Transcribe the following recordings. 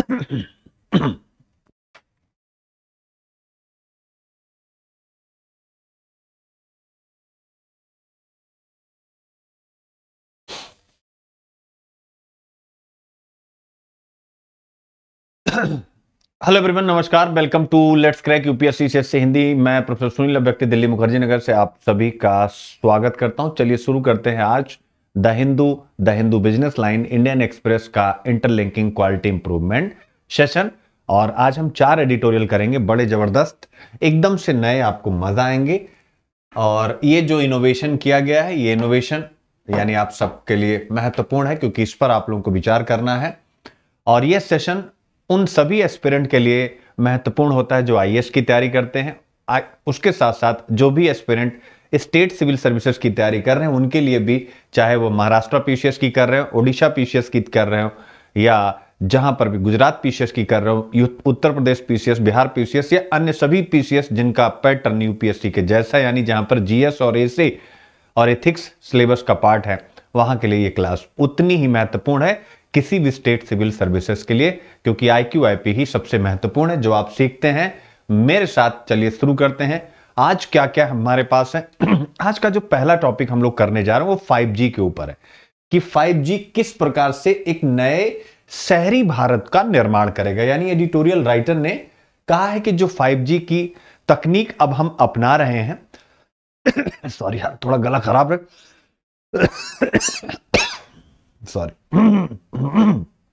hello everyone नमस्कार welcome to let's crack UPSC से हिंदी मैं प्रोफेसर सुनील अभ्यक्ति दिल्ली मुखर्जी नगर से आप सभी का स्वागत करता हूं चलिए शुरू करते हैं आज the Hindu the Hindu business line Indian Express का इंटरलिंकिंग क्वालिटी इंप्रूवमेंट सेशन और आज हम चार एडिटोरियल करेंगे बड़े जबरदस्त एकदम से नए आपको मजा आएंगे और ये जो इनोवेशन किया गया है ये इनोवेशन यानी आप सबके लिए महत्वपूर्ण है क्योंकि इस पर आप लोगों को विचार करना है और ये सेशन उन सभी एस्पिरेंट के लिए महत्वपूर्ण होता है जो आई की तैयारी करते हैं उसके साथ साथ जो भी एस्पिरेंट स्टेट सिविल सर्विसेज की तैयारी कर रहे हैं उनके लिए भी चाहे वो महाराष्ट्र पीसीएस की कर रहे हो ओडिशा पीसीएस की कर रहे हो या जहां पर भी गुजरात पीसीएस की कर रहे हो उत्तर प्रदेश पीसीएस बिहार पीसीएस या अन्य सभी पीसीएस जिनका पैटर्न यूपीएससी के जैसा यानी जहां पर जीएस और एसे और एथिक्स सिलेबस का पार्ट है वहां के लिए ये क्लास उतनी ही महत्वपूर्ण है किसी भी स्टेट सिविल सर्विसेज के लिए क्योंकि आई क्यू आई पी ही सबसे महत्वपूर्ण है जो आप सीखते हैं मेरे साथ चलिए शुरू करते हैं आज क्या क्या हमारे पास है आज का जो पहला टॉपिक हम लोग करने जा रहे हैं वो फाइव के ऊपर है कि फाइव किस प्रकार से एक नए शहरी भारत का निर्माण करेगा यानी एडिटोरियल राइटर ने कहा है कि जो 5G की तकनीक अब हम अपना रहे हैं सॉरी यार थोड़ा गला खराब है सॉरी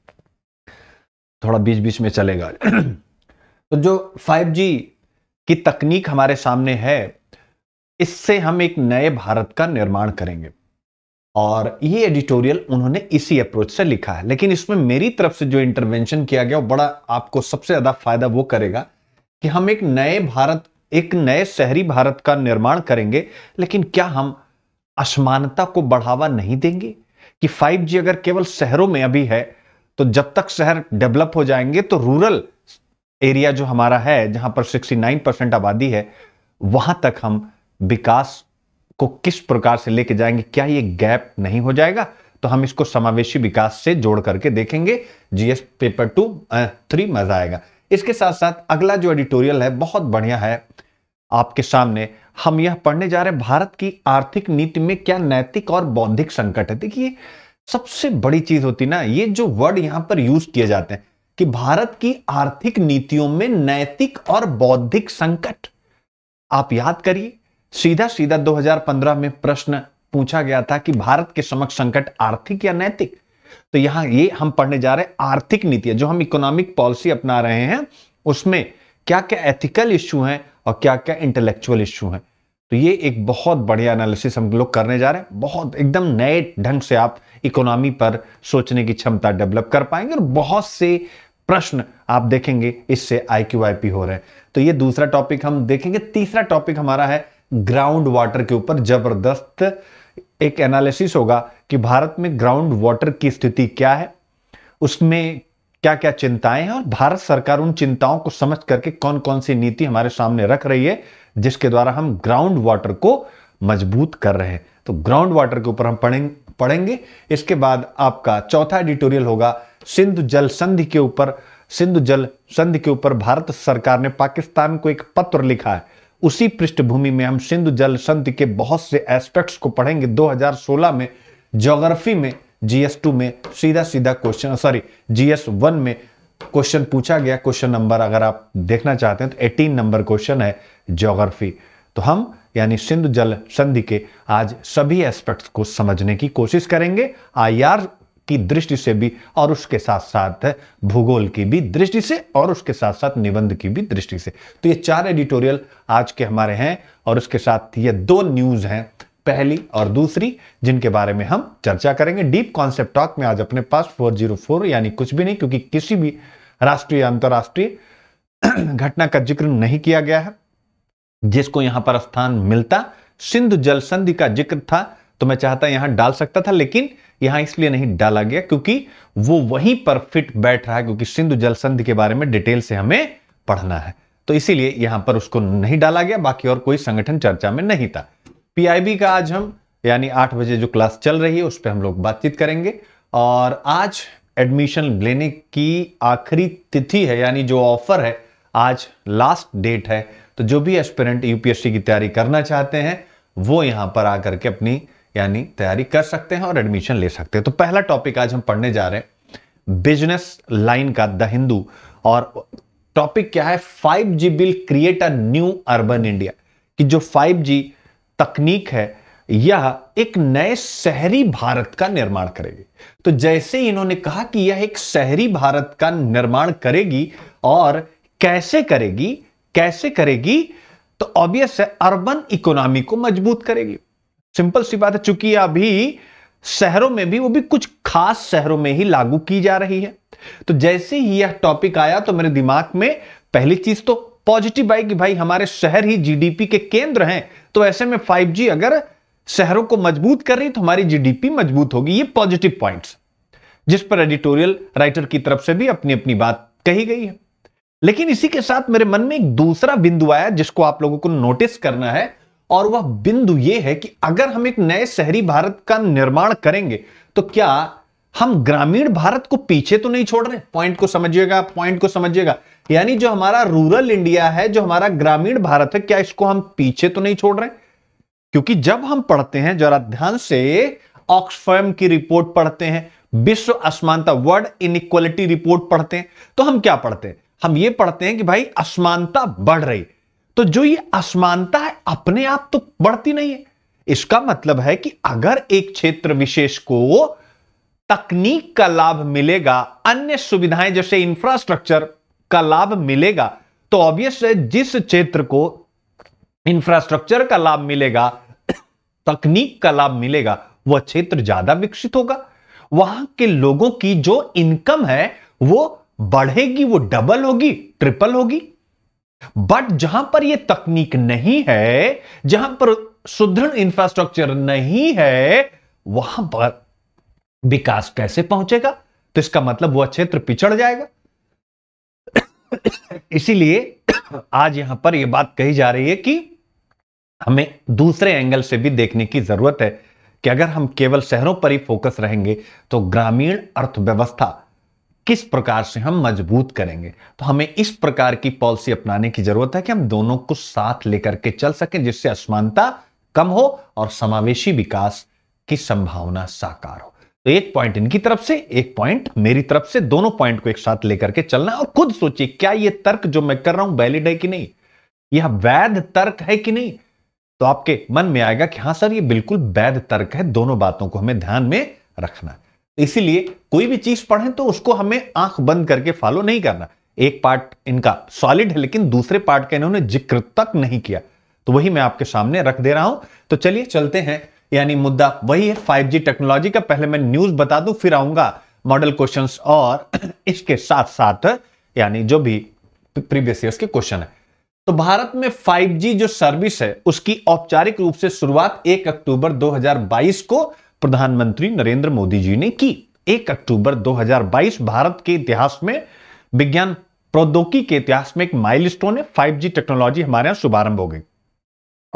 थोड़ा बीच बीच में चलेगा तो जो 5G की तकनीक हमारे सामने है इससे हम एक नए भारत का निर्माण करेंगे और ये एडिटोरियल उन्होंने इसी अप्रोच से लिखा है लेकिन इसमें मेरी तरफ से जो इंटरवेंशन किया गया वो बड़ा आपको सबसे ज्यादा फायदा वो करेगा कि हम एक नए भारत एक नए शहरी भारत का निर्माण करेंगे लेकिन क्या हम असमानता को बढ़ावा नहीं देंगे कि 5G अगर केवल शहरों में अभी है तो जब तक शहर डेवलप हो जाएंगे तो रूरल एरिया जो हमारा है जहां पर 69 परसेंट आबादी है वहां तक हम विकास को किस प्रकार से लेके जाएंगे क्या ये गैप नहीं हो जाएगा तो हम इसको समावेशी विकास से जोड़ करके देखेंगे जीएस पेपर टू थ्री मजा आएगा इसके साथ साथ अगला जो एडिटोरियल है बहुत बढ़िया है आपके सामने हम यह पढ़ने जा रहे हैं भारत की आर्थिक नीति में क्या नैतिक और बौद्धिक संकट है देखिए सबसे बड़ी चीज होती ना ये जो वर्ड यहां पर यूज किए जाते हैं कि भारत की आर्थिक नीतियों में नैतिक और बौद्धिक संकट आप याद करिए सीधा सीधा 2015 में प्रश्न पूछा गया था कि भारत के समक्ष संकट आर्थिक या नैतिक तो यहां ये हम पढ़ने जा रहे हैं आर्थिक नीति जो हम इकोनॉमिक पॉलिसी अपना रहे हैं उसमें क्या क्या एथिकल इश्यू हैं और क्या क्या इंटेलेक्चुअल इश्यू हैं तो ये एक बहुत बढ़िया एनालिसिस हम लोग करने जा रहे हैं बहुत एकदम नए ढंग से आप इकोनॉमी पर सोचने की क्षमता डेवलप कर पाएंगे और बहुत से प्रश्न आप देखेंगे इससे आई क्यू आई पी हो रहे हैं तो ये दूसरा टॉपिक हम देखेंगे तीसरा टॉपिक हमारा है ग्राउंड वाटर के ऊपर जबरदस्त एक एनालिसिस होगा कि भारत में ग्राउंड वाटर की स्थिति क्या है उसमें क्या क्या चिंताएं हैं और भारत सरकार उन चिंताओं को समझ करके कौन कौन सी नीति हमारे सामने रख रही है जिसके द्वारा हम ग्राउंड वाटर को मजबूत कर रहे हैं तो ग्राउंड वाटर के ऊपर हम पढ़ेंगे पढ़ेंगे इसके बाद आपका चौथा एडिटोरियल होगा सिंधु जल संधि के ऊपर सिंधु जल संधि के ऊपर भारत सरकार ने पाकिस्तान को एक पत्र लिखा है उसी पृष्ठभूमि में हम सिंधु जल संधि के बहुत से एस्पेक्ट्स को पढ़ेंगे 2016 में ज्योग्राफी में जीएस टू में सीधा सीधा क्वेश्चन सॉरी जीएस वन में क्वेश्चन पूछा गया क्वेश्चन नंबर अगर आप देखना चाहते हैं तो एटीन नंबर क्वेश्चन है ज्योग्राफी तो हम यानी सिंधु जल संधि के आज सभी एस्पेक्ट्स को समझने की कोशिश करेंगे आई की दृष्टि से भी और उसके साथ साथ भूगोल की भी दृष्टि से और उसके साथ साथ निबंध की भी दृष्टि से तो ये चार एडिटोरियल आज के हमारे हैं और उसके साथ ये दो न्यूज़ हैं पहली और दूसरी जिनके बारे में हम चर्चा करेंगे डीप कॉन्सेप्ट टॉक में आज अपने पास 404 यानी कुछ भी नहीं क्योंकि किसी भी राष्ट्रीय अंतर्राष्ट्रीय घटना का जिक्र नहीं किया गया है जिसको यहां पर स्थान मिलता सिंधु जल संधि का जिक्र था तो मैं चाहता यहां डाल सकता था लेकिन यहां इसलिए नहीं डाला गया क्योंकि वो वहीं पर फिट बैठ रहा है क्योंकि सिंधु जल संधि के बारे में डिटेल से हमें पढ़ना है तो इसीलिए यहां पर उसको नहीं डाला गया बाकी और कोई संगठन चर्चा में नहीं था पीआईबी का आज हम यानी आठ बजे जो क्लास चल रही है उस पर हम लोग बातचीत करेंगे और आज एडमिशन लेने की आखिरी तिथि है यानी जो ऑफर है आज लास्ट डेट है तो जो भी एस्पिरेंट यूपीएससी की तैयारी करना चाहते हैं वो यहां पर आकर के अपनी यानी तैयारी कर सकते हैं और एडमिशन ले सकते हैं तो पहला टॉपिक आज हम पढ़ने जा रहे हैं बिजनेस लाइन का द हिंदू और टॉपिक क्या है five G bill create a new urban India कि जो फाइव जी तकनीक है यह एक नए शहरी भारत का निर्माण करेगी तो जैसे इन्होंने कहा कि यह एक शहरी भारत का निर्माण करेगी और कैसे करेगी कैसे करेगी तो ऑब्वियस है अर्बन इकोनॉमी को मजबूत करेगी सिंपल सी बात है चूंकि अभी शहरों में भी वो भी कुछ खास शहरों में ही लागू की जा रही है तो जैसे ही यह टॉपिक आया तो मेरे दिमाग में पहली चीज तो पॉजिटिव आई कि भाई हमारे शहर ही जीडीपी के केंद्र हैं तो ऐसे में 5G अगर शहरों को मजबूत कर रही तो हमारी जीडीपी मजबूत होगी ये पॉजिटिव पॉइंट्स जिस पर एडिटोरियल राइटर की तरफ से भी अपनी अपनी बात कही गई है लेकिन इसी के साथ मेरे मन में एक दूसरा बिंदु आया जिसको आप लोगों को नोटिस करना है और वह बिंदु यह है कि अगर हम एक नए शहरी भारत का निर्माण करेंगे तो क्या हम ग्रामीण भारत को पीछे तो नहीं छोड़ रहे पॉइंट को समझिएगा पॉइंट को समझिएगा यानी जो हमारा रूरल इंडिया है जो हमारा ग्रामीण भारत है क्या इसको हम पीछे तो नहीं छोड़ रहे क्योंकि जब हम पढ़ते हैं जरा ध्यान से ऑक्सफर्म की रिपोर्ट पढ़ते हैं विश्व असमानता वर्ल्ड इनिक्वलिटी रिपोर्ट पढ़ते हैं तो हम क्या पढ़ते हैं हम ये पढ़ते हैं कि भाई असमानता बढ़ रही है तो जो ये असमानता है अपने आप तो बढ़ती नहीं है इसका मतलब है कि अगर एक क्षेत्र विशेष को तकनीक का लाभ मिलेगा अन्य सुविधाएं जैसे इंफ्रास्ट्रक्चर का लाभ मिलेगा तो ऑब्वियस है जिस क्षेत्र को इंफ्रास्ट्रक्चर का लाभ मिलेगा तकनीक का लाभ मिलेगा वह क्षेत्र ज्यादा विकसित होगा वहां के लोगों की जो इनकम है वो बढ़ेगी वो डबल होगी ट्रिपल होगी बट जहां पर यह तकनीक नहीं है जहां पर सुदृढ़ इंफ्रास्ट्रक्चर नहीं है वहां पर विकास कैसे पहुंचेगा तो इसका मतलब वह क्षेत्र पिछड़ जाएगा इसीलिए आज यहां पर यह बात कही जा रही है कि हमें दूसरे एंगल से भी देखने की जरूरत है कि अगर हम केवल शहरों पर ही फोकस रहेंगे तो ग्रामीण अर्थव्यवस्था किस प्रकार से हम मजबूत करेंगे तो हमें इस प्रकार की पॉलिसी अपनाने की जरूरत है कि हम दोनों को साथ लेकर के चल सकें जिससे असमानता कम हो और समावेशी विकास की संभावना साकार हो तो एक पॉइंट इनकी तरफ से एक पॉइंट मेरी तरफ से दोनों पॉइंट को एक साथ लेकर के चलना और खुद सोचिए क्या यह तर्क जो मैं कर रहा हूं वैलिड है कि नहीं यह वैध तर्क है कि नहीं तो आपके मन में आएगा कि हाँ सर ये बिल्कुल वैध तर्क है दोनों बातों को हमें ध्यान में रखना है इसीलिए कोई भी चीज पढ़े तो उसको हमें आंख बंद करके फॉलो नहीं करना एक पार्ट इनका सॉलिड है लेकिन दूसरे पार्ट का इन्होंने जिक्र तक नहीं किया तो वही मैं आपके सामने रख दे रहा हूं तो चलिए चलते हैं यानी मुद्दा वही है 5G टेक्नोलॉजी का पहले मैं न्यूज बता दूं फिर आऊंगा मॉडल क्वेश्चंस और इसके साथ साथ यानी जो भी प्रीवियस ईयर के क्वेश्चन है तो भारत में 5G जो सर्विस है उसकी औपचारिक रूप से शुरुआत 1 अक्टूबर 2022 को प्रधानमंत्री नरेंद्र मोदी जी ने की एक अक्टूबर 2022 भारत के इतिहास में विज्ञान प्रौद्योगिकी के इतिहास में एक माइलस्टोन है 5G टेक्नोलॉजी हमारे यहां शुभारंभ हो गई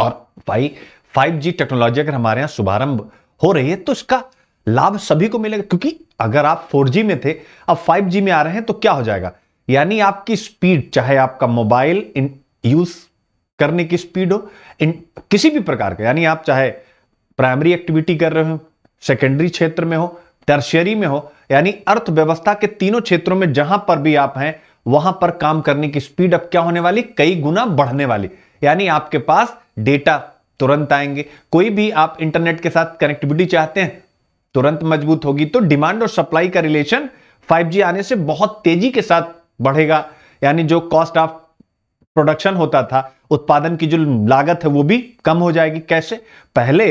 और भाई 5G टेक्नोलॉजी अगर हमारे यहां शुभारंभ हो रही है तो इसका लाभ सभी को मिलेगा क्योंकि अगर आप 4G में थे अब 5G में आ रहे हैं तो क्या हो जाएगा यानी आपकी स्पीड चाहे आपका मोबाइल यूज करने की स्पीड हो इन किसी भी प्रकार का यानी आप चाहे प्राइमरी एक्टिविटी कर रहे हो सेकेंडरी क्षेत्र में हो टर्शियरी में हो यानी अर्थव्यवस्था के तीनों क्षेत्रों में जहां पर भी आप हैं वहां पर काम करने की स्पीड अब क्या होने वाली कई गुना बढ़ने वाली यानी आपके पास डेटा तुरंत आएंगे कोई भी आप इंटरनेट के साथ कनेक्टिविटी चाहते हैं तुरंत मजबूत होगी तो डिमांड और सप्लाई का रिलेशन 5G आने से बहुत तेजी के साथ बढ़ेगा यानी जो कॉस्ट ऑफ प्रोडक्शन होता था उत्पादन की जो लागत है वो भी कम हो जाएगी कैसे पहले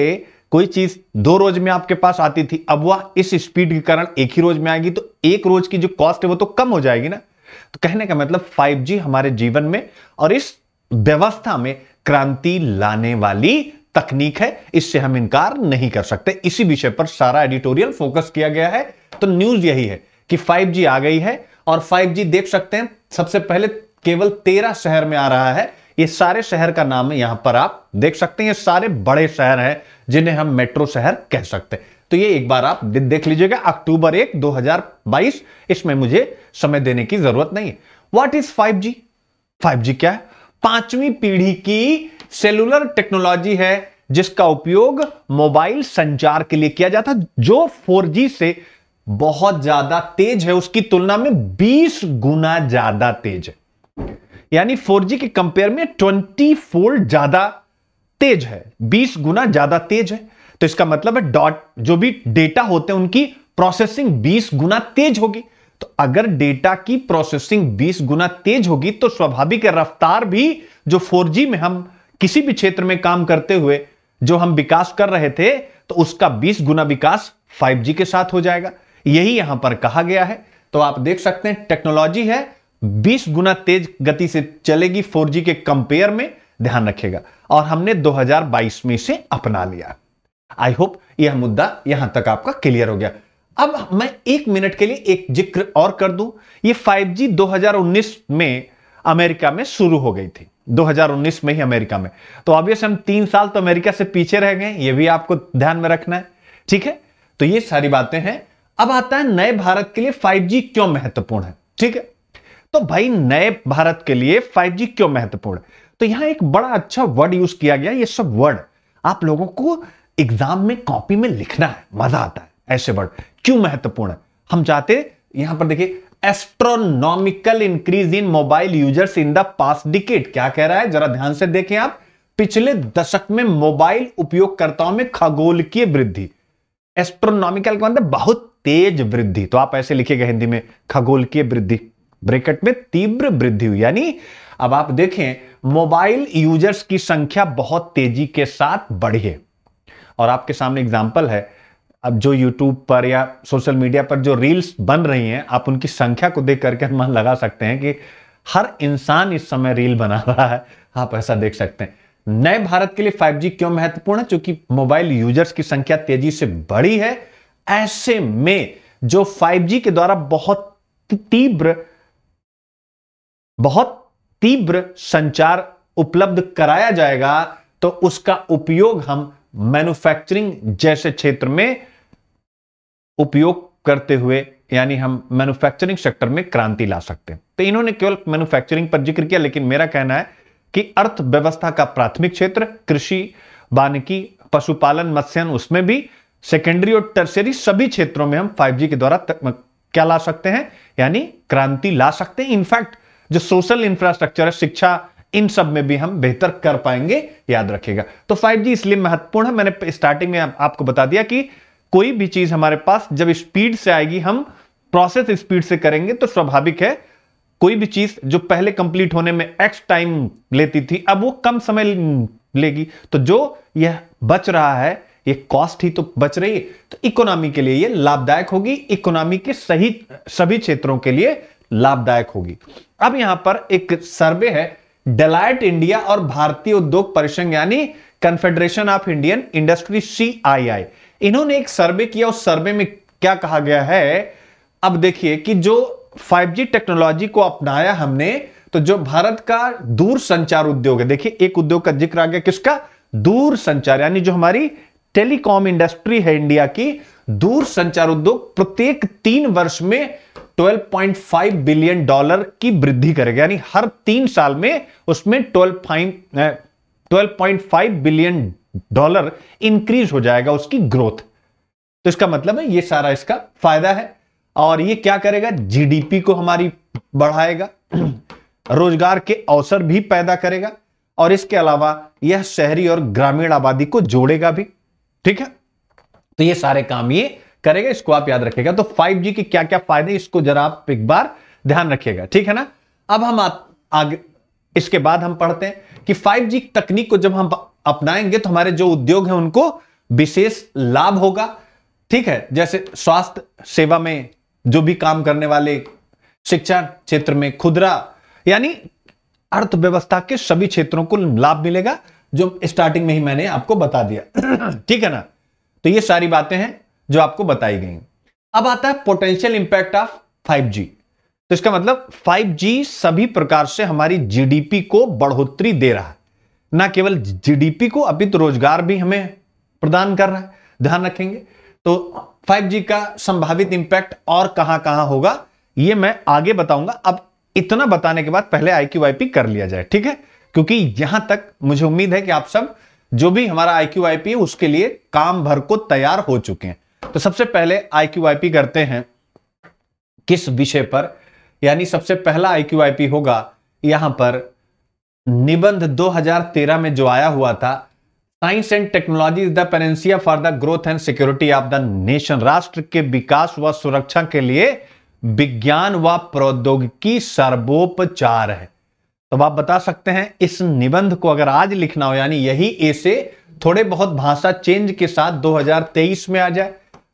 कोई चीज दो रोज में आपके पास आती थी अब वह इस स्पीड के कारण एक ही रोज में आएगी तो एक रोज की जो कॉस्ट है वो तो कम हो जाएगी ना तो कहने का मतलब 5G हमारे जीवन में और इस व्यवस्था में क्रांति लाने वाली तकनीक है इससे हम इनकार नहीं कर सकते इसी विषय पर सारा एडिटोरियल फोकस किया गया है तो न्यूज यही है कि 5G आ गई है और 5G देख सकते हैं सबसे पहले केवल तेरह शहर में आ रहा है ये सारे शहर का नाम यहां पर आप देख सकते हैं ये सारे बड़े शहर हैं जिन्हें हम मेट्रो शहर कह सकते हैं तो ये एक बार आप देख लीजिएगा अक्टूबर एक 2022 इसमें मुझे समय देने की जरूरत नहीं है व्हाट इज 5G 5G क्या है पांचवी पीढ़ी की सेलुलर टेक्नोलॉजी है जिसका उपयोग मोबाइल संचार के लिए किया जाता जो 4G से बहुत ज्यादा तेज है उसकी तुलना में 20 गुना ज्यादा तेज है यानी 4G के कंपेयर में 20 फोल्ड ज्यादा तेज है 20 गुना ज्यादा तेज है तो इसका मतलब है डॉट जो भी डेटा होते हैं उनकी प्रोसेसिंग 20 गुना तेज होगी तो अगर डेटा की प्रोसेसिंग 20 गुना तेज होगी तो स्वाभाविक रफ्तार भी जो 4G में हम किसी भी क्षेत्र में काम करते हुए जो हम विकास कर रहे थे तो उसका 20 गुना विकास 5G के साथ हो जाएगा यही यहां पर कहा गया है तो आप देख सकते हैं टेक्नोलॉजी है 20 गुना तेज गति से चलेगी 4G के कंपेयर में ध्यान रखेगा और हमने 2022 में इसे अपना लिया आई होप यह मुद्दा यहां तक आपका क्लियर हो गया अब मैं एक मिनट के लिए एक जिक्र और कर दूं ये 5G 2019 में अमेरिका में शुरू हो गई थी 2019 में ही अमेरिका में तो ऑब्वियस हम तीन साल तो अमेरिका से पीछे रह गए यह भी आपको ध्यान में रखना है ठीक है तो ये सारी बातें हैं अब आता है नए भारत के लिए 5G क्यों महत्वपूर्ण है ठीक है तो भाई नए भारत के लिए 5G क्यों महत्वपूर्ण तो यहां एक बड़ा अच्छा वर्ड यूज किया गया ये सब वर्ड आप लोगों को एग्जाम में कॉपी में लिखना है मजा आता है ऐसे वर्ड क्यों महत्वपूर्ण हम चाहते यहां पर देखिए astronomical increase in mobile users in the past decade क्या कह रहा है जरा ध्यान से देखें आप पिछले दशक में मोबाइल उपयोगकर्ताओं में खगोल की वृद्धि एस्ट्रोनॉमिकल का मतलब बहुत तेज वृद्धि तो आप ऐसे लिखेगा हिंदी में खगोल की वृद्धि ब्रैकेट में तीव्र वृद्धि हुई यानी अब आप देखें मोबाइल यूजर्स की संख्या बहुत तेजी के साथ बढ़ी है और आपके सामने एग्जाम्पल है अब जो यूट्यूब पर या सोशल मीडिया पर जो रील्स बन रही हैं आप उनकी संख्या को देख करके अनुमान लगा सकते हैं कि हर इंसान इस समय रील बना रहा है आप ऐसा देख सकते हैं नए भारत के लिए 5G क्यों महत्वपूर्ण है क्योंकि मोबाइल यूजर्स की संख्या तेजी से बढ़ी है ऐसे में जो 5G के द्वारा बहुत तीव्र बहुत तीव्र संचार उपलब्ध कराया जाएगा तो उसका उपयोग हम मैन्युफैक्चरिंग जैसे क्षेत्र में उपयोग करते हुए यानी हम मैन्युफैक्चरिंग सेक्टर में क्रांति ला सकते हैं तो इन्होंने केवल मैन्युफैक्चरिंग पर जिक्र किया लेकिन मेरा कहना है कि अर्थव्यवस्था का प्राथमिक क्षेत्र कृषि वानिकी पशुपालन मत्स्यन उसमें भी सेकेंडरी और टर्सरी सभी क्षेत्रों में हम 5G के द्वारा क्या ला सकते हैं यानी क्रांति ला सकते हैं इनफैक्ट जो सोशल इंफ्रास्ट्रक्चर है शिक्षा इन सब में भी हम बेहतर कर पाएंगे याद रखिएगा तो 5G इसलिए महत्वपूर्ण है मैंने स्टार्टिंग में आपको बता दिया कि कोई भी चीज हमारे पास जब स्पीड से आएगी हम प्रोसेस स्पीड से करेंगे तो स्वाभाविक है कोई भी चीज जो पहले कंप्लीट होने में एक्स टाइम लेती थी अब वो कम समय लेगी तो जो यह बच रहा है ये कॉस्ट ही तो बच रही है तो इकोनॉमी के लिए ये लाभदायक होगी इकोनॉमी के सही सभी क्षेत्रों के लिए लाभदायक होगी अब यहां पर एक सर्वे है डेलाइट इंडिया और भारतीय उद्योग परिसंघ यानी Confederation of Indian Industry CII इन्होंने एक सर्वे किया उस सर्वे में क्या कहा गया है अब देखिए कि जो 5G टेक्नोलॉजी को अपनाया हमने तो जो भारत का दूर संचार उद्योग है देखिए एक उद्योग का जिक्र आ गया किसका दूर संचार यानी जो हमारी टेलीकॉम इंडस्ट्री है इंडिया की दूर संचार उद्योग प्रत्येक तीन वर्ष में 12.5 बिलियन डॉलर की वृद्धि करेगा यानी हर तीन साल में उसमें 12.5 बिलियन डॉलर इंक्रीज हो जाएगा उसकी ग्रोथ तो इसका मतलब है ये सारा इसका फायदा है और ये क्या करेगा जीडीपी को हमारी बढ़ाएगा रोजगार के अवसर भी पैदा करेगा और इसके अलावा यह शहरी और ग्रामीण आबादी को जोड़ेगा भी ठीक है तो ये सारे काम ये करेगा इसको आप याद रखेगा तो जी के क्या क्या फायदे इसको जरा आप एक बार ध्यान रखिएगा ठीक है ना अब हम आगे इसके बाद हम पढ़ते हैं कि जी तकनीक को जब हम अपनाएंगे तो हमारे जो उद्योग है उनको विशेष लाभ होगा ठीक है जैसे स्वास्थ्य सेवा में जो भी काम करने वाले शिक्षा क्षेत्र में खुदरा यानी अर्थव्यवस्था के सभी क्षेत्रों को लाभ मिलेगा जो स्टार्टिंग में ही मैंने आपको बता दिया ठीक है ना तो ये सारी बातें हैं जो आपको बताई गई अब आता है पोटेंशियल इंपैक्ट ऑफ 5G तो इसका मतलब 5G सभी प्रकार से हमारी जीडीपी को बढ़ोतरी दे रहा है ना केवल जीडीपी को अभी तो रोजगार भी हमें प्रदान कर रहा है ध्यान रखेंगे तो 5G का संभावित इंपैक्ट और कहां कहां होगा ये मैं आगे बताऊंगा अब इतना बताने के बाद पहले आई क्यू आई पी कर लिया जाए ठीक है क्योंकि यहां तक मुझे उम्मीद है कि आप सब जो भी हमारा आई क्यू आई पी है उसके लिए काम भर को तैयार हो चुके हैं तो सबसे पहले आई करते हैं किस विषय पर यानी सबसे पहला आई होगा यहां पर निबंध 2013 में जो आया हुआ था science and technology is the panacea for the growth and security of the nation राष्ट्र के विकास व सुरक्षा के लिए विज्ञान व प्रौद्योगिकी सर्वोपचार है तो आप बता सकते हैं इस निबंध को अगर आज लिखना हो यानी यही ऐसे थोड़े बहुत भाषा चेंज के साथ 2023 में आ जाए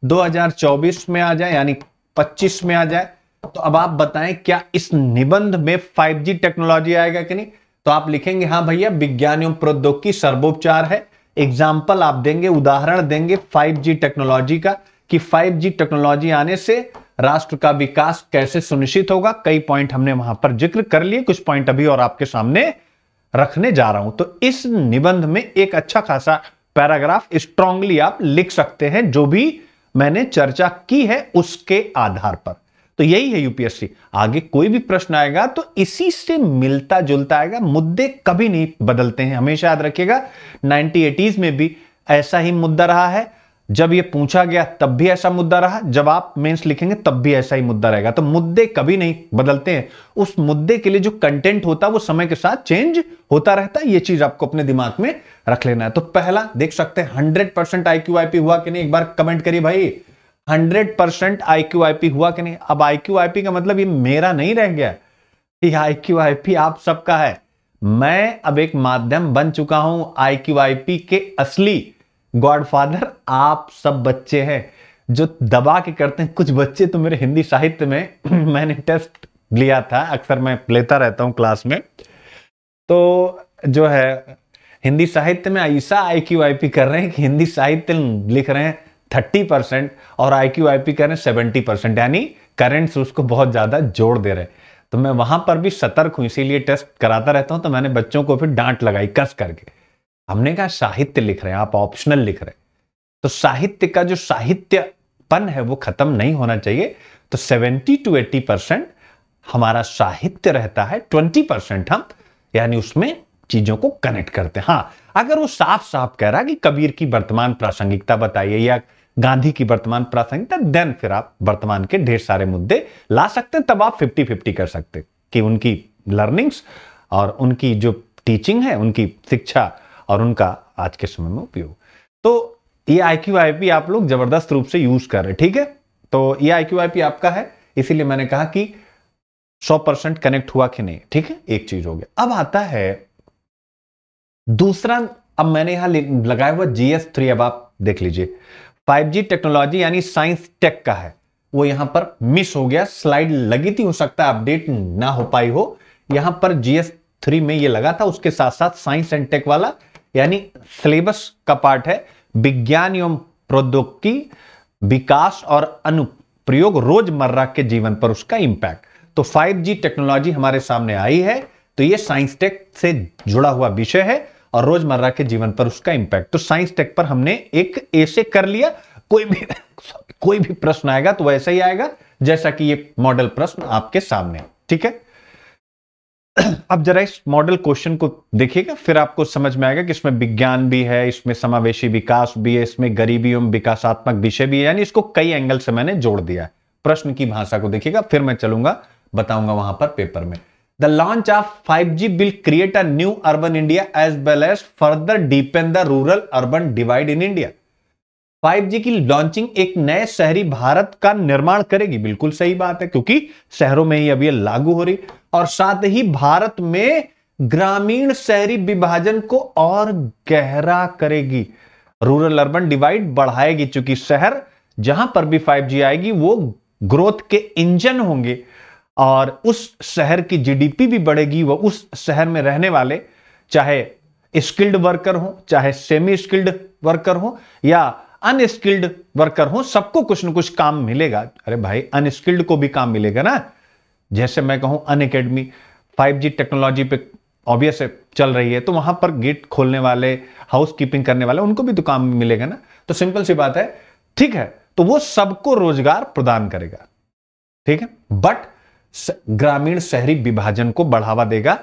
2024 में आ जाए यानी 25 में आ जाए तो अब आप बताएं क्या इस निबंध में 5G टेक्नोलॉजी आएगा कि नहीं तो आप लिखेंगे हाँ भैया विज्ञान एवं प्रौद्योगिकी सर्वोपचार है एग्जाम्पल आप देंगे उदाहरण देंगे फाइव टेक्नोलॉजी का कि फाइव टेक्नोलॉजी आने से राष्ट्र का विकास कैसे सुनिश्चित होगा कई पॉइंट हमने वहां पर जिक्र कर लिए कुछ पॉइंट अभी और आपके सामने रखने जा रहा हूं तो इस निबंध में एक अच्छा खासा पैराग्राफ स्ट्रांगली आप लिख सकते हैं जो भी मैंने चर्चा की है उसके आधार पर तो यही है यूपीएससी आगे कोई भी प्रश्न आएगा तो इसी से मिलता जुलता आएगा मुद्दे कभी नहीं बदलते हैं हमेशा याद रखिएगा नाइनटी एटीज में भी ऐसा ही मुद्दा रहा है जब ये पूछा गया तब भी ऐसा मुद्दा रहा जब आप मेंस लिखेंगे तब भी ऐसा ही मुद्दा रहेगा तो मुद्दे कभी नहीं बदलते हैं उस मुद्दे के लिए जो कंटेंट होता है वो समय के साथ चेंज होता रहता है ये चीज आपको अपने दिमाग में रख लेना है तो पहला देख सकते हैं हंड्रेड परसेंट आईक्यूआईपी हुआ कि नहीं एक बार कमेंट करिए भाई हंड्रेड परसेंट आईक्यूआईपी हुआ कि नहीं अब आईक्यूआईपी का मतलब ये मेरा नहीं रह गया ये आईक्यूआईपी आप सबका है मैं अब एक माध्यम बन चुका हूं आईक्यूआईपी के असली गॉडफादर आप सब बच्चे हैं जो दबा के करते हैं कुछ बच्चे तो मेरे हिंदी साहित्य में मैंने टेस्ट लिया था अक्सर मैं लेता रहता हूं क्लास में तो जो है हिंदी साहित्य में ऐसा आई क्यू आई पी कर रहे हैं कि हिंदी साहित्य लिख रहे हैं थर्टी परसेंट और आई क्यू आई पी कर रहे हैं सेवेंटी परसेंट यानी करेंट्स उसको बहुत ज़्यादा जोड़ दे रहे हैं तो मैं वहाँ पर भी सतर्क हूँ इसीलिए टेस्ट कराता रहता हूँ तो मैंने बच्चों को फिर डांट लगाई कस करके हमने कहा साहित्य लिख रहे हैं आप ऑप्शनल लिख रहे हैं तो साहित्य का जो साहित्यपन है वो खत्म नहीं होना चाहिए तो 70 टू 80 परसेंट हमारा साहित्य रहता है 20 परसेंट हम यानी उसमें चीजों को कनेक्ट करते हैं हाँ अगर वो साफ साफ कह रहा कि कबीर की वर्तमान प्रासंगिकता बताइए या गांधी की वर्तमान प्रासंगिकता देन फिर आप वर्तमान के ढेर सारे मुद्दे ला सकते हैं तब आप फिफ्टी फिफ्टी कर सकते कि उनकी लर्निंग्स और उनकी जो टीचिंग है उनकी शिक्षा और उनका आज के समय में उपयोग तो ये आई क्यू आई पी आप लोग जबरदस्त रूप से यूज कर रहे ठीक है तो ये आई क्यू आई पी आपका है इसीलिए मैंने कहा कि 100 परसेंट कनेक्ट हुआ कि नहीं ठीक है एक चीज हो गया अब आता है दूसरा अब मैंने यहां लगाया हुआ जीएस थ्री अब आप देख लीजिए 5G टेक्नोलॉजी यानी साइंस टेक का है वो यहां पर मिस हो गया स्लाइड लगी थी हो सकता है अपडेट ना हो पाई हो यहां पर जीएस थ्री में ये लगा था उसके साथ साथ साइंस एंड टेक वाला यानी सिलेबस का पार्ट है विज्ञान एवं प्रौद्योगिकी विकास और अनुप्रयोग रोजमर्रा के जीवन पर उसका इंपैक्ट तो 5G टेक्नोलॉजी हमारे सामने आई है तो ये साइंस टेक से जुड़ा हुआ विषय है और रोजमर्रा के जीवन पर उसका इंपैक्ट तो साइंस टेक पर हमने एक ऐसे कर लिया कोई भी कोई भी प्रश्न आएगा तो वैसा ही आएगा जैसा कि ये मॉडल प्रश्न आपके सामने ठीक है अब जरा इस मॉडल क्वेश्चन को देखिएगा फिर आपको समझ में आएगा कि इसमें विज्ञान भी है इसमें समावेशी विकास भी है इसमें गरीबी एवं विकासात्मक विषय भी है यानी इसको कई एंगल से मैंने जोड़ दिया है प्रश्न की भाषा को देखिएगा फिर मैं चलूंगा बताऊंगा वहां पर पेपर में the launch of five G bill create a new urban India as well as further deepen the rural urban divide in India 5G की लॉन्चिंग एक नए शहरी भारत का निर्माण करेगी बिल्कुल सही बात है क्योंकि शहरों में ही अभी लागू हो रही और साथ ही भारत में ग्रामीण शहरी विभाजन को और गहरा करेगी रूरल अर्बन डिवाइड बढ़ाएगी चूंकि शहर जहां पर भी 5G आएगी वो ग्रोथ के इंजन होंगे और उस शहर की जीडीपी भी बढ़ेगी वह उस शहर में रहने वाले चाहे स्किल्ड वर्कर हो चाहे सेमी स्किल्ड वर्कर हो या अनस्किल्ड वर्कर हो सबको कुछ ना कुछ काम मिलेगा अरे भाई अनस्किल्ड को भी काम मिलेगा ना जैसे मैं कहूँ अन अकेडमी फाइव टेक्नोलॉजी पे ऑब्वियस चल रही है तो वहां पर गेट खोलने वाले हाउस कीपिंग करने वाले उनको भी तो काम मिलेगा ना तो सिंपल सी बात है ठीक है तो वो सबको रोजगार प्रदान करेगा ठीक है बट ग्रामीण शहरी विभाजन को बढ़ावा देगा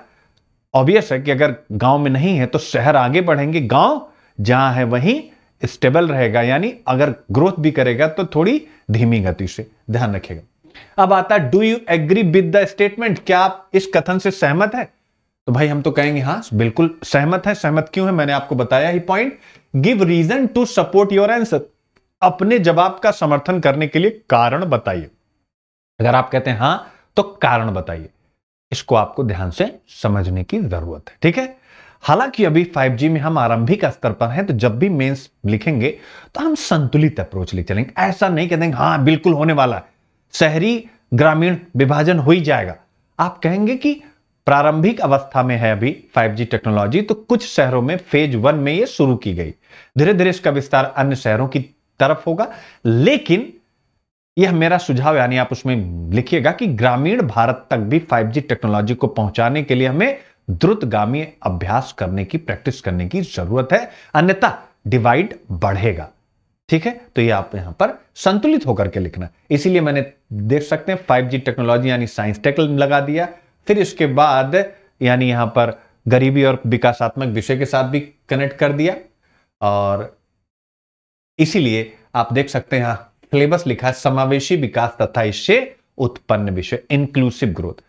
ऑब्वियस है कि अगर गांव में नहीं है तो शहर आगे बढ़ेंगे गांव जहां है वहीं स्टेबल रहेगा यानी अगर ग्रोथ भी करेगा तो थोड़ी धीमी गति से ध्यान रखेगा अब आता do you agree with the statement क्या आप इस कथन से सहमत है तो भाई हम तो कहेंगे हाँ बिल्कुल सहमत है सहमत क्यों है मैंने आपको बताया ही point give reason to support your answer अपने जवाब का समर्थन करने के लिए कारण बताइए अगर आप कहते हैं हाँ तो कारण बताइए इसको आपको ध्यान से समझने की जरूरत है ठीक है हालांकि अभी 5G में हम आरंभिक स्तर पर हैं तो जब भी मेंस लिखेंगे तो हम संतुलित अप्रोच ले चलेंगे ऐसा नहीं कह देंगे हाँ बिल्कुल होने वाला है शहरी ग्रामीण विभाजन हो ही जाएगा आप कहेंगे कि प्रारंभिक अवस्था में है अभी 5G टेक्नोलॉजी तो कुछ शहरों में फेज वन में ये शुरू की गई धीरे धीरे इसका विस्तार अन्य शहरों की तरफ होगा लेकिन यह मेरा सुझाव यानी आप उसमें लिखिएगा कि ग्रामीण भारत तक भी 5G टेक्नोलॉजी को पहुंचाने के लिए हमें द्रुतगामी अभ्यास करने की प्रैक्टिस करने की जरूरत है अन्यथा डिवाइड बढ़ेगा ठीक है तो ये आप यहां पर संतुलित होकर के लिखना इसीलिए मैंने देख सकते हैं 5G टेक्नोलॉजी यानी साइंस टेक लगा दिया फिर इसके बाद यानी यहां पर गरीबी और विकासात्मक विषय के साथ भी कनेक्ट कर दिया और इसीलिए आप देख सकते हैं सिलेबस लिखा है समावेशी विकास तथा इससे उत्पन्न विषय इंक्लूसिव ग्रोथ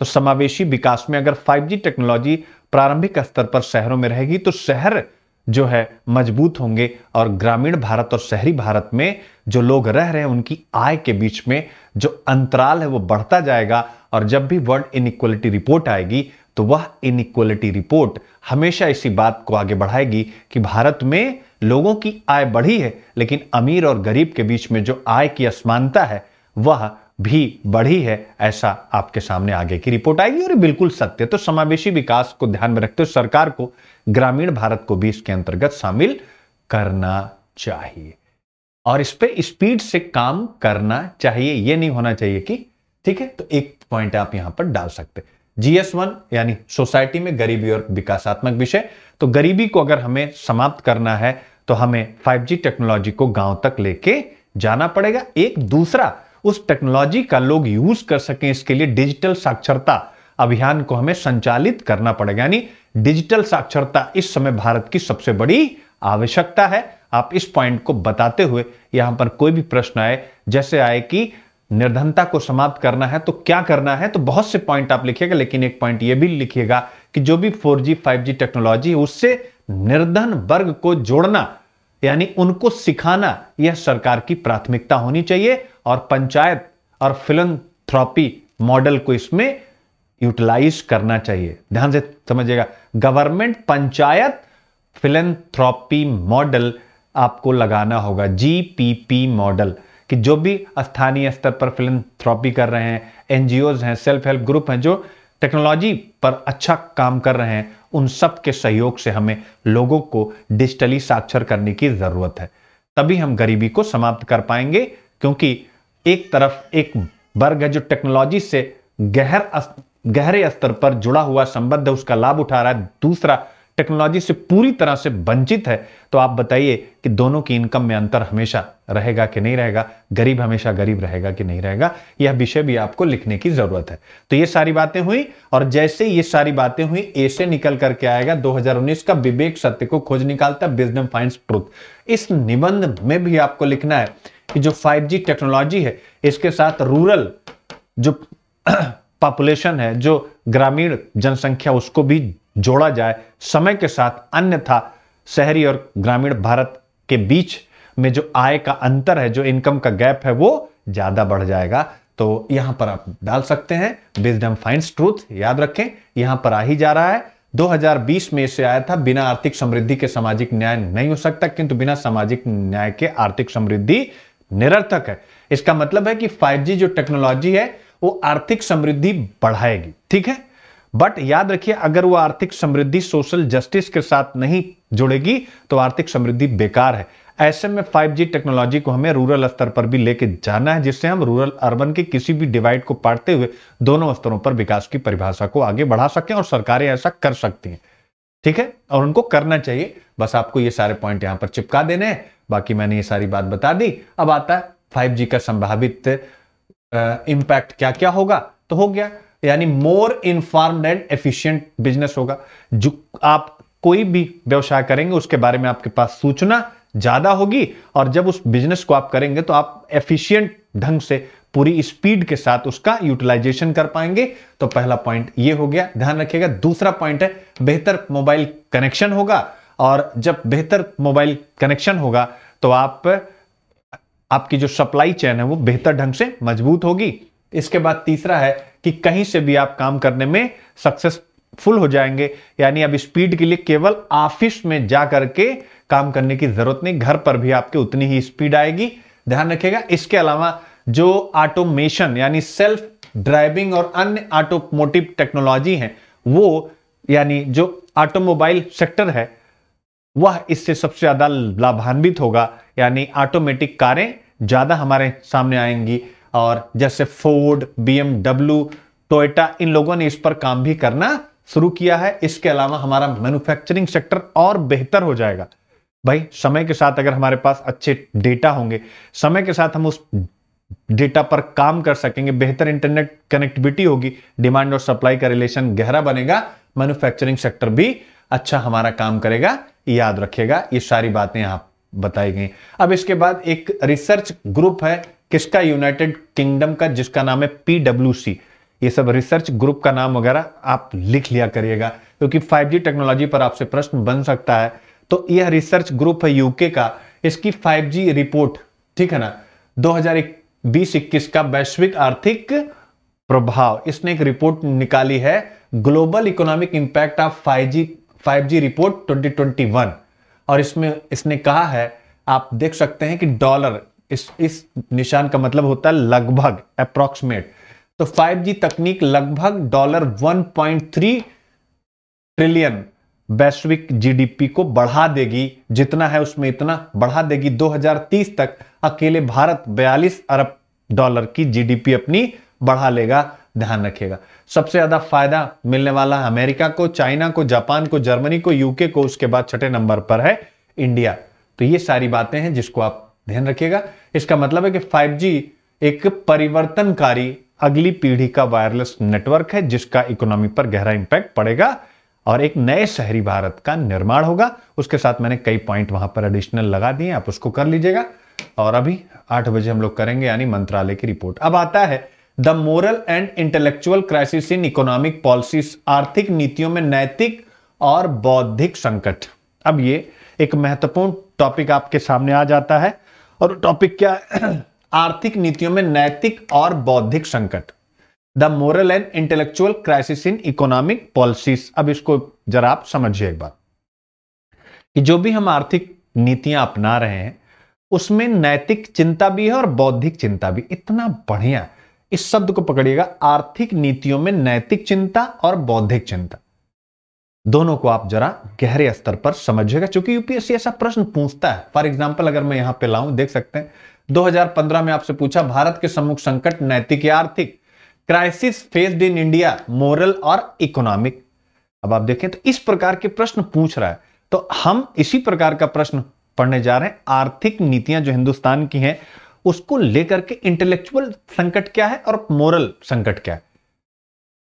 तो समावेशी विकास में अगर 5G टेक्नोलॉजी प्रारंभिक स्तर पर शहरों में रहेगी तो शहर जो है मजबूत होंगे और ग्रामीण भारत और शहरी भारत में जो लोग रह रहे हैं उनकी आय के बीच में जो अंतराल है वो बढ़ता जाएगा और जब भी वर्ल्ड इनिक्वलिटी रिपोर्ट आएगी तो वह इनिक्वलिटी रिपोर्ट हमेशा इसी बात को आगे बढ़ाएगी कि भारत में लोगों की आय बढ़ी है लेकिन अमीर और गरीब के बीच में जो आय की असमानता है वह भी बढ़ी है ऐसा आपके सामने आगे की रिपोर्ट आएगी और बिल्कुल सत्य तो समावेशी विकास को ध्यान में रखते हुए सरकार को ग्रामीण भारत को भी इसके अंतर्गत शामिल करना चाहिए और इस पर स्पीड से काम करना चाहिए यह नहीं होना चाहिए कि ठीक है तो एक पॉइंट आप यहां पर डाल सकते जीएस वन यानी सोसाइटी में गरीबी और विकासात्मक विषय तो गरीबी को अगर हमें समाप्त करना है तो हमें 5G टेक्नोलॉजी को गांव तक लेके जाना पड़ेगा एक दूसरा उस टेक्नोलॉजी का लोग यूज कर सकें इसके लिए डिजिटल साक्षरता अभियान को हमें संचालित करना पड़ेगा यानी डिजिटल साक्षरता इस समय भारत की सबसे बड़ी आवश्यकता है आप इस पॉइंट को बताते हुए यहां पर कोई भी प्रश्न आए जैसे आए कि निर्धनता को समाप्त करना है तो क्या करना है तो बहुत से पॉइंट आप लिखिएगा लेकिन एक पॉइंट यह भी लिखिएगा कि जो भी 4G 5G टेक्नोलॉजी है उससे निर्धन वर्ग को जोड़ना यानी उनको सिखाना यह सरकार की प्राथमिकता होनी चाहिए और पंचायत और फिलंथ्रॉपी मॉडल को इसमें यूटिलाइज करना चाहिए ध्यान से समझिएगा गवर्नमेंट पंचायत फिलेंथ्रॉपी मॉडल आपको लगाना होगा जीपीपी मॉडल कि जो भी स्थानीय स्तर पर फिलेंथ्रॉपी कर रहे हैं एनजीओज हैं सेल्फ हेल्प ग्रुप हैं जो टेक्नोलॉजी पर अच्छा काम कर रहे हैं उन सब के सहयोग से हमें लोगों को डिजिटली साक्षर करने की ज़रूरत है तभी हम गरीबी को समाप्त कर पाएंगे क्योंकि एक तरफ एक वर्ग है जो टेक्नोलॉजी से गहर गहरे स्तर पर जुड़ा हुआ संबंध है उसका लाभ उठा रहा है दूसरा टेक्नोलॉजी से पूरी तरह से वंचित है तो आप बताइए कि दोनों की इनकम में अंतर हमेशा रहेगा कि नहीं रहेगा गरीब हमेशा गरीब रहेगा कि नहीं रहेगा यह विषय भी आपको लिखने की जरूरत है तो ये सारी बातें हुई और जैसे ये सारी बातें हुई ऐसे निकल करके आएगा 2019 का विवेक सत्य को खोज निकालता बिजनेस फाइंड ट्रुथ इस निबंध में भी आपको लिखना है कि जो फाइव टेक्नोलॉजी है इसके साथ रूरल जो पॉपुलेशन है जो ग्रामीण जनसंख्या उसको भी जोड़ा जाए समय के साथ अन्यथा शहरी और ग्रामीण भारत के बीच में जो आय का अंतर है जो इनकम का गैप है वो ज़्यादा बढ़ जाएगा तो यहां पर आप डाल सकते हैं विजडम फाइंड्स ट्रूथ याद रखें यहां पर आ ही जा रहा है 2020 में इसे आया था बिना आर्थिक समृद्धि के सामाजिक न्याय नहीं हो सकता किंतु बिना सामाजिक न्याय के आर्थिक समृद्धि निरर्थक है इसका मतलब है कि 5G जो टेक्नोलॉजी है वो आर्थिक समृद्धि बढ़ाएगी ठीक है बट याद रखिए अगर वो आर्थिक समृद्धि सोशल जस्टिस के साथ नहीं जुड़ेगी तो आर्थिक समृद्धि बेकार है ऐसे में 5G टेक्नोलॉजी को हमें रूरल स्तर पर भी लेके जाना है जिससे हम रूरल अर्बन के किसी भी डिवाइड को पाटते हुए दोनों स्तरों पर विकास की परिभाषा को आगे बढ़ा सकें और सरकारें ऐसा कर सकती हैं ठीक है और उनको करना चाहिए बस आपको ये सारे पॉइंट यहां पर चिपका देने हैं बाकी मैंने ये सारी बात बता दी अब आता है फाइव का संभावित इम्पैक्ट uh, क्या क्या होगा तो हो गया यानी more informed and efficient business होगा जो आप कोई भी व्यवसाय करेंगे उसके बारे में आपके पास सूचना ज्यादा होगी और जब उस बिजनेस को आप करेंगे तो आप एफिशिएंट ढंग से पूरी स्पीड के साथ उसका यूटिलाइजेशन कर पाएंगे तो पहला पॉइंट ये हो गया ध्यान रखिएगा दूसरा पॉइंट है बेहतर मोबाइल कनेक्शन होगा और जब बेहतर मोबाइल कनेक्शन होगा तो आप आपकी जो सप्लाई चेन है वो बेहतर ढंग से मजबूत होगी इसके बाद तीसरा है कि कहीं से भी आप काम करने में सक्सेसफुल हो जाएंगे यानी अब स्पीड के लिए केवल ऑफिस में जा करके काम करने की जरूरत नहीं घर पर भी आपके उतनी ही स्पीड आएगी ध्यान रखिएगा इसके अलावा जो ऑटोमेशन यानी सेल्फ ड्राइविंग और अन्य ऑटोमोटिव टेक्नोलॉजी है वो यानी जो ऑटोमोबाइल सेक्टर है वह इससे सबसे ज़्यादा लाभान्वित होगा यानी ऑटोमेटिक कारें ज़्यादा हमारे सामने आएंगी और जैसे फोर्ड बीएमडब्ल्यू टोयटा इन लोगों ने इस पर काम भी करना शुरू किया है इसके अलावा हमारा मैन्युफैक्चरिंग सेक्टर और बेहतर हो जाएगा भाई समय के साथ अगर हमारे पास अच्छे डेटा होंगे समय के साथ हम उस डेटा पर काम कर सकेंगे बेहतर इंटरनेट कनेक्टिविटी होगी डिमांड और सप्लाई का रिलेशन गहरा बनेगा मैन्युफैक्चरिंग सेक्टर भी अच्छा हमारा काम करेगा याद रखिएगा ये सारी बातें आप बताई गई अब इसके बाद एक रिसर्च ग्रुप है किसका यूनाइटेड किंगडम का जिसका नाम है पीडब्ल्यू ये सब रिसर्च ग्रुप का नाम वगैरह आप लिख लिया करिएगा क्योंकि तो 5G टेक्नोलॉजी पर आपसे प्रश्न बन सकता है तो यह रिसर्च ग्रुप है यूके का इसकी 5G रिपोर्ट ठीक है ना 2020-21 का वैश्विक आर्थिक प्रभाव इसने एक रिपोर्ट निकाली है global economic impact of 5G 5G report 2021 और इसमें इसने कहा है आप देख सकते हैं कि डॉलर इस इस निशान का मतलब होता है लगभग अप्रोक्सीमेट तो 5G तकनीक लगभग डॉलर 1.3 ट्रिलियन वैश्विक जीडीपी को बढ़ा देगी जितना है उसमें इतना बढ़ा देगी 2030 तक अकेले भारत 42 अरब डॉलर की जीडीपी अपनी बढ़ा लेगा ध्यान रखिएगा सबसे ज्यादा फायदा मिलने वाला है अमेरिका को चाइना को जापान को जर्मनी को यूके को उसके बाद छठे नंबर पर है इंडिया तो ये सारी बातें हैं जिसको आप ध्यान रखिएगा इसका मतलब है कि फाइव एक परिवर्तनकारी अगली पीढ़ी का वायरलेस नेटवर्क है जिसका इकोनॉमी पर गहरा इंपैक्ट पड़ेगा और एक नए शहरी भारत का निर्माण होगा उसके साथ मैंने कई पॉइंट वहां पर एडिशनल लगा दिए आप उसको कर लीजिएगा और अभी आठ बजे हम लोग करेंगे यानी मंत्रालय की रिपोर्ट अब आता है the moral and intellectual crisis in economic policies आर्थिक नीतियों में नैतिक और बौद्धिक संकट अब ये एक महत्वपूर्ण टॉपिक आपके सामने आ जाता है और टॉपिक क्या है आर्थिक नीतियों में नैतिक और बौद्धिक संकट the moral and intellectual crisis in economic policies अब इसको जरा आप समझिए एक बार कि जो भी हम आर्थिक नीतियां अपना रहे हैं उसमें नैतिक चिंता भी है और बौद्धिक चिंता भी इतना बढ़िया है इस शब्द को पकड़िएगा आर्थिक नीतियों में नैतिक चिंता और बौद्धिक चिंता दोनों को आप जरा गहरे स्तर पर समझिएगा क्योंकि यूपीएससी ऐसा प्रश्न पूछता है फॉर एग्जाम्पल अगर मैं यहां पे लाऊं देख सकते हैं 2015 में आपसे पूछा भारत के सम्मुख संकट नैतिक या आर्थिक crisis faced in India moral और इकोनॉमिक अब आप देखें तो इस प्रकार के प्रश्न पूछ रहा है तो हम इसी प्रकार का प्रश्न पढ़ने जा रहे हैं आर्थिक नीतियां जो हिंदुस्तान की हैं उसको लेकर के इंटेलेक्चुअल संकट क्या है और मोरल संकट क्या है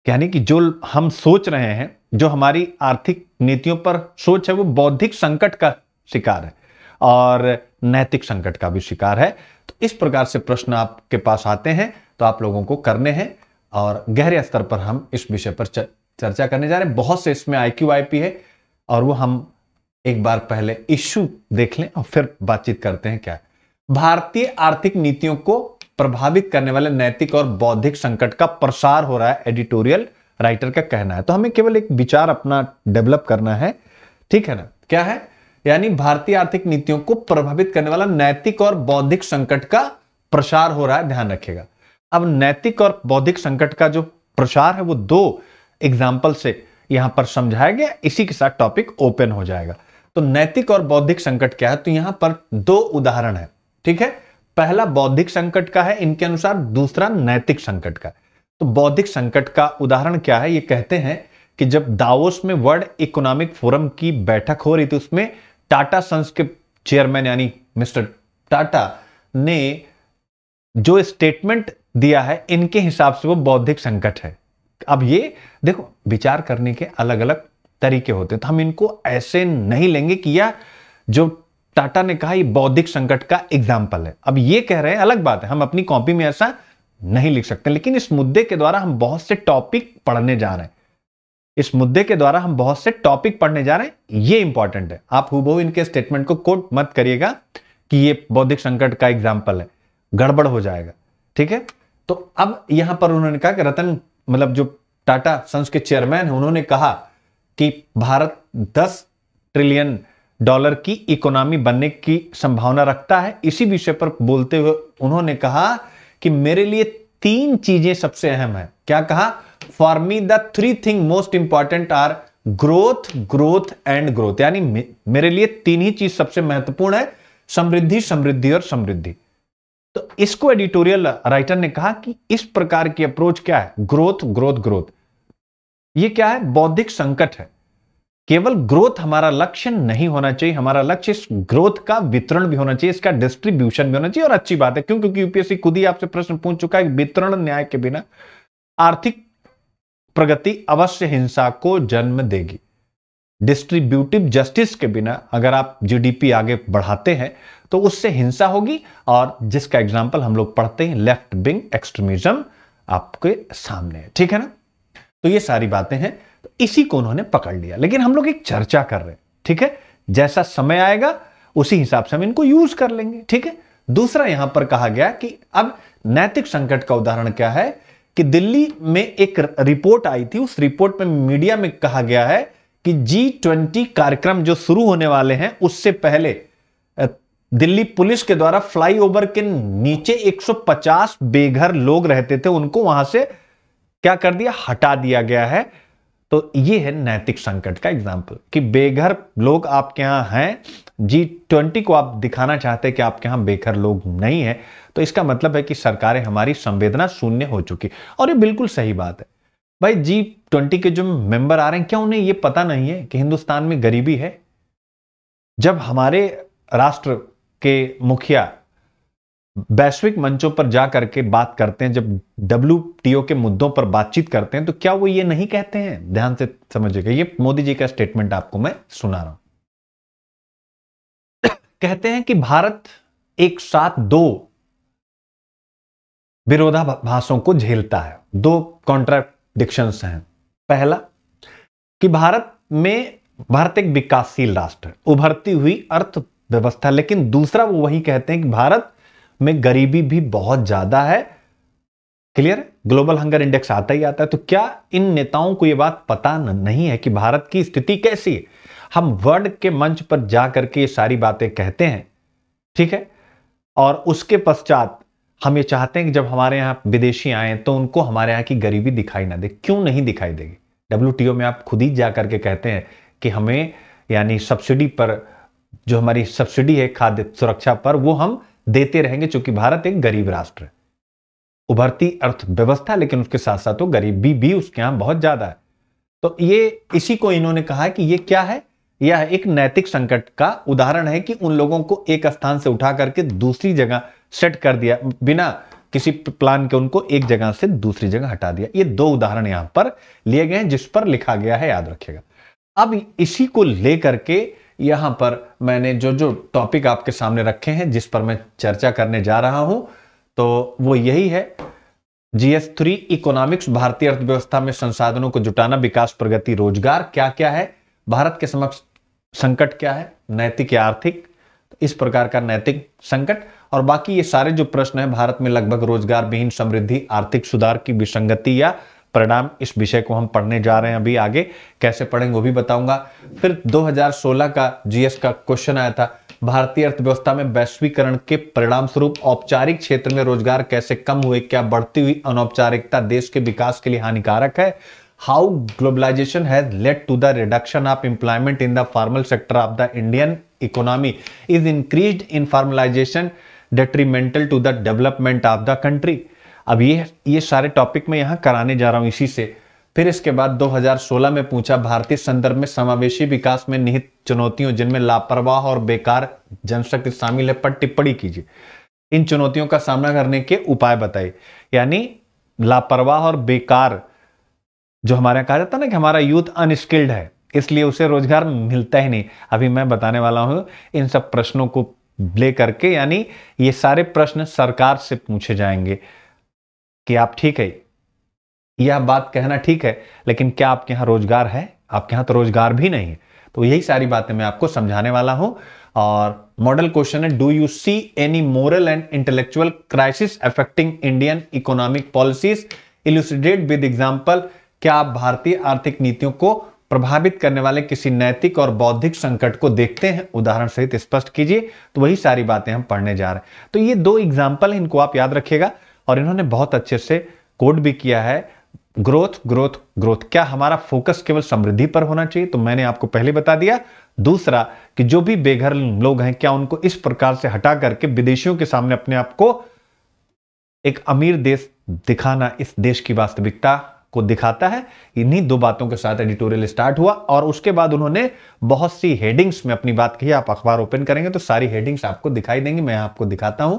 यानी कि जो हम सोच रहे हैं जो हमारी आर्थिक नीतियों पर सोच है वो बौद्धिक संकट का शिकार है और नैतिक संकट का भी शिकार है तो इस प्रकार से प्रश्न आपके पास आते हैं तो आप लोगों को करने हैं और गहरे स्तर पर हम इस विषय पर चर्चा करने जा रहे हैं बहुत से इसमें आई क्यू आई पी है और वो हम एक बार पहले इश्यू देख लें और फिर बातचीत करते हैं क्या भारतीय आर्थिक नीतियों को प्रभावित करने वाले नैतिक और बौद्धिक संकट का प्रसार हो रहा है एडिटोरियल राइटर का कहना है तो हमें केवल एक विचार अपना डेवलप करना है ठीक है ना क्या है यानी भारतीय आर्थिक नीतियों को प्रभावित करने वाला नैतिक और बौद्धिक संकट का प्रसार हो रहा है ध्यान रखिएगा अब नैतिक और बौद्धिक संकट का जो प्रसार है वो दो एग्जाम्पल से यहां पर समझाया गया इसी के साथ टॉपिक ओपन हो जाएगा तो नैतिक और बौद्धिक संकट क्या है तो यहां पर दो उदाहरण है ठीक है पहला बौद्धिक संकट का है इनके अनुसार दूसरा नैतिक संकट का तो बौद्धिक संकट का उदाहरण क्या है ये कहते हैं कि जब दावोस में वर्ल्ड इकोनॉमिक फोरम की बैठक हो रही थी उसमें टाटा सन्स के चेयरमैन यानी मिस्टर टाटा ने जो स्टेटमेंट दिया है इनके हिसाब से वो बौद्धिक संकट है अब ये देखो विचार करने के अलग अलग तरीके होते हैं तो हम इनको ऐसे नहीं लेंगे कि यह जो टाटा ने कहा यह बौद्धिक संकट का एग्जाम्पल है अब ये कह रहे हैं अलग बात है हम अपनी कॉपी में ऐसा नहीं लिख सकते लेकिन इस मुद्दे के द्वारा हम बहुत से टॉपिक पढ़ने जा रहे हैं इस मुद्दे के द्वारा हम बहुत से टॉपिक पढ़ने जा रहे हैं ये इंपॉर्टेंट है आप हुबहू इनके स्टेटमेंट को कोट मत करिएगा कि ये बौद्धिक संकट का एग्जाम्पल है गड़बड़ हो जाएगा ठीक है तो अब यहां पर उन्होंने कहा कि रतन मतलब जो टाटा सन्स के चेयरमैन है उन्होंने कहा कि भारत 10 ट्रिलियन डॉलर की इकोनॉमी बनने की संभावना रखता है इसी विषय पर बोलते हुए उन्होंने कहा कि मेरे लिए तीन चीजें सबसे अहम है क्या कहा for me the three thing most important are growth growth and growth यानी मेरे लिए तीन ही चीज सबसे महत्वपूर्ण है समृद्धि समृद्धि और समृद्धि तो इसको एडिटोरियल राइटर ने कहा कि इस प्रकार की अप्रोच क्या है ग्रोथ ग्रोथ ग्रोथ ये क्या है बौद्धिक संकट है केवल ग्रोथ हमारा लक्ष्य नहीं होना चाहिए हमारा लक्ष्य इस ग्रोथ का वितरण भी होना चाहिए इसका डिस्ट्रीब्यूशन भी होना चाहिए और अच्छी बात है क्यों क्योंकि यूपीएससी खुद ही आपसे प्रश्न पूछ चुका है वितरण न्याय के बिना आर्थिक प्रगति अवश्य हिंसा को जन्म देगी डिस्ट्रीब्यूटिव जस्टिस के बिना अगर आप जीडीपी आगे बढ़ाते हैं तो उससे हिंसा होगी और जिसका एग्जाम्पल हम लोग पढ़ते हैं लेफ्ट विंग एक्सट्रीमिज्म आपके सामने है ठीक है ना तो ये सारी बातें हैं तो इसी को उन्होंने पकड़ लिया लेकिन हम लोग एक चर्चा कर रहे हैं ठीक है जैसा समय आएगा उसी हिसाब से हम इनको यूज कर लेंगे ठीक है दूसरा यहां पर कहा गया कि अब नैतिक संकट का उदाहरण क्या है कि दिल्ली में एक रिपोर्ट आई थी उस रिपोर्ट में मीडिया में कहा गया है कि जी ट्वेंटी कार्यक्रम जो शुरू होने वाले हैं उससे पहले दिल्ली पुलिस के द्वारा फ्लाईओवर के नीचे 150 बेघर लोग रहते थे उनको वहां से क्या कर दिया हटा दिया गया है तो ये है नैतिक संकट का एग्जाम्पल कि बेघर लोग आपके यहां हैं जी ट्वेंटी को आप दिखाना चाहते हैं कि आपके यहां बेघर लोग नहीं है तो इसका मतलब है कि सरकारें हमारी संवेदना शून्य हो चुकी और ये बिल्कुल सही बात है भाई जी ट्वेंटी के जो मेंबर आ रहे हैं क्या उन्हें ये पता नहीं है कि हिंदुस्तान में गरीबी है जब हमारे राष्ट्र के मुखिया वैश्विक मंचों पर जा करके बात करते हैं जब डब्ल्यू के मुद्दों पर बातचीत करते हैं तो क्या वो ये नहीं कहते हैं ध्यान से समझिएगा ये मोदी जी का स्टेटमेंट आपको मैं सुना रहा हूं कहते हैं कि भारत एक साथ दो विरोधाभासों को झेलता है दो कॉन्ट्राडिक्शन हैं पहला कि भारत में भारत एक विकासशील राष्ट्र है उभरती हुई अर्थव्यवस्था लेकिन दूसरा वो वही कहते हैं कि भारत में गरीबी भी बहुत ज्यादा है क्लियर ग्लोबल हंगर इंडेक्स आता ही आता है तो क्या इन नेताओं को यह बात पता नहीं है कि भारत की स्थिति कैसी है हम वर्ल्ड के मंच पर जाकर के ये सारी बातें कहते हैं ठीक है और उसके पश्चात हम ये चाहते हैं कि जब हमारे यहां विदेशी आए तो उनको हमारे यहाँ की गरीबी दिखाई ना दे क्यों नहीं दिखाई देगी डब्ल्यू में आप खुद ही जाकर के कहते हैं कि हमें यानी सब्सिडी पर जो हमारी सब्सिडी है खाद्य सुरक्षा पर वो हम देते रहेंगे चूंकि भारत एक गरीब राष्ट्र है उभरती अर्थव्यवस्था लेकिन उसके साथ साथ वो तो गरीबी भी उसके यहां बहुत ज्यादा है तो ये इसी को इन्होंने कहा कि ये क्या है यह एक नैतिक संकट का उदाहरण है कि उन लोगों को एक स्थान से उठा करके दूसरी जगह सेट कर दिया बिना किसी प्लान के उनको एक जगह से दूसरी जगह हटा दिया ये दो उदाहरण यहां पर लिए गए हैं जिस पर लिखा गया है याद रखिएगा अब इसी को लेकर के यहां पर मैंने जो जो टॉपिक आपके सामने रखे हैं जिस पर मैं चर्चा करने जा रहा हूं तो वो यही है जीएस थ्री इकोनॉमिक्स भारतीय अर्थव्यवस्था में संसाधनों को जुटाना विकास प्रगति रोजगार क्या क्या है भारत के समक्ष संकट क्या है नैतिक या आर्थिक इस प्रकार का नैतिक संकट और बाकी ये सारे जो प्रश्न है भारत में लगभग रोजगार विहीन समृद्धि आर्थिक सुधार की विसंगति या परिणाम इस विषय को हम पढ़ने जा रहे हैं अभी आगे कैसे पढ़ेंगे वो भी बताऊंगा फिर 2016 का जीएस का क्वेश्चन आया था भारतीय अर्थव्यवस्था में वैश्वीकरण के परिणाम स्वरूप औपचारिक क्षेत्र में रोजगार कैसे कम हुए क्या बढ़ती हुई अनौपचारिकता देश के विकास के लिए हानिकारक है how globalisation has led to the reduction of employment in the formal sector of the Indian economy is increase in formalisation detrimental to the development of the country अब ये ये सारे टॉपिक मैं यहाँ कराने जा रहा हूँ इसी से फिर इसके बाद 2016 में पूछा भारतीय संदर्भ में समावेशी विकास में निहित चुनौतियों जिनमें लापरवाह और बेकार जनशक्ति शामिल है पर टिप्पणी कीजिए इन चुनौतियों का सामना करने के उपाय बताइए यानी लापरवाह और बेकार जो हमारे कहा जाता है ना कि हमारा यूथ अनस्किल्ड है इसलिए उसे रोजगार मिलता ही नहीं अभी मैं बताने वाला हूं इन सब प्रश्नों को ले करके यानी ये सारे प्रश्न सरकार से पूछे जाएंगे कि आप ठीक है यह बात कहना ठीक है लेकिन क्या आपके यहां रोजगार है आपके यहां तो रोजगार भी नहीं है तो यही सारी बातें मैं आपको समझाने वाला हूं और मॉडल क्वेश्चन है do you see any moral and intellectual crisis affecting Indian economic policies elucidate with example क्या आप भारतीय आर्थिक नीतियों को प्रभावित करने वाले किसी नैतिक और बौद्धिक संकट को देखते हैं उदाहरण सहित स्पष्ट कीजिए तो वही सारी बातें हम पढ़ने जा रहे हैं तो ये दो एग्जाम्पल इनको आप याद रखिएगा और इन्होंने बहुत अच्छे से कोड भी किया है ग्रोथ ग्रोथ ग्रोथ क्या हमारा फोकस केवल समृद्धि पर होना चाहिए तो मैंने आपको पहले बता दिया दूसरा कि जो भी बेघर लोग हैं क्या उनको इस प्रकार से हटा करके विदेशियों के सामने अपने आप को एक अमीर देश दिखाना इस देश की वास्तविकता को दिखाता है इन्हीं दो बातों के साथ एडिटोरियल स्टार्ट हुआ और उसके बाद उन्होंने बहुत सी हेडिंग्स में अपनी बात कही आप अखबार ओपन करेंगे तो सारी हेडिंग्स आपको दिखाई देंगी मैं आपको दिखाता हूं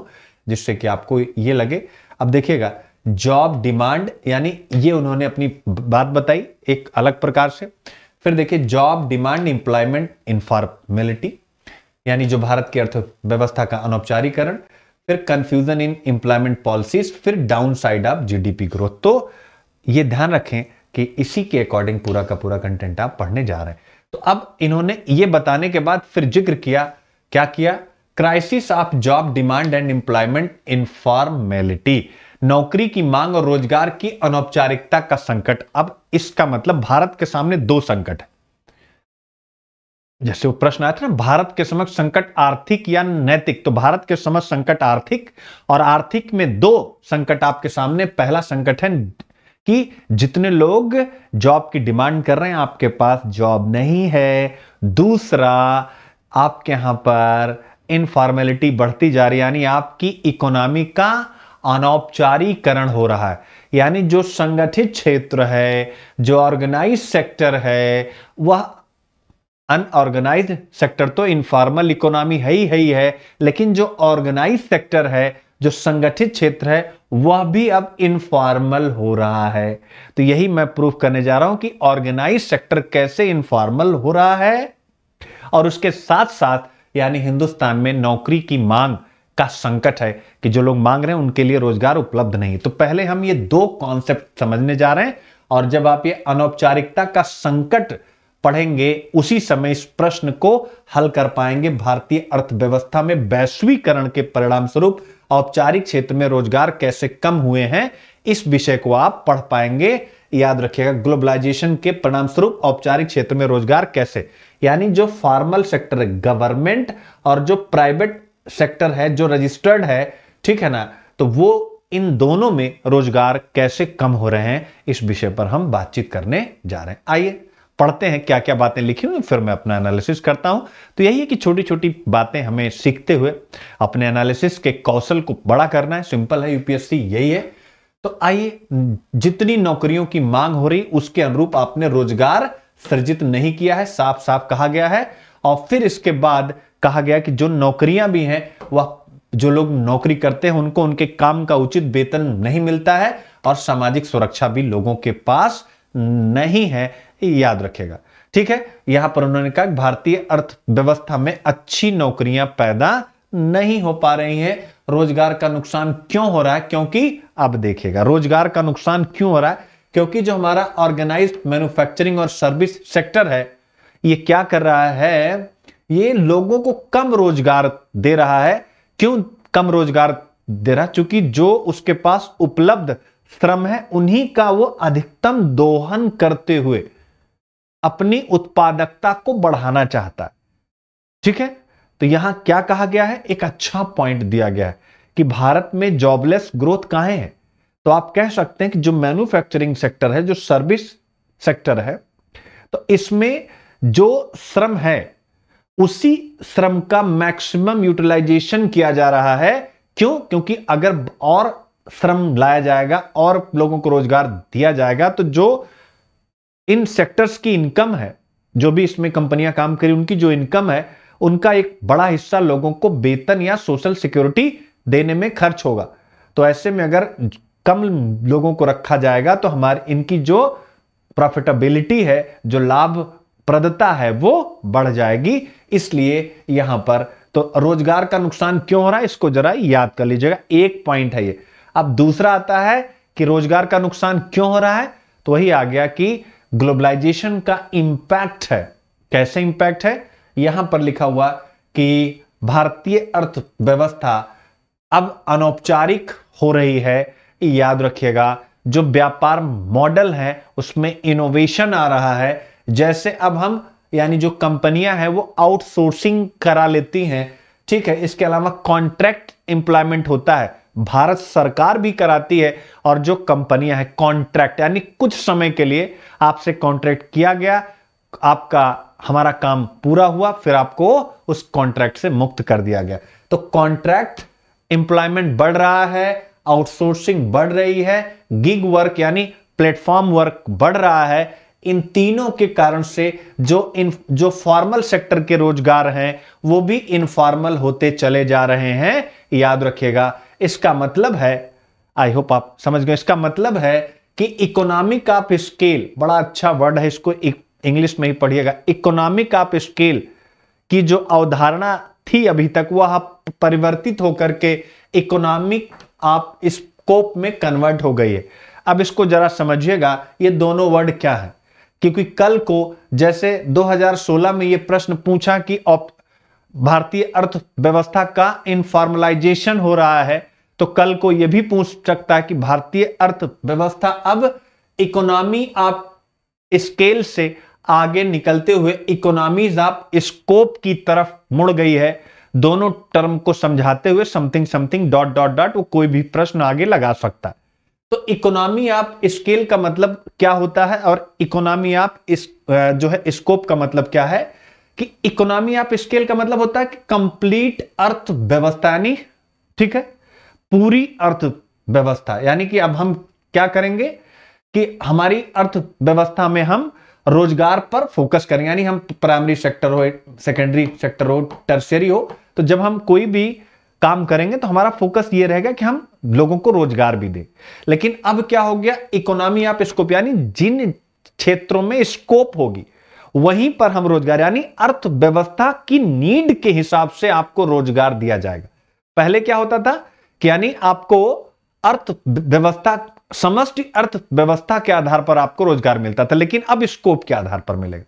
जिससे कि आपको ये लगे अब देखिएगा जॉब डिमांड यानी ये उन्होंने अपनी बात बताई एक अलग प्रकार से फिर देखिए जॉब डिमांड इंप्लॉयमेंट इनफॉर्मेलिटी यानी जो भारत की अर्थव्यवस्था का अनौपचारीकरण फिर कंफ्यूजन इन इंप्लायमेंट पॉलिसीज फिर downside of GDP growth तो ये ध्यान रखें कि इसी के अकॉर्डिंग पूरा का पूरा कंटेंट आप पढ़ने जा रहे हैं तो अब इन्होंने ये बताने के बाद फिर जिक्र किया क्या किया crisis of job demand and employment informality नौकरी की मांग और रोजगार की अनौपचारिकता का संकट अब इसका मतलब भारत के सामने दो संकट है जैसे वो प्रश्न आया था ना भारत के समक्ष संकट आर्थिक या नैतिक तो भारत के समक्ष संकट आर्थिक और आर्थिक में दो संकट आपके सामने पहला संकट है कि जितने लोग जॉब की डिमांड कर रहे हैं आपके पास जॉब नहीं है दूसरा आपके यहां पर इनफॉर्मेलिटी बढ़ती जा रही यानी आपकी इकोनॉमी का अनौपचारीकरण हो रहा है यानी जो संगठित क्षेत्र है जो ऑर्गेनाइज सेक्टर है वह अनऑर्गेनाइज सेक्टर तो इनफॉर्मल इकोनॉमी है ही है ही है लेकिन जो ऑर्गेनाइज सेक्टर है जो संगठित क्षेत्र है वह भी अब इनफॉर्मल हो रहा है तो यही मैं प्रूफ करने जा रहा हूं कि ऑर्गेनाइज सेक्टर कैसे इनफॉर्मल हो रहा है और उसके साथ साथ यानी हिंदुस्तान में नौकरी की मांग का संकट है कि जो लोग मांग रहे हैं उनके लिए रोजगार उपलब्ध नहीं तो पहले हम ये दो कॉन्सेप्ट समझने जा रहे हैं और जब आप ये अनौपचारिकता का संकट पढ़ेंगे उसी समय इस प्रश्न को हल कर पाएंगे भारतीय अर्थव्यवस्था में वैश्वीकरण के परिणाम स्वरूप औपचारिक क्षेत्र में रोजगार कैसे कम हुए हैं इस विषय को आप पढ़ पाएंगे याद रखिएगा ग्लोबलाइजेशन के परिणाम स्वरूप औपचारिक क्षेत्र में रोजगार कैसे यानी जो फॉर्मल सेक्टर है गवर्नमेंट और जो प्राइवेट सेक्टर है जो रजिस्टर्ड है ठीक है ना तो वो इन दोनों में रोजगार कैसे कम हो रहे हैं इस विषय पर हम बातचीत करने जा रहे हैं आइए पढ़ते हैं क्या क्या बातें लिखी हुई फिर मैं अपना एनालिसिस करता हूं तो यही है कि छोटी छोटी बातें हमें सीखते हुए अपने एनालिसिस के कौशल को बड़ा करना है सिंपल है यूपीएससी यही है तो आइए जितनी नौकरियों की मांग हो रही उसके अनुरूप आपने रोजगार सृजित नहीं किया है साफ साफ कहा गया है और फिर इसके बाद कहा गया कि जो नौकरियां भी हैं वह जो लोग नौकरी करते हैं उनको उनके काम का उचित वेतन नहीं मिलता है और सामाजिक सुरक्षा भी लोगों के पास नहीं है याद रखेगा ठीक है यहां पर उन्होंने कहा भारतीय अर्थव्यवस्था में अच्छी नौकरियां पैदा नहीं हो पा रही हैं रोजगार का नुकसान क्यों हो रहा है क्योंकि अब देखेगा रोजगार का नुकसान क्यों हो रहा है क्योंकि जो हमारा ऑर्गेनाइज मैन्युफैक्चरिंग और सर्विस सेक्टर है ये क्या कर रहा है ये लोगों को कम रोजगार दे रहा है क्यों कम रोजगार दे रहा है जो उसके पास उपलब्ध श्रम है उन्हीं का वो अधिकतम दोहन करते हुए अपनी उत्पादकता को बढ़ाना चाहता है ठीक है तो यहां क्या कहा गया है एक अच्छा पॉइंट दिया गया है कि भारत में जॉबलेस ग्रोथ कहां है तो आप कह सकते हैं कि जो मैन्युफैक्चरिंग सेक्टर है जो सर्विस सेक्टर है तो इसमें जो श्रम है उसी श्रम का मैक्सिमम यूटिलाइजेशन किया जा रहा है क्यों क्योंकि अगर और श्रम लाया जाएगा और लोगों को रोजगार दिया जाएगा तो जो इन सेक्टर्स की इनकम है जो भी इसमें कंपनियां काम करी उनकी जो इनकम है उनका एक बड़ा हिस्सा लोगों को वेतन या सोशल सिक्योरिटी देने में खर्च होगा तो ऐसे में अगर कम लोगों को रखा जाएगा तो हमारे इनकी जो प्रॉफिटेबिलिटी है जो लाभप्रदता है वो बढ़ जाएगी इसलिए यहां पर तो रोजगार का नुकसान क्यों हो रहा है इसको जरा याद कर लीजिएगा एक पॉइंट है ये अब दूसरा आता है कि रोजगार का नुकसान क्यों हो रहा है तो वही आ गया कि ग्लोबलाइजेशन का इंपैक्ट है कैसे इंपैक्ट है यहां पर लिखा हुआ कि भारतीय अर्थव्यवस्था अब अनौपचारिक हो रही है याद रखिएगा जो व्यापार मॉडल है उसमें इनोवेशन आ रहा है जैसे अब हम यानी जो कंपनियां हैं वो आउटसोर्सिंग करा लेती हैं ठीक है इसके अलावा कॉन्ट्रैक्ट एम्प्लॉयमेंट होता है भारत सरकार भी कराती है और जो कंपनियां हैं कॉन्ट्रैक्ट यानी कुछ समय के लिए आपसे कॉन्ट्रैक्ट किया गया आपका हमारा काम पूरा हुआ फिर आपको उस कॉन्ट्रैक्ट से मुक्त कर दिया गया तो कॉन्ट्रैक्ट एम्प्लॉयमेंट बढ़ रहा है आउटसोर्सिंग बढ़ रही है गिग वर्क यानी प्लेटफॉर्म वर्क बढ़ रहा है इन तीनों के कारण से जो इन जो फॉर्मल सेक्टर के रोजगार हैं वो भी इनफॉर्मल होते चले जा रहे हैं याद रखिएगा इसका मतलब है आई होप आप समझ गए इसका मतलब है कि इकोनॉमिक ऑफ स्केल बड़ा अच्छा वर्ड है इसको एक इंग्लिश में ही पढ़िएगा इकोनॉमिक आप स्केल की जो अवधारणा थी अभी तक वह परिवर्तित होकर के इकोनॉमिक आप स्कोप में कन्वर्ट हो गई है अब इसको जरा समझिएगा ये दोनों वर्ड क्या है क्योंकि कल को जैसे 2016 में ये प्रश्न पूछा कि भारतीय अर्थव्यवस्था का इनफॉर्मलाइजेशन हो रहा है तो कल को यह भी पूछ सकता है कि भारतीय अर्थव्यवस्था अब इकोनॉमी आप स्केल से आगे निकलते हुए इकोनॉमीज ऑफ स्कोप की तरफ मुड़ गई है दोनों टर्म को समझाते हुए something something dot dot dot वो कोई भी प्रश्न आगे लगा सकता है तो इकोनॉमी ऑफ स्केल का मतलब क्या होता है और इकोनॉमी ऑफ इस जो है स्कोप का मतलब क्या है कि इकोनॉमी ऑफ स्केल का मतलब होता है कि कंप्लीट अर्थव्यवस्था यानी ठीक है पूरी अर्थव्यवस्था यानी कि अब हम क्या करेंगे कि हमारी अर्थव्यवस्था में हम रोजगार पर फोकस करें यानी हम प्राइमरी सेक्टर हो सेकेंडरी सेक्टर हो टर्सरी हो तो जब हम कोई भी काम करेंगे तो हमारा फोकस ये रहेगा कि हम लोगों को रोजगार भी दें लेकिन अब क्या हो गया इकोनॉमी आप स्कोप यानी जिन क्षेत्रों में स्कोप होगी वहीं पर हम रोजगार यानी अर्थव्यवस्था की नीड के हिसाब से आपको रोजगार दिया जाएगा पहले क्या होता था कि यानी आपको अर्थव्यवस्था समष्टि अर्थव्यवस्था के आधार पर आपको रोजगार मिलता था लेकिन अब स्कोप के आधार पर मिलेगा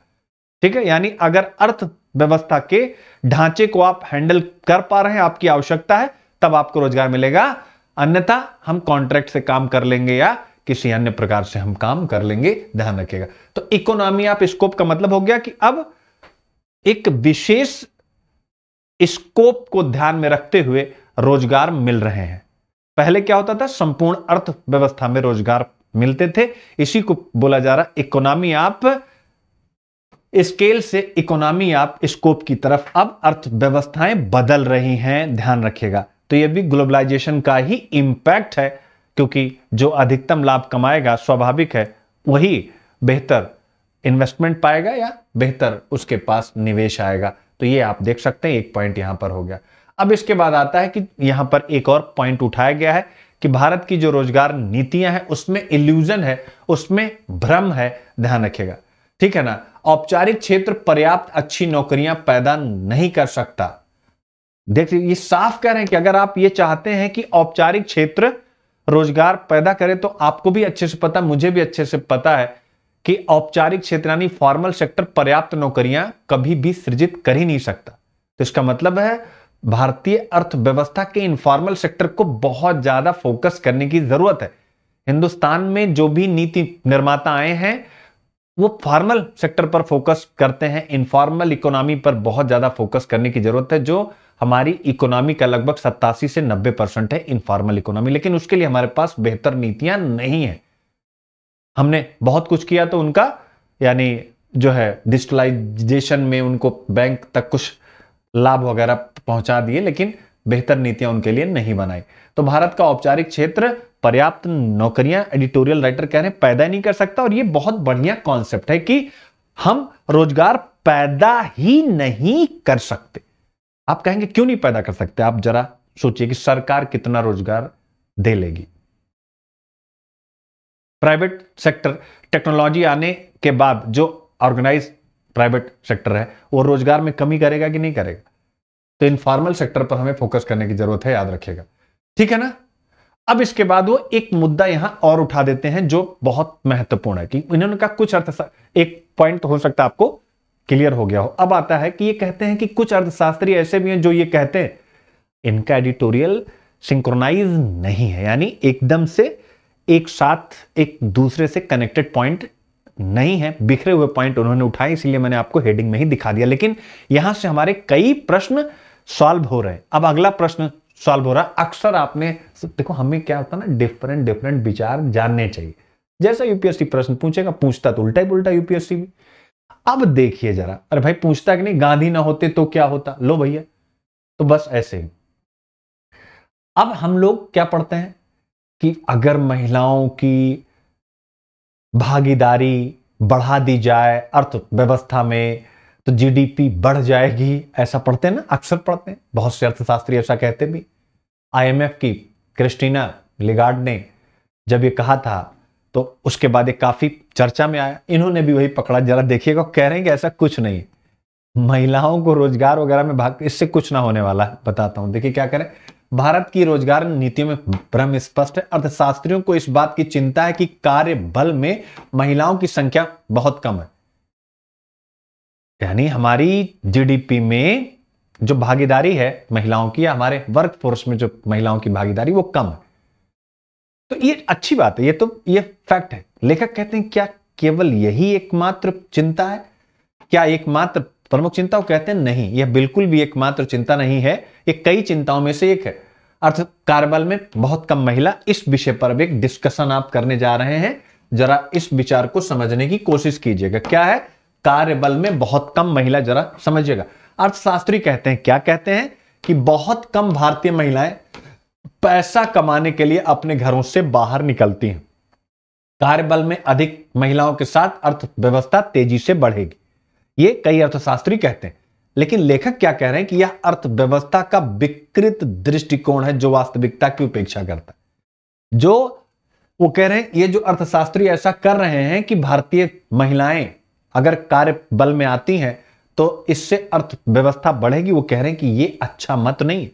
ठीक है यानी अगर अर्थव्यवस्था के ढांचे को आप हैंडल कर पा रहे हैं आपकी आवश्यकता है तब आपको रोजगार मिलेगा अन्यथा हम कॉन्ट्रैक्ट से काम कर लेंगे या किसी अन्य प्रकार से हम काम कर लेंगे ध्यान रखिएगा तो इकोनॉमी आप स्कोप का मतलब हो गया कि अब एक विशेष स्कोप को ध्यान में रखते हुए रोजगार मिल रहे हैं पहले क्या होता था संपूर्ण अर्थव्यवस्था में रोजगार मिलते थे इसी को बोला जा रहा इकोनॉमी आप स्केल से इकोनॉमी आप स्कोप की तरफ अब अर्थव्यवस्थाएं बदल रही हैं ध्यान रखिएगा तो यह भी ग्लोबलाइजेशन का ही इंपैक्ट है क्योंकि जो अधिकतम लाभ कमाएगा स्वाभाविक है वही बेहतर इन्वेस्टमेंट पाएगा या बेहतर उसके पास निवेश आएगा तो ये आप देख सकते हैं एक पॉइंट यहां पर हो गया अब इसके बाद आता है कि यहां पर एक और पॉइंट उठाया गया है कि भारत की जो रोजगार नीतियां हैं उसमें इल्यूजन है उसमें भ्रम है ध्यान रखेगा ठीक है ना औपचारिक क्षेत्र पर्याप्त अच्छी नौकरियां पैदा नहीं कर सकता देखिए ये साफ कह रहे हैं कि अगर आप ये चाहते हैं कि औपचारिक क्षेत्र रोजगार पैदा करे तो आपको भी अच्छे से पता मुझे भी अच्छे से पता है कि औपचारिक क्षेत्र यानी फॉर्मल सेक्टर पर्याप्त नौकरियां कभी भी सृजित कर ही नहीं सकता तो इसका मतलब है भारतीय अर्थव्यवस्था के इनफॉर्मल सेक्टर को बहुत ज्यादा फोकस करने की जरूरत है हिंदुस्तान में जो भी नीति निर्माता आए हैं वो फॉर्मल सेक्टर पर फोकस करते हैं इनफॉर्मल इकोनॉमी पर बहुत ज्यादा फोकस करने की जरूरत है जो हमारी इकोनॉमी का लगभग सत्तासी से नब्बे परसेंट है इनफॉर्मल इकोनॉमी लेकिन उसके लिए हमारे पास बेहतर नीतियां नहीं है हमने बहुत कुछ किया तो उनका यानी जो है डिजिटलाइजेशन में उनको बैंक तक कुछ लाभ वगैरह पहुंचा दिए लेकिन बेहतर नीतियां उनके लिए नहीं बनाई तो भारत का औपचारिक क्षेत्र पर्याप्त नौकरियां एडिटोरियल राइटर कह रहे हैं पैदा ही नहीं कर सकता और ये बहुत बढ़िया कॉन्सेप्ट है कि हम रोजगार पैदा ही नहीं कर सकते आप कहेंगे क्यों नहीं पैदा कर सकते आप जरा सोचिए कि सरकार कितना रोजगार दे लेगी प्राइवेट सेक्टर टेक्नोलॉजी आने के बाद जो ऑर्गेनाइज प्राइवेट सेक्टर है वो रोजगार में कमी करेगा कि नहीं करेगा तो इनफॉर्मल सेक्टर पर हमें फोकस करने की जरूरत है याद रखिएगा ठीक है ना अब इसके बाद वो एक मुद्दा यहां और उठा देते हैं जो बहुत महत्वपूर्ण है कि इन्होंने कहा कुछ अर्थशास्त्र एक पॉइंट हो सकता है आपको क्लियर हो गया हो अब आता है कि ये कहते हैं कि कुछ अर्थशास्त्री ऐसे भी हैं जो ये कहते हैं इनका एडिटोरियल सिंक्रोनाइज नहीं है यानी एकदम से एक साथ एक दूसरे से कनेक्टेड पॉइंट नहीं है बिखरे हुए पॉइंट उन्होंने उठाए इसलिए मैंने आपको हेडिंग में ही दिखा दिया लेकिन यहां से हमारे कई प्रश्न सॉल्व हो रहे हैं अब अगला प्रश्न सॉल्व हो रहा है अक्सर आपने देखो हमें क्या होता है ना डिफरेंट डिफरेंट विचार जानने चाहिए जैसा यूपीएससी प्रश्न पूछेगा पूछता तो उल्टा ही उल्टा यूपीएससी भी अब देखिए जरा अरे भाई पूछता कि नहीं गांधी ना होते तो क्या होता लो भैया तो बस ऐसे ही अब हम लोग क्या पढ़ते हैं कि अगर महिलाओं की भागीदारी बढ़ा दी जाए अर्थव्यवस्था में तो जीडीपी बढ़ जाएगी ऐसा पढ़ते हैं ना अक्सर पढ़ते हैं बहुत से अर्थशास्त्री ऐसा कहते भी आईएमएफ की क्रिस्टीना लिगार्ड ने जब ये कहा था तो उसके बाद ये काफी चर्चा में आया इन्होंने भी वही पकड़ा जरा देखिएगा कह रहे हैं कि ऐसा कुछ नहीं महिलाओं को रोजगार वगैरह में भाग इससे कुछ ना होने वाला है बताता हूं देखिए क्या करें भारत की रोजगार नीतियों में भ्रम स्पष्ट है अर्थशास्त्रियों को इस बात की चिंता है कि कार्य बल में महिलाओं की संख्या बहुत कम है यानी हमारी जीडीपी में जो भागीदारी है महिलाओं की या हमारे वर्क फोर्स में जो महिलाओं की भागीदारी वो कम है तो ये अच्छी बात है ये तो ये फैक्ट है लेखक कहते हैं क्या केवल यही एकमात्र चिंता है क्या एकमात्र प्रमुख चिंता कहते हैं नहीं यह बिल्कुल भी एकमात्र चिंता नहीं है ये कई चिंताओं में से एक है अर्थ कार्यबल में बहुत कम महिला इस विषय पर भी एक डिस्कशन आप करने जा रहे हैं जरा इस विचार को समझने की कोशिश कीजिएगा क्या है कार्यबल में बहुत कम महिला जरा समझिएगा अर्थशास्त्री कहते हैं क्या कहते हैं कि बहुत कम भारतीय महिलाएं पैसा कमाने के लिए अपने घरों से बाहर निकलती हैं कार्यबल में अधिक महिलाओं के साथ अर्थव्यवस्था तेजी से बढ़ेगी ये कई अर्थशास्त्री कहते हैं लेकिन लेखक क्या कह रहे हैं कि यह अर्थव्यवस्था का विकृत दृष्टिकोण है जो वास्तविकता की उपेक्षा करता है जो वो कह रहे हैं ये जो अर्थशास्त्री ऐसा कर रहे हैं कि भारतीय महिलाएं अगर कार्य बल में आती हैं तो इससे अर्थव्यवस्था बढ़ेगी वो कह रहे हैं कि ये अच्छा मत नहीं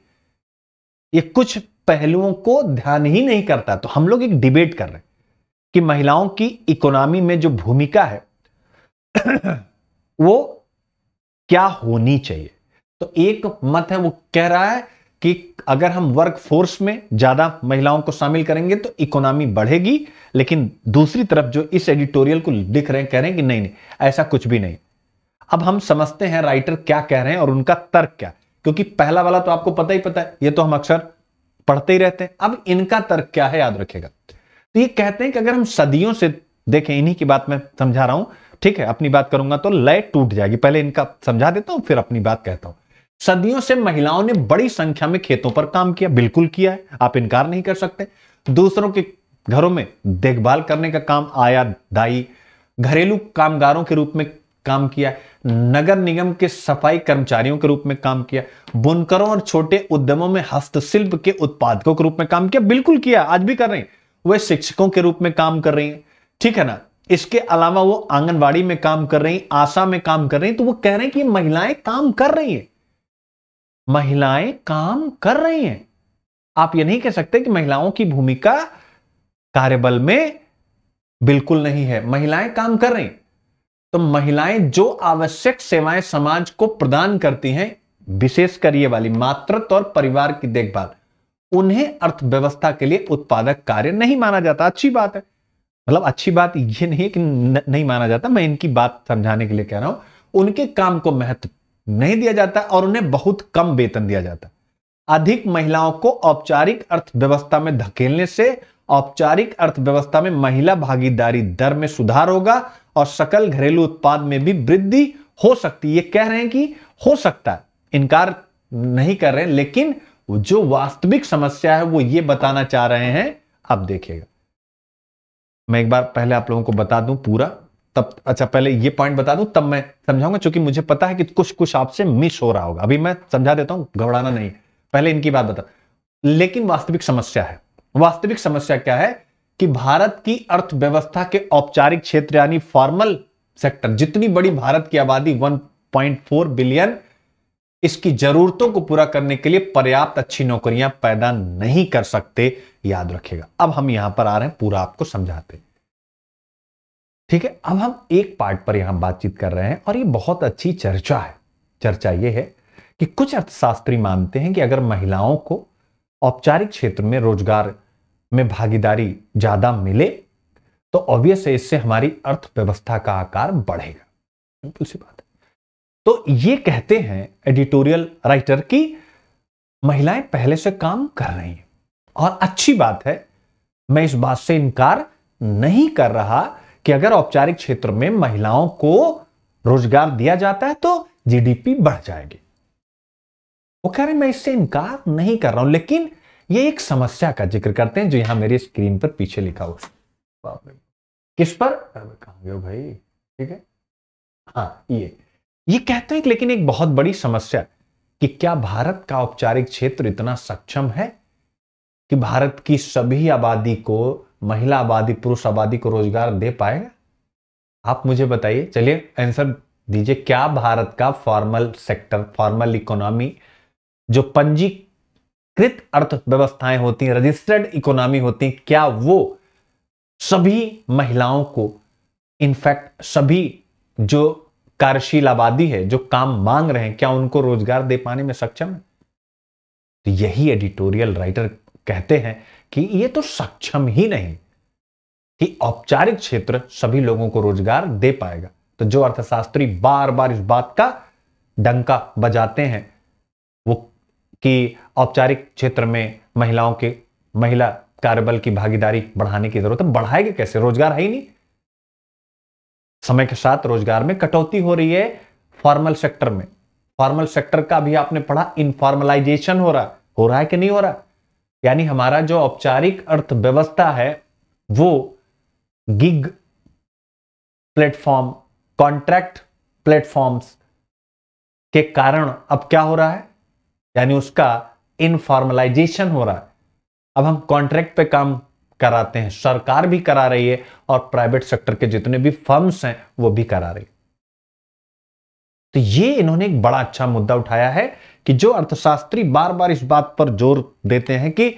ये कुछ पहलुओं को ध्यान ही नहीं करता तो हम लोग एक डिबेट कर रहे हैं कि महिलाओं की इकोनॉमी में जो भूमिका है वो क्या होनी चाहिए तो एक मत है वो कह रहा है कि अगर हम वर्क फोर्स में ज्यादा महिलाओं को शामिल करेंगे तो इकोनॉमी बढ़ेगी लेकिन दूसरी तरफ जो इस एडिटोरियल को लिख रहे हैं कह रहे हैं कि नहीं नहीं ऐसा कुछ भी नहीं अब हम समझते हैं राइटर क्या कह रहे हैं और उनका तर्क क्या क्योंकि पहला वाला तो आपको पता ही पता है ये तो हम अक्सर पढ़ते ही रहते हैं अब इनका तर्क क्या है याद रखेगा तो ये कहते हैं कि अगर हम सदियों से देखें इन्हीं की बात मैं समझा रहा हूं ठीक है अपनी बात करूंगा तो लय टूट जाएगी पहले इनका समझा देता हूं फिर अपनी बात कहता हूं सदियों से महिलाओं ने बड़ी संख्या में खेतों पर काम किया बिल्कुल किया है आप इनकार नहीं कर सकते दूसरों के घरों में देखभाल करने का काम आया दाई घरेलू कामगारों के रूप में काम किया नगर निगम के सफाई कर्मचारियों के रूप में काम किया बुनकरों और छोटे उद्यमों में हस्तशिल्प के उत्पादकों के रूप में काम किया बिल्कुल किया आज भी कर रहे हैं वह शिक्षकों के रूप में काम कर रही हैं ठीक है ना इसके अलावा वो आंगनबाड़ी में काम कर रही आशा में काम कर रही तो वो कह रहे हैं कि महिलाएं काम कर रही हैं महिलाएं काम कर रही हैं आप ये नहीं कह सकते कि महिलाओं की भूमिका कार्यबल में बिल्कुल नहीं है महिलाएं काम कर रही तो महिलाएं जो आवश्यक सेवाएं समाज को प्रदान करती हैं विशेषकर करिए वाली मातृत्व और परिवार की देखभाल उन्हें अर्थव्यवस्था के लिए उत्पादक कार्य नहीं माना जाता अच्छी बात है मतलब अच्छी बात यह नहीं है कि नहीं माना जाता मैं इनकी बात समझाने के लिए कह रहा हूं उनके काम को महत्व नहीं दिया जाता और उन्हें बहुत कम वेतन दिया जाता अधिक महिलाओं को औपचारिक अर्थव्यवस्था में धकेलने से औपचारिक अर्थव्यवस्था में महिला भागीदारी दर में सुधार होगा और सकल घरेलू उत्पाद में भी वृद्धि हो सकती है ये कह रहे हैं कि हो सकता है इनकार नहीं कर रहे लेकिन जो वास्तविक समस्या है वो ये बताना चाह रहे हैं अब देखिएगा मैं एक बार पहले आप लोगों को बता दूं पूरा तब अच्छा पहले ये पॉइंट बता दूं तब मैं समझाऊंगा क्योंकि मुझे पता है कि कुछ कुछ आपसे मिस हो रहा होगा अभी मैं समझा देता हूं घबराना नहीं पहले इनकी बात बता लेकिन वास्तविक समस्या है वास्तविक समस्या क्या है कि भारत की अर्थव्यवस्था के औपचारिक क्षेत्र यानी फॉर्मल सेक्टर जितनी बड़ी भारत की आबादी 1.4 बिलियन इसकी जरूरतों को पूरा करने के लिए पर्याप्त अच्छी नौकरियां पैदा नहीं कर सकते याद रखेगा अब हम यहां पर आ रहे हैं पूरा आपको समझाते हैं ठीक है अब हम एक पार्ट पर यहां बातचीत कर रहे हैं और ये बहुत अच्छी चर्चा है चर्चा ये है कि कुछ अर्थशास्त्री मानते हैं कि अगर महिलाओं को औपचारिक क्षेत्र में रोजगार में भागीदारी ज्यादा मिले तो ऑब्वियस है इससे हमारी अर्थव्यवस्था का आकार बढ़ेगा बिल्कुल सी बात है तो ये कहते हैं एडिटोरियल राइटर की महिलाएं पहले से काम कर रही हैं और अच्छी बात है मैं इस बात से इनकार नहीं कर रहा कि अगर औपचारिक क्षेत्र में महिलाओं को रोजगार दिया जाता है तो जीडीपी बढ़ जाएगी वो कह रहे मैं इससे इनकार नहीं कर रहा हूं लेकिन ये एक समस्या का जिक्र करते हैं जो यहां मेरी स्क्रीन पर पीछे लिखा हुआ किस पर कहा भाई ठीक है हाँ ये ये कहते हैं लेकिन एक बहुत बड़ी समस्या कि क्या भारत का औपचारिक क्षेत्र इतना सक्षम है कि भारत की सभी आबादी को महिला आबादी पुरुष आबादी को रोजगार दे पाएगा आप मुझे बताइए चलिए आंसर दीजिए क्या भारत का फॉर्मल सेक्टर फॉर्मल इकोनॉमी जो पंजीकृत अर्थव्यवस्थाएं होती हैं रजिस्टर्ड इकोनॉमी होती हैं क्या वो सभी महिलाओं को इनफैक्ट सभी जो कार्यशील आबादी है जो काम मांग रहे हैं क्या उनको रोजगार दे पाने में सक्षम है तो यही एडिटोरियल राइटर कहते हैं कि ये तो सक्षम ही नहीं कि औपचारिक क्षेत्र सभी लोगों को रोजगार दे पाएगा तो जो अर्थशास्त्री बार बार इस बात का डंका बजाते हैं वो कि औपचारिक क्षेत्र में महिलाओं के महिला कार्यबल की भागीदारी बढ़ाने की जरूरत है बढ़ाएंगे कैसे रोजगार है ही नहीं समय के साथ रोजगार में कटौती हो रही है फॉर्मल सेक्टर में फॉर्मल सेक्टर का भी आपने पढ़ा इनफॉर्मलाइजेशन हो रहा हो रहा है कि नहीं हो रहा यानी हमारा जो औपचारिक अर्थव्यवस्था है वो गिग प्लेटफॉर्म कॉन्ट्रैक्ट प्लेटफॉर्म्स के कारण अब क्या हो रहा है यानी उसका इनफॉर्मलाइजेशन हो रहा है अब हम कॉन्ट्रैक्ट पे काम कराते हैं सरकार भी करा रही है और प्राइवेट सेक्टर के जितने भी फर्म्स हैं वो भी करा रही है तो ये इन्होंने एक बड़ा अच्छा मुद्दा उठाया है कि जो अर्थशास्त्री बार बार इस बात पर जोर देते हैं कि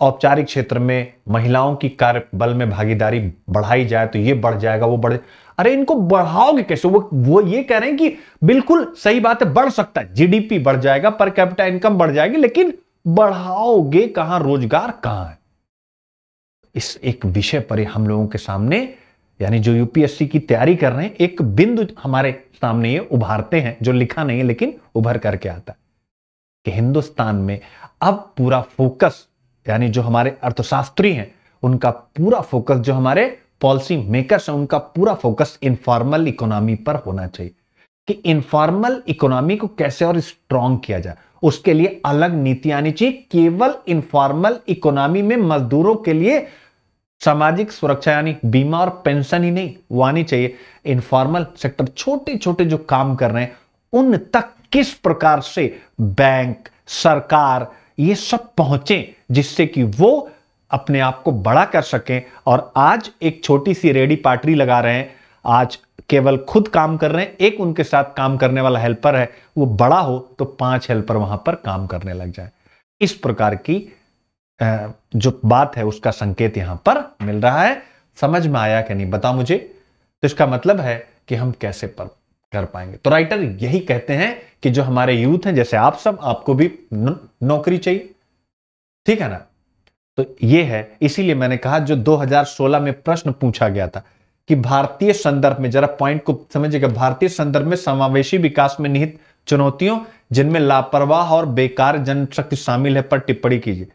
औपचारिक क्षेत्र में महिलाओं की कार्य बल में भागीदारी बढ़ाई जाए तो ये बढ़ जाएगा वो बढ़ अरे इनको बढ़ाओगे कैसे वो वो ये कह रहे हैं कि बिल्कुल सही बात है बढ़ सकता है जीडीपी बढ़ जाएगा पर कैपिटा इनकम बढ़ जाएगी लेकिन बढ़ाओगे कहां रोजगार कहां है इस एक विषय पर हम लोगों के सामने यानी जो यूपीएससी की तैयारी कर रहे हैं एक बिंदु हमारे सामने ये उभारते हैं जो लिखा नहीं है लेकिन उभर करके आता है कि हिंदुस्तान में अब पूरा फोकस यानी जो हमारे अर्थशास्त्री हैं उनका पूरा फोकस जो हमारे पॉलिसी मेकर्स हैं उनका पूरा फोकस इनफॉर्मल इकोनॉमी पर होना चाहिए कि इनफॉर्मल इकोनॉमी को कैसे और स्ट्रांग किया जाए उसके लिए अलग नीति आनी चाहिए केवल इनफॉर्मल इकोनॉमी में मजदूरों के लिए सामाजिक सुरक्षा यानी बीमा और पेंशन ही नहीं वो आनी चाहिए इनफॉर्मल सेक्टर छोटे छोटे जो काम कर रहे हैं उन तक किस प्रकार से बैंक सरकार ये सब पहुंचे जिससे कि वो अपने आप को बड़ा कर सकें और आज एक छोटी सी रेडी पार्टी लगा रहे हैं आज केवल खुद काम कर रहे हैं एक उनके साथ काम करने वाला हेल्पर है वो बड़ा हो तो पांच हेल्पर वहां पर काम करने लग जाए इस प्रकार की जो बात है उसका संकेत यहां पर मिल रहा है समझ में आया कि नहीं बताओ मुझे तो इसका मतलब है कि हम कैसे पढ़ कर पाएंगे तो राइटर यही कहते हैं कि जो हमारे यूथ हैं जैसे आप सब आपको भी नौकरी चाहिए ठीक है ना तो ये है इसीलिए मैंने कहा जो 2016 में प्रश्न पूछा गया था कि भारतीय संदर्भ में जरा पॉइंट को समझिएगा भारतीय संदर्भ में समावेशी विकास में निहित चुनौतियों जिनमें लापरवाह और बेकार जनशक्ति शामिल है पर टिप्पणी कीजिए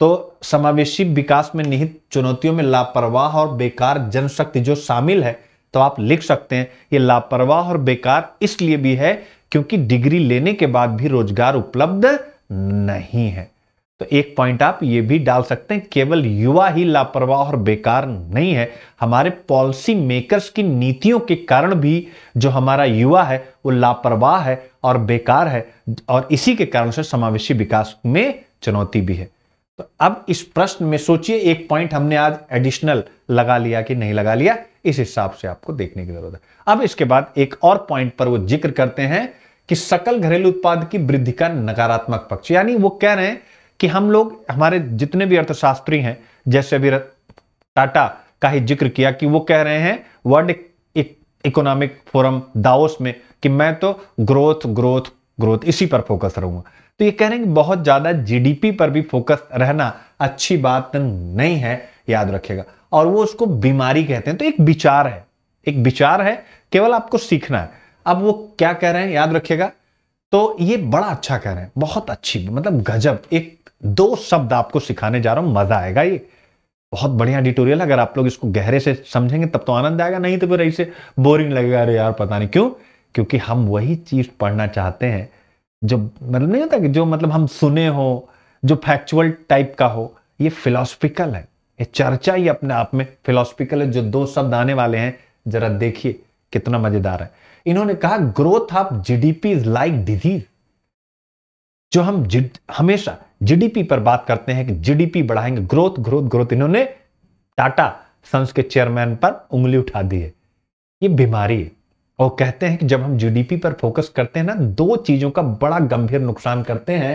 तो समावेशी विकास में निहित चुनौतियों में लापरवाह और बेकार जनशक्ति जो शामिल है तो आप लिख सकते हैं ये लापरवाह और बेकार इसलिए भी है क्योंकि डिग्री लेने के बाद भी रोजगार उपलब्ध नहीं है तो एक पॉइंट आप ये भी डाल सकते हैं केवल युवा ही लापरवाह और बेकार नहीं है हमारे पॉलिसी मेकर्स की नीतियों के कारण भी जो हमारा युवा है वो लापरवाह है और बेकार है और इसी के कारण से समावेशी विकास में चुनौती भी है तो अब इस प्रश्न में सोचिए एक पॉइंट हमने आज एडिशनल लगा लिया कि नहीं लगा लिया इस हिसाब से आपको देखने की जरूरत है अब इसके बाद एक और पॉइंट पर वो जिक्र करते हैं कि सकल घरेलू उत्पाद की वृद्धि का नकारात्मक पक्ष यानी वो कह रहे हैं कि हम लोग हमारे जितने भी अर्थशास्त्री हैं जैसे अभी टाटा का ही जिक्र किया कि वो कह रहे हैं वर्ल्ड इकोनॉमिक फोरम दाओस में कि मैं तो ग्रोथ ग्रोथ ग्रोथ इसी पर फोकस रहूंगा तो ये कह रहे हैं बहुत ज्यादा जीडीपी पर भी फोकस रहना अच्छी बात नहीं है याद रखेगा और वो उसको बीमारी कहते हैं तो एक विचार है एक विचार है केवल आपको सीखना है अब वो क्या कह रहे हैं याद रखिएगा तो ये बड़ा अच्छा कह रहे हैं बहुत अच्छी मतलब गजब एक दो शब्द आपको सिखाने जा रहा हूं मजा आएगा ये बहुत बढ़िया एडिटोरियल अगर आप लोग इसको गहरे से समझेंगे तब तो आनंद आएगा नहीं तो फिर ऐसे बोरिंग लगेगा अरे यार पता नहीं क्यों क्योंकि हम वही चीज पढ़ना चाहते हैं जो मतलब नहीं होता कि जो मतलब हम सुने हो जो फैक्चुअल टाइप का हो ये फिलोसफिकल है ये चर्चा ही अपने आप में फिलोसफिकल है जो दो शब्द आने वाले हैं जरा देखिए कितना मजेदार है इन्होंने कहा growth of GDP is like disease जो हम जिड हमेशा जीडीपी पर बात करते हैं कि जीडीपी बढ़ाएंगे ग्रोथ ग्रोथ ग्रोथ इन्होंने टाटा सन्स के चेयरमैन पर उंगली उठा दी है ये बीमारी है और कहते हैं कि जब हम जीडीपी पर फोकस करते हैं ना दो चीजों का बड़ा गंभीर नुकसान करते हैं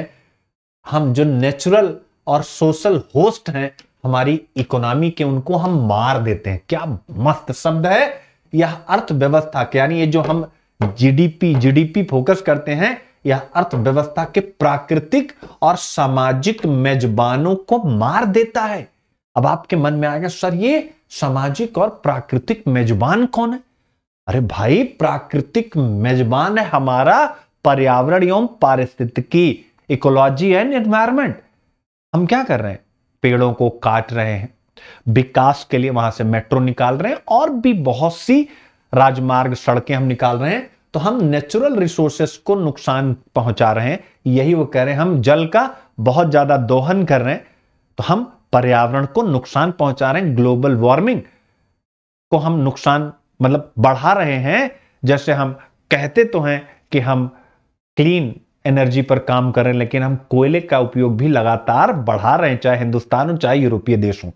हम जो नेचुरल और सोशल होस्ट हैं हमारी इकोनॉमी के उनको हम मार देते हैं क्या मस्त शब्द है यह अर्थव्यवस्था के यानी ये जो हम जीडीपी जीडीपी फोकस करते हैं यह अर्थव्यवस्था के प्राकृतिक और सामाजिक मेजबानों को मार देता है अब आपके मन में आएगा सर ये सामाजिक और प्राकृतिक मेजबान कौन है अरे भाई प्राकृतिक मेजबान है हमारा पर्यावरण एवं पारिस्थितिकी इकोलॉजी एंड एनवायरमेंट हम क्या कर रहे हैं पेड़ों को काट रहे हैं विकास के लिए वहां से मेट्रो निकाल रहे हैं और भी बहुत सी राजमार्ग सड़कें हम निकाल रहे हैं तो हम नेचुरल रिसोर्सेस को नुकसान पहुंचा रहे हैं यही वो कह रहे हैं हम जल का बहुत ज्यादा दोहन कर रहे हैं तो हम पर्यावरण को नुकसान पहुंचा रहे हैं ग्लोबल वार्मिंग को हम नुकसान मतलब बढ़ा रहे हैं जैसे हम कहते तो हैं कि हम क्लीन एनर्जी पर काम कर रहे हैं लेकिन हम कोयले का उपयोग भी लगातार बढ़ा रहे हैं चाहे हिंदुस्तान हो चाहे यूरोपीय देश हो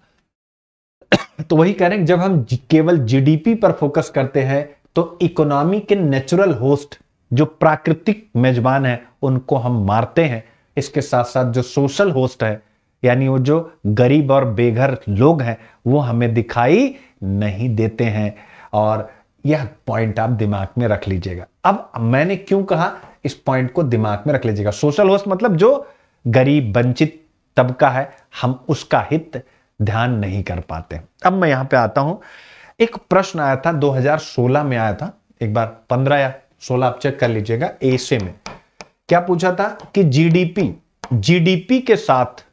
तो वही कह रहे हैं जब हम केवल जीडीपी पर फोकस करते हैं तो इकोनॉमी के नेचुरल होस्ट जो प्राकृतिक मेजबान है उनको हम मारते हैं इसके साथ साथ जो सोशल होस्ट है यानी वो जो गरीब और बेघर लोग हैं वो हमें दिखाई नहीं देते हैं और यह पॉइंट आप दिमाग में रख लीजिएगा अब मैंने क्यों कहा इस पॉइंट को दिमाग में रख लीजिएगा सोशल होस्ट मतलब जो गरीब वंचित तबका है हम उसका हित ध्यान नहीं कर पाते अब मैं यहां पे आता हूं एक प्रश्न आया था 2016 में आया था एक बार 15 या 16 आप चेक कर लीजिएगा एसे में क्या पूछा था कि जीडीपी जीडीपी के साथ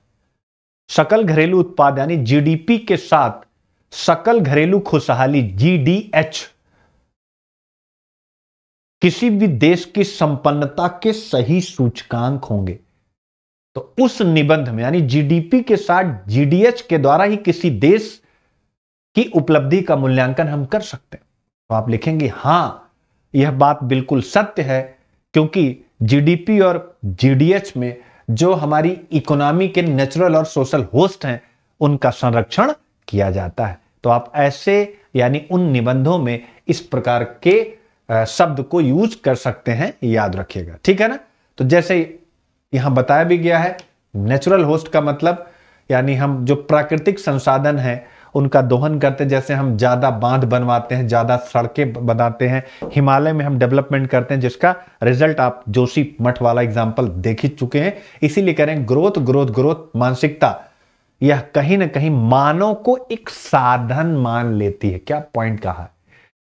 सकल घरेलू उत्पाद यानी जीडीपी के साथ सकल घरेलू खुशहाली जीडीएच किसी भी देश की संपन्नता के सही सूचकांक होंगे तो उस निबंध में यानी जीडीपी के साथ जीडीएच के द्वारा ही किसी देश की उपलब्धि का मूल्यांकन हम कर सकते हैं तो आप लिखेंगे हां यह बात बिल्कुल सत्य है क्योंकि जीडीपी और जीडीएच में जो हमारी इकोनॉमी के नेचुरल और सोशल होस्ट हैं उनका संरक्षण किया जाता है तो आप ऐसे यानी उन निबंधों में इस प्रकार के शब्द को यूज कर सकते हैं याद रखिएगा ठीक है ना तो जैसे यहां बताया भी गया है नेचुरल होस्ट का मतलब यानी हम जो प्राकृतिक संसाधन है उनका दोहन करते हैं जैसे हम ज़्यादा बांध बनवाते हैं ज़्यादा सड़कें बनाते हैं हिमालय में हम डेवलपमेंट करते हैं जिसका रिजल्ट आप जोशी मठ वाला एग्जाम्पल देख ही चुके हैं इसीलिए कह रहे हैं ग्रोथ ग्रोथ ग्रोथ मानसिकता यह कहीं ना कहीं मानव को एक साधन मान लेती है क्या पॉइंट कहा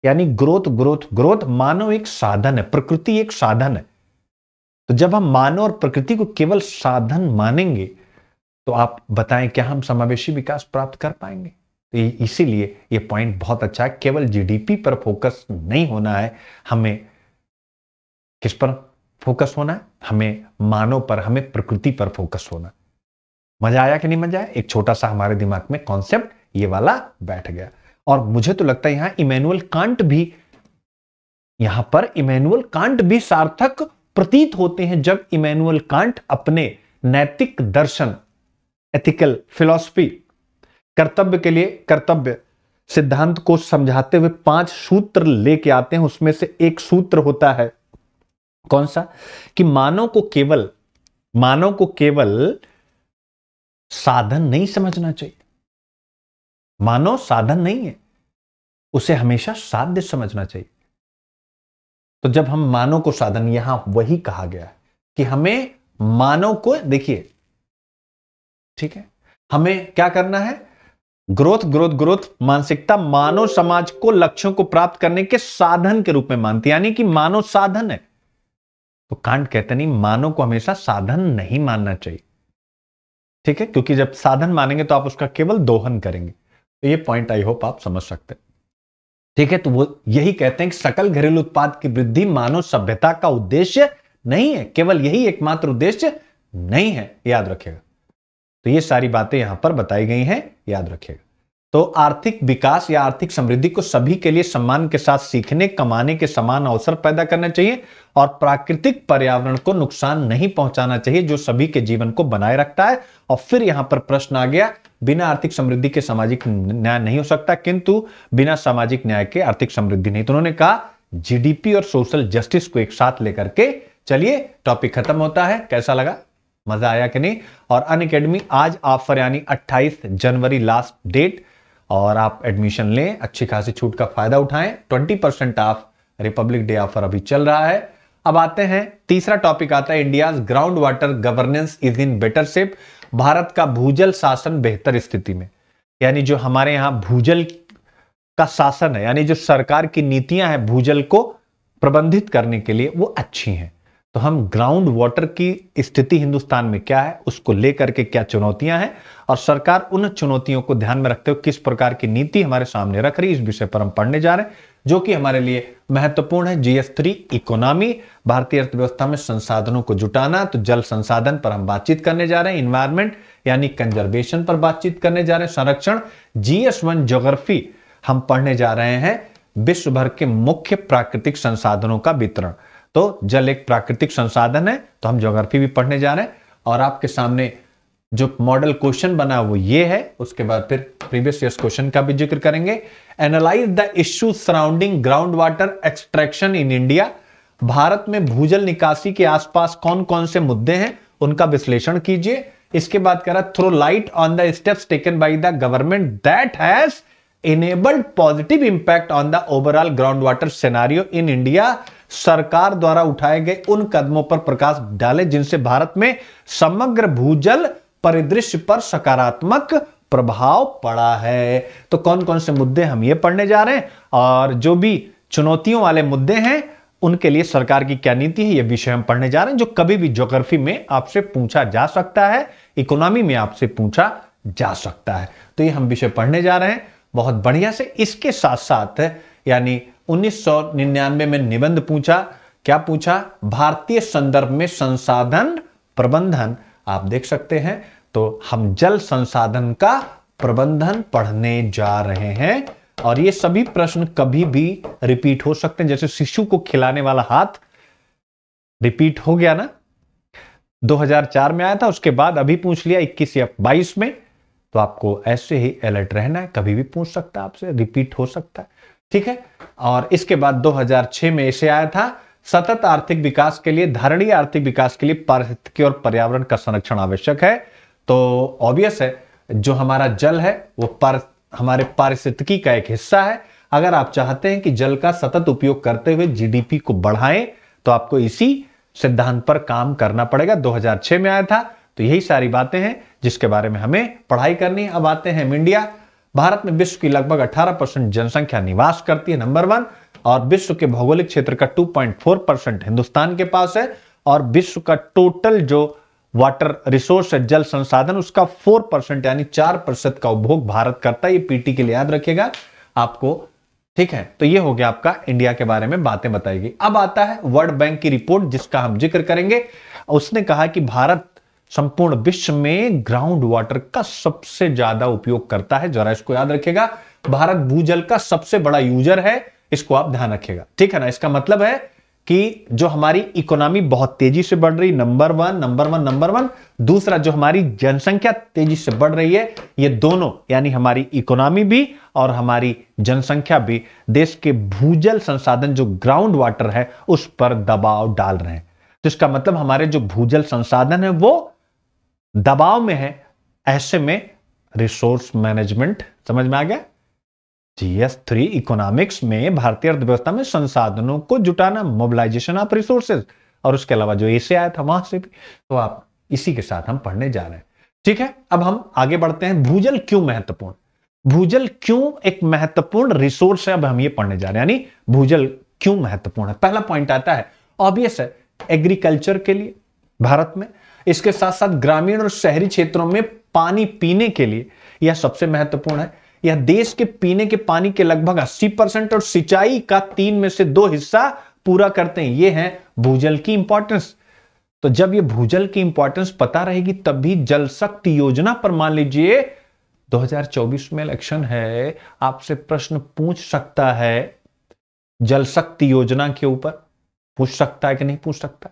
यानी ग्रोथ ग्रोथ ग्रोथ मानव एक साधन है प्रकृति एक साधन है तो जब हम मानव और प्रकृति को केवल साधन मानेंगे तो आप बताएं क्या हम समावेशी विकास प्राप्त कर पाएंगे तो इसीलिए यह पॉइंट बहुत अच्छा है केवल जीडीपी पर फोकस नहीं होना है हमें किस पर फोकस होना है हमें मानव पर हमें प्रकृति पर फोकस होना है मजा आया कि नहीं मजा आया एक छोटा सा हमारे दिमाग में कॉन्सेप्ट ये वाला बैठ गया और मुझे तो लगता है यहां इमेनुअल कांट भी यहां पर इमेनुअल कांट भी सार्थक प्रतीत होते हैं जब इमेनुअल कांट अपने नैतिक दर्शन एथिकल फिलॉसफी कर्तव्य के लिए कर्तव्य सिद्धांत को समझाते हुए पांच सूत्र लेके आते हैं उसमें से एक सूत्र होता है कौन सा कि मानव को केवल मानव को केवल साधन नहीं समझना चाहिए मानो साधन नहीं है उसे हमेशा साध्य समझना चाहिए तो जब हम मानव को साधन यहां वही कहा गया है कि हमें मानव को देखिए ठीक है हमें क्या करना है ग्रोथ ग्रोथ ग्रोथ मानसिकता मानव समाज को लक्ष्यों को प्राप्त करने के साधन के रूप में मानती यानी कि मानव साधन है तो कांट कहते नहीं मानव को हमेशा साधन नहीं मानना चाहिए ठीक है क्योंकि जब साधन मानेंगे तो आप उसका केवल दोहन करेंगे तो ये पॉइंट आई होप आप समझ सकते हैं ठीक है तो वो यही कहते हैं कि सकल घरेलू उत्पाद की वृद्धि मानव सभ्यता का उद्देश्य नहीं है केवल यही एकमात्र उद्देश्य नहीं है याद रखेगा तो ये सारी बातें यहां पर बताई गई हैं याद रखेगा तो आर्थिक विकास या आर्थिक समृद्धि को सभी के लिए सम्मान के साथ सीखने कमाने के समान अवसर पैदा करना चाहिए और प्राकृतिक पर्यावरण को नुकसान नहीं पहुंचाना चाहिए जो सभी के जीवन को बनाए रखता है और फिर यहां पर प्रश्न आ गया बिना आर्थिक समृद्धि के सामाजिक न्याय नहीं हो सकता किंतु बिना सामाजिक न्याय के आर्थिक समृद्धि नहीं तो उन्होंने कहा जीडीपी और सोशल जस्टिस को एक साथ लेकर के चलिए टॉपिक खत्म होता है कैसा लगा मजा आया कि नहीं और अन अकेडमी आज ऑफर यानी 28 जनवरी लास्ट डेट और आप एडमिशन लें अच्छी खासी छूट का फायदा उठाएं 20 percent off Republic Day offer अभी चल रहा है अब आते हैं तीसरा टॉपिक आता है India ground water governance is in better shape भारत का भूजल शासन बेहतर स्थिति में यानी जो हमारे यहाँ भूजल का शासन है यानी जो सरकार की नीतियां हैं भूजल को प्रबंधित करने के लिए वो अच्छी हैं तो हम ग्राउंड वाटर की स्थिति हिंदुस्तान में क्या है उसको लेकर के क्या चुनौतियां हैं और सरकार उन चुनौतियों को ध्यान में रखते हुए किस प्रकार की नीति हमारे सामने रख रही है इस विषय पर हम पढ़ने जा रहे हैं जो कि हमारे लिए महत्वपूर्ण है जीएस थ्री इकोनॉमी भारतीय अर्थव्यवस्था में संसाधनों को जुटाना तो जल संसाधन पर हम बातचीत करने जा रहे हैं इन्वायरमेंट यानी कंजर्वेशन पर बातचीत करने जा रहे हैं संरक्षण जीएस वन जोग्राफी हम पढ़ने जा रहे हैं विश्व भर के मुख्य प्राकृतिक संसाधनों का वितरण तो जल एक प्राकृतिक संसाधन है तो हम जोग्राफी भी पढ़ने जा रहे हैं और आपके सामने जो मॉडल क्वेश्चन बना वो ये है उसके बाद फिर प्रीवियस ईयर क्वेश्चन का भी जिक्र करेंगे analyse the issue surrounding ground water extraction in India Bharat में भूजल निकासी के आसपास कौन कौन से मुद्दे हैं उनका विश्लेषण कीजिए इसके बाद कह रहा throw light on the steps taken by the government that has enabled positive impact on the overall ground water scenario in India सरकार द्वारा उठाए गए उन कदमों पर प्रकाश डालें जिनसे भारत में समग्र भूजल परिदृश्य पर सकारात्मक प्रभाव पड़ा है तो कौन कौन से मुद्दे हम ये पढ़ने जा रहे हैं और जो भी चुनौतियों वाले मुद्दे हैं उनके लिए सरकार की क्या नीति है यह विषय हम पढ़ने जा रहे हैं जो कभी भी ज्योग्राफी में आपसे पूछा जा सकता है इकोनॉमी में आपसे पूछा जा सकता है तो ये हम विषय पढ़ने जा रहे हैं बहुत बढ़िया से इसके साथ साथ यानी उन्नीस में निबंध पूछा क्या पूछा भारतीय संदर्भ में संसाधन प्रबंधन आप देख सकते हैं तो हम जल संसाधन का प्रबंधन पढ़ने जा रहे हैं और ये सभी प्रश्न कभी भी रिपीट हो सकते हैं जैसे शिशु को खिलाने वाला हाथ रिपीट हो गया ना 2004 में आया था उसके बाद अभी पूछ लिया 21 या 22 में तो आपको ऐसे ही अलर्ट रहना है कभी भी पूछ सकता है आपसे रिपीट हो सकता है ठीक है और इसके बाद 2006 में ऐसे आया था सतत आर्थिक विकास के लिए धारणीय आर्थिक विकास के लिए पारिस्थितिकी और पर्यावरण का संरक्षण आवश्यक है तो ऑब्वियस है जो हमारा जल है वो पर हमारे पारिस्थितिकी का एक हिस्सा है अगर आप चाहते हैं कि जल का सतत उपयोग करते हुए जीडीपी को बढ़ाएं तो आपको इसी सिद्धांत पर काम करना पड़ेगा 2006 में आया था तो यही सारी बातें हैं जिसके बारे में हमें पढ़ाई करनी अब आते हैं इंडिया भारत में विश्व की लगभग 18 परसेंट जनसंख्या निवास करती है नंबर वन और विश्व के भौगोलिक क्षेत्र का 2.4 परसेंट हिंदुस्तान के पास है और विश्व का टोटल जो वाटर रिसोर्स है जल संसाधन उसका 4 परसेंट यानी 4 प्रतिशत का उपभोग भारत करता है ये पीटी के लिए याद रखिएगा आपको ठीक है तो ये हो गया आपका इंडिया के बारे में बातें बताएगी अब आता है वर्ल्ड बैंक की रिपोर्ट जिसका हम जिक्र करेंगे उसने कहा कि भारत संपूर्ण विश्व में ग्राउंड वाटर का सबसे ज्यादा उपयोग करता है जरा इसको याद रखेगा भारत भूजल का सबसे बड़ा यूजर है इसको आप ध्यान रखिएगा ठीक है ना इसका मतलब है कि जो हमारी इकोनॉमी बहुत तेजी से बढ़ रही number one number one number one दूसरा जो हमारी जनसंख्या तेजी से बढ़ रही है ये दोनों यानी हमारी इकोनॉमी भी और हमारी जनसंख्या भी देश के भूजल संसाधन जो ग्राउंड वाटर है उस पर दबाव डाल रहे हैं तो इसका मतलब हमारे जो भूजल संसाधन है वो दबाव में है ऐसे में रिसोर्स मैनेजमेंट समझ में आ गया जीएस थ्री इकोनॉमिक्स में भारतीय अर्थव्यवस्था में संसाधनों को जुटाना मोबिलाइजेशन ऑफ रिसोर्सेज और उसके अलावा जो ए आया था वहां से भी तो आप इसी के साथ हम पढ़ने जा रहे हैं ठीक है अब हम आगे बढ़ते हैं भूजल क्यों महत्वपूर्ण भूजल क्यों एक महत्वपूर्ण रिसोर्स है अब हम ये पढ़ने जा रहे हैं यानी भूजल क्यों महत्वपूर्ण है पहला पॉइंट आता है ऑब्वियस है एग्रीकल्चर के लिए भारत में इसके साथ साथ ग्रामीण और शहरी क्षेत्रों में पानी पीने के लिए यह सबसे महत्वपूर्ण है यह देश के पीने के पानी के लगभग 80 परसेंट और सिंचाई का तीन में से दो हिस्सा पूरा करते हैं यह है भूजल की इंपॉर्टेंस तो जब यह भूजल की इंपॉर्टेंस पता रहेगी तब भी जल शक्ति योजना पर मान लीजिए 2024 में इलेक्शन है आपसे प्रश्न पूछ सकता है जल शक्ति योजना के ऊपर पूछ सकता है कि नहीं पूछ सकता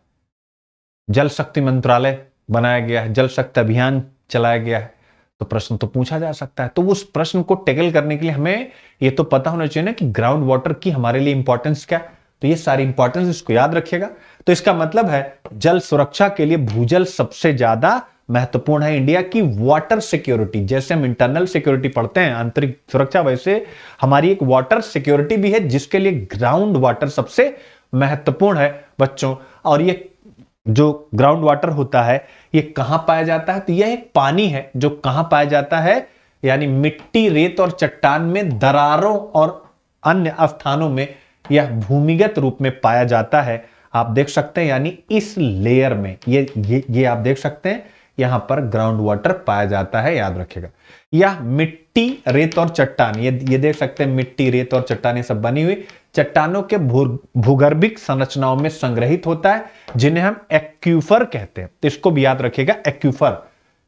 जल शक्ति मंत्रालय बनाया गया है जल शक्ति अभियान चलाया गया है तो प्रश्न तो पूछा जा सकता है तो उस प्रश्न को टैकल करने के लिए हमें यह तो पता होना चाहिए ना कि ग्राउंड वाटर की हमारे लिए इंपॉर्टेंस क्या तो ये सारी इंपॉर्टेंस इसको याद रखिएगा तो इसका मतलब है जल सुरक्षा के लिए भूजल सबसे ज्यादा महत्वपूर्ण है इंडिया की वाटर सिक्योरिटी जैसे हम इंटरनल सिक्योरिटी पढ़ते हैं आंतरिक सुरक्षा वैसे हमारी एक वाटर सिक्योरिटी भी है जिसके लिए ग्राउंड वाटर सबसे महत्वपूर्ण है बच्चों और ये जो ग्राउंड वाटर होता है ये कहां पाया जाता है तो यह एक पानी है जो कहां पाया जाता है यानी मिट्टी रेत और चट्टान में दरारों और अन्य स्थानों में यह भूमिगत रूप में पाया जाता है आप देख सकते हैं यानी इस लेयर में ये ये ये आप देख सकते हैं यहां पर ग्राउंड वाटर पाया जाता है याद रखेगा यह मिट्टी मिट्टी रेत और चट्टान ये ये देख सकते हैं मिट्टी रेत और चट्टाने सब बनी हुई चट्टानों के भूगर्भिक संरचनाओं में संग्रहित होता है जिन्हें हम एक्यूफर कहते हैं तो इसको भी याद रखिएगा एक्यूफर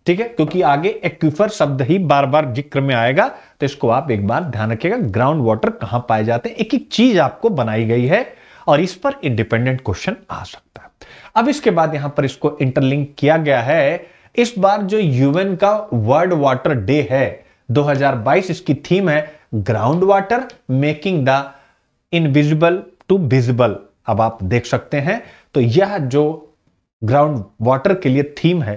ठीक है क्योंकि आगे एक्यूफर शब्द ही बार बार जिक्र में आएगा तो इसको आप एक बार ध्यान रखिएगा ग्राउंड वाटर कहां पाए जाते हैं एक एक चीज आपको बनाई गई है और इस पर इंडिपेंडेंट क्वेश्चन आ सकता है अब इसके बाद यहां पर इसको इंटरलिंक किया गया है इस बार जो यूएन का वर्ल्ड वाटर डे है 2022 इसकी थीम है ground water making the invisible to visible अब आप देख सकते हैं तो यह जो ग्राउंड वाटर के लिए थीम है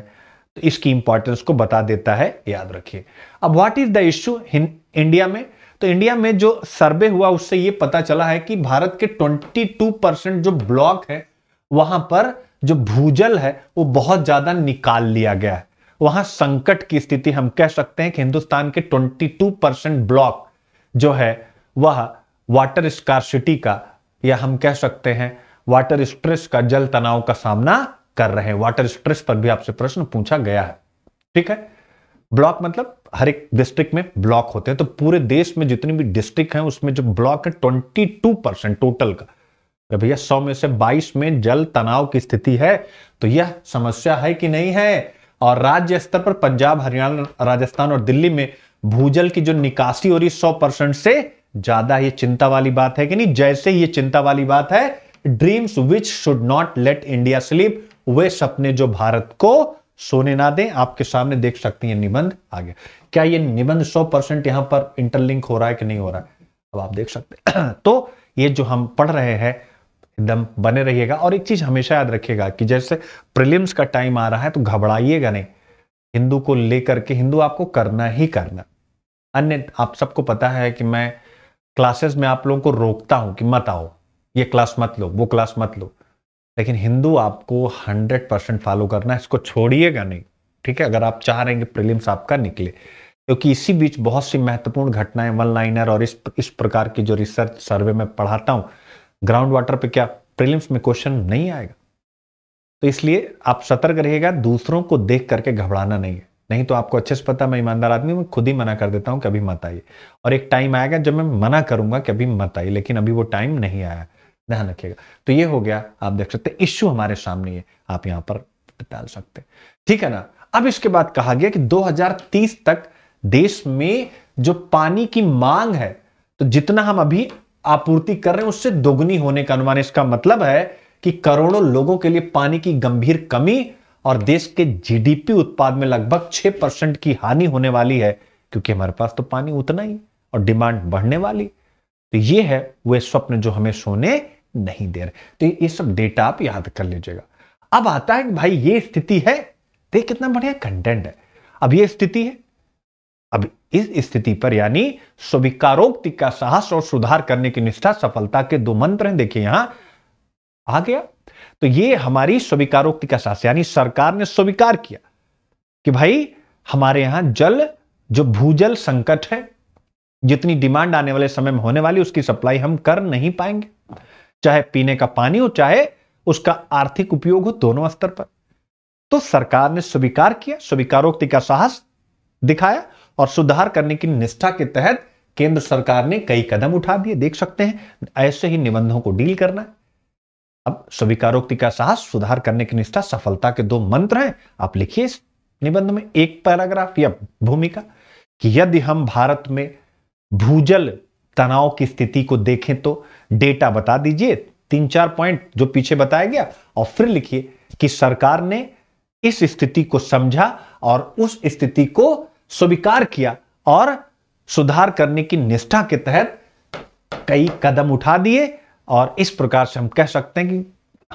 तो इसकी इंपॉर्टेंस को बता देता है याद रखिए अब what is the issue India में तो इंडिया में जो सर्वे हुआ उससे यह पता चला है कि भारत के 22 परसेंट जो ब्लॉक है वहां पर जो भूजल है वो बहुत ज्यादा निकाल लिया गया है वहां संकट की स्थिति हम कह सकते हैं कि हिंदुस्तान के 22 परसेंट ब्लॉक जो है वह वाटर स्कारसिटी का या हम कह सकते हैं वाटर स्ट्रेस का जल तनाव का सामना कर रहे हैं वाटर स्ट्रेस पर भी आपसे प्रश्न पूछा गया है ठीक है ब्लॉक मतलब हर एक डिस्ट्रिक्ट में ब्लॉक होते हैं तो पूरे देश में जितनी भी डिस्ट्रिक्ट हैं उसमें जो ब्लॉक है ट्वेंटी टू परसेंट टोटल का तो भैया सौ में से बाईस में जल तनाव की स्थिति है तो यह समस्या है कि नहीं है और राज्य स्तर पर पंजाब हरियाणा राजस्थान और दिल्ली में भूजल की जो निकासी हो रही सौ परसेंट से ज्यादा ये चिंता वाली बात है कि नहीं जैसे ये चिंता वाली बात है dreams which should not let India sleep वे सपने जो भारत को सोने ना दें आपके सामने देख सकते हैं निबंध आ गया क्या ये निबंध सौ परसेंट यहां पर इंटरलिंक हो रहा है कि नहीं हो रहा है अब आप देख सकते हैं तो ये जो हम पढ़ रहे हैं एकदम बने रहिएगा और एक चीज हमेशा याद रखिएगा कि जैसे प्रिलिम्स का टाइम आ रहा है तो घबराइएगा नहीं हिंदू को लेकर के हिंदू आपको करना ही करना अन्य आप सबको पता है कि मैं क्लासेस में आप लोगों को रोकता हूं कि मत आओ ये क्लास मत लो वो क्लास मत लो लेकिन हिंदू आपको 100 परसेंट फॉलो करना है इसको छोड़िएगा नहीं ठीक है अगर आप चाह रहे हैं कि प्रिलिम्स आपका निकले क्योंकि तो इसी बीच बहुत सी महत्वपूर्ण घटनाएं वन लाइनर और इस इस प्रकार की जो रिसर्च सर्वे में पढ़ाता हूँ ग्राउंड वाटर पे क्या प्रीलिम्स में क्वेश्चन नहीं आएगा तो इसलिए आप सतर्क रहिएगा दूसरों को देख करके घबराना नहीं है नहीं तो आपको अच्छे से पता मैं ईमानदार आदमी मैं खुद ही मना कर देता कि कभी मत आइए और एक टाइम आएगा जब मैं मना करूंगा कि अभी मत आइए लेकिन अभी वो टाइम नहीं आया ध्यान रखिएगा तो ये हो गया आप देख सकते इश्यू हमारे सामने है आप यहां पर डाल सकते ठीक है ना अब इसके बाद कहा गया कि 2030 तक देश में जो पानी की मांग है तो जितना हम अभी आपूर्ति कर रहे हैं उससे दोगुनी होने का अनुमान इसका मतलब है कि करोड़ों लोगों के लिए पानी की गंभीर कमी और देश के जीडीपी उत्पाद में लगभग छह परसेंट की हानि होने वाली है क्योंकि हमारे पास तो पानी उतना ही और डिमांड बढ़ने वाली तो ये है वह स्वप्न जो हमें सोने नहीं दे रहे तो ये सब डेटा आप याद कर लीजिएगा अब आता है भाई ये स्थिति है देख कितना बढ़िया कंटेंट है अब ये स्थिति है अब इस स्थिति पर यानी स्वीकारोक्ति का साहस और सुधार करने की निष्ठा सफलता के दो मंत्र हैं देखिए यहां आ गया तो ये हमारी स्वीकारोक्ति का साहस यानी सरकार ने स्वीकार किया कि भाई हमारे यहां जल जो भूजल संकट है जितनी डिमांड आने वाले समय में होने वाली उसकी सप्लाई हम कर नहीं पाएंगे चाहे पीने का पानी हो चाहे उसका आर्थिक उपयोग हो दोनों स्तर पर तो सरकार ने स्वीकार किया स्वीकारोक्ति का साहस दिखाया और सुधार करने की निष्ठा के तहत केंद्र सरकार ने कई कदम उठा दिए देख सकते हैं ऐसे ही निबंधों को डील करना अब स्वीकारोक्ति का साहस सुधार करने की निष्ठा सफलता के दो मंत्र हैं आप लिखिए इस निबंध में एक पैराग्राफ या भूमिका कि यदि हम भारत में भूजल तनाव की स्थिति को देखें तो डेटा बता दीजिए तीन चार पॉइंट जो पीछे बताया गया और फिर लिखिए कि सरकार ने इस स्थिति को समझा और उस स्थिति को स्वीकार किया और सुधार करने की निष्ठा के तहत कई कदम उठा दिए और इस प्रकार से हम कह सकते हैं कि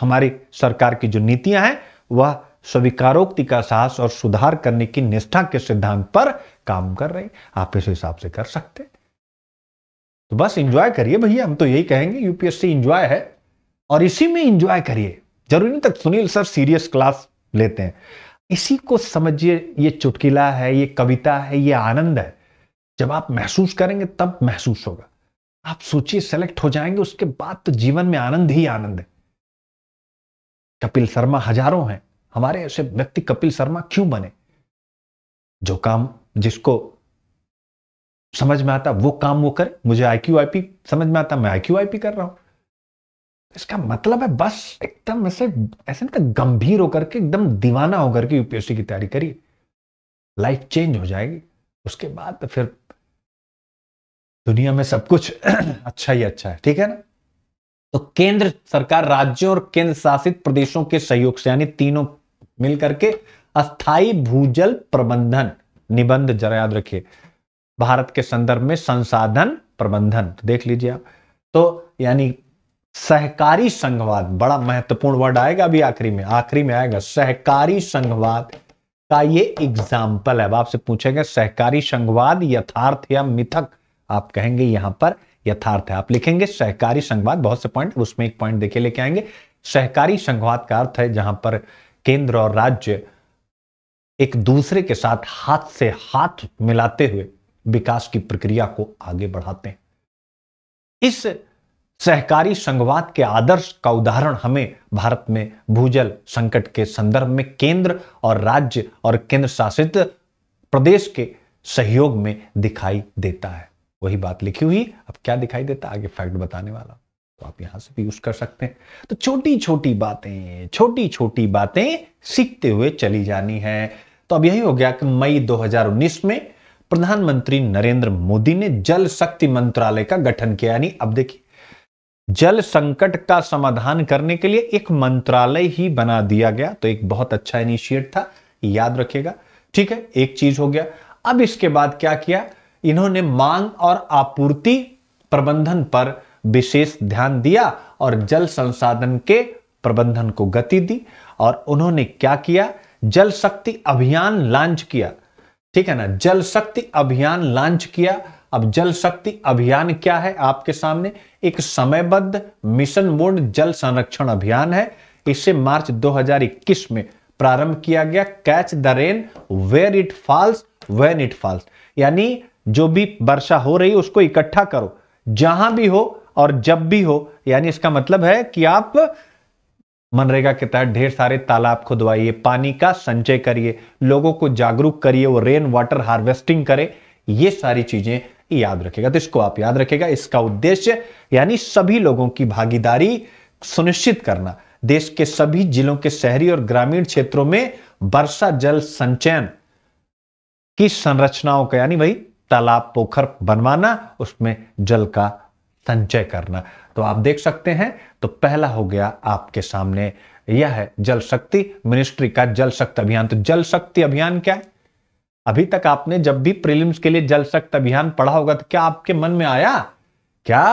हमारी सरकार की जो नीतियां हैं वह स्वीकारोक्ति का साहस और सुधार करने की निष्ठा के सिद्धांत पर काम कर रही आप इस हिसाब से कर सकते तो बस इंजॉय करिए भैया हम तो यही कहेंगे यूपीएससी इंजॉय है और इसी में इंजॉय करिए जरूरी नहीं तक सुनील सर सीरियस क्लास लेते हैं इसी को समझिए ये चुटकिला है ये कविता है ये आनंद है जब आप महसूस करेंगे तब महसूस होगा आप सोचिए सेलेक्ट हो जाएंगे उसके बाद तो जीवन में आनंद ही आनंद है कपिल शर्मा हजारों हैं हमारे ऐसे व्यक्ति कपिल शर्मा क्यों बने जो काम जिसको समझ में आता वो काम वो करे मुझे आई क्यू आई पी समझ में आता मैं आई क्यू आई पी कर रहा हूं इसका मतलब है बस एकदम ऐसे ऐसे ना तो गंभीर होकर के एकदम दीवाना होकर के यूपीएससी की तैयारी करिए लाइफ चेंज हो जाएगी उसके बाद फिर दुनिया में सब कुछ अच्छा ही अच्छा है ठीक है ना तो केंद्र सरकार राज्यों और केंद्र शासित प्रदेशों के सहयोग से यानी तीनों मिलकर के अस्थाई भूजल प्रबंधन निबंध जरा याद रखिए भारत के संदर्भ में संसाधन प्रबंधन देख लीजिए आप तो यानी सहकारी संघवाद बड़ा महत्वपूर्ण वर्ड आएगा अभी आखिरी में आखिरी में आएगा सहकारी संघवाद का ये एग्जाम्पल है अब आपसे पूछेगा सहकारी संघवाद यथार्थ या मिथक आप कहेंगे यहां पर यथार्थ है आप लिखेंगे सहकारी संघवाद बहुत से पॉइंट उसमें एक पॉइंट देखे लेके आएंगे सहकारी संघवाद का अर्थ है जहां पर केंद्र और राज्य एक दूसरे के साथ हाथ से हाथ मिलाते हुए विकास की प्रक्रिया को आगे बढ़ाते हैं इस सहकारी संघवाद के आदर्श का उदाहरण हमें भारत में भूजल संकट के संदर्भ में केंद्र और राज्य और केंद्र शासित प्रदेश के सहयोग में दिखाई देता है वही बात लिखी हुई अब क्या दिखाई देता आगे फैक्ट बताने वाला तो आप यहां से भी यूज कर सकते हैं तो छोटी छोटी बातें छोटी छोटी बातें सीखते हुए चली जानी है तो अब यही हो गया कि मई 2019 में प्रधानमंत्री नरेंद्र मोदी ने जल शक्ति मंत्रालय का गठन किया यानी अब देखिए जल संकट का समाधान करने के लिए एक मंत्रालय ही बना दिया गया तो एक बहुत अच्छा इनिशिएट था याद रखिएगा ठीक है एक चीज हो गया अब इसके बाद क्या किया इन्होंने मांग और आपूर्ति प्रबंधन पर विशेष ध्यान दिया और जल संसाधन के प्रबंधन को गति दी और उन्होंने क्या किया जल शक्ति अभियान लॉन्च किया ठीक है ना जल शक्ति अभियान लॉन्च किया अब जल शक्ति अभियान क्या है आपके सामने एक समयबद्ध मिशन मोड जल संरक्षण अभियान है इसे मार्च 2021 में प्रारंभ किया गया catch the rain where it falls when it falls यानी जो भी वर्षा हो रही है उसको इकट्ठा करो जहां भी हो और जब भी हो यानी इसका मतलब है कि आप मनरेगा के तहत ढेर सारे तालाब खुदवाइए पानी का संचय करिए लोगों को जागरूक करिए वो रेन वाटर हार्वेस्टिंग करे ये सारी चीजें याद रखेगा तो इसको आप याद रखेगा इसका उद्देश्य यानी सभी लोगों की भागीदारी सुनिश्चित करना देश के सभी जिलों के शहरी और ग्रामीण क्षेत्रों में वर्षा जल संचयन की संरचनाओं का यानी वही तालाब पोखर बनवाना उसमें जल का संचय करना तो आप देख सकते हैं तो पहला हो गया आपके सामने यह है जल शक्ति मिनिस्ट्री का जल शक्ति अभियान तो जल शक्ति अभियान क्या है अभी तक आपने जब भी प्रीलिम्स के लिए जल शक्त अभियान पढ़ा होगा तो क्या आपके मन में आया क्या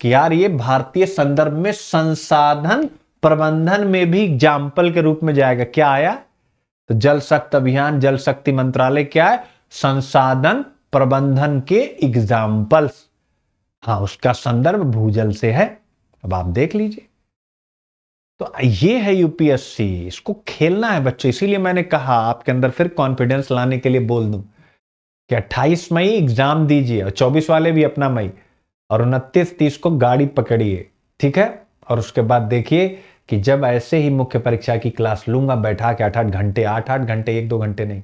कि यार ये भारतीय संदर्भ में संसाधन प्रबंधन में भी एग्जाम्पल के रूप में जाएगा क्या आया तो जल शक्त अभियान जल शक्ति मंत्रालय क्या है संसाधन प्रबंधन के एग्जाम्पल्स हाँ उसका संदर्भ भूजल से है अब आप देख लीजिए तो ये है यूपीएससी इसको खेलना है बच्चों इसीलिए मैंने कहा आपके अंदर फिर कॉन्फिडेंस लाने के लिए बोल दूं कि 28 मई एग्जाम दीजिए और 24 वाले भी अपना मई और उनतीस तीस को गाड़ी पकड़िए ठीक है और उसके बाद देखिए कि जब ऐसे ही मुख्य परीक्षा की क्लास लूंगा बैठा के आठ आठ घंटे आठ आठ घंटे एक दो घंटे नहीं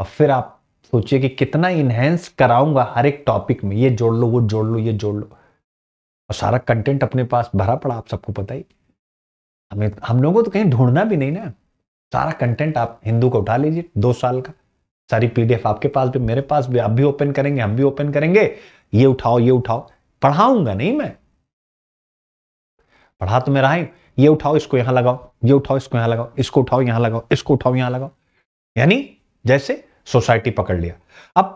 और फिर आप सोचिए कि कितना इन्हेंस कराऊंगा हर एक टॉपिक में ये जोड़ लो वो जोड़ लो ये जोड़ लो और सारा कंटेंट अपने पास भरा पड़ा आप सबको पता ही हमें हम लोगों को तो कहीं ढूंढना भी नहीं ना सारा कंटेंट आप हिंदू को उठा लीजिए दो साल का सारी पीडीएफ आपके पास भी मेरे पास भी आप भी ओपन करेंगे हम भी ओपन करेंगे ये उठाओ ये उठाओ पढ़ाऊंगा नहीं मैं पढ़ा तो मेरा रहा ही ये उठाओ इसको यहां लगाओ ये उठाओ इसको यहां लगाओ इसको उठाओ यहां लगाओ इसको उठाओ यहां लगाओ यानी जैसे सोसाइटी पकड़ लिया अब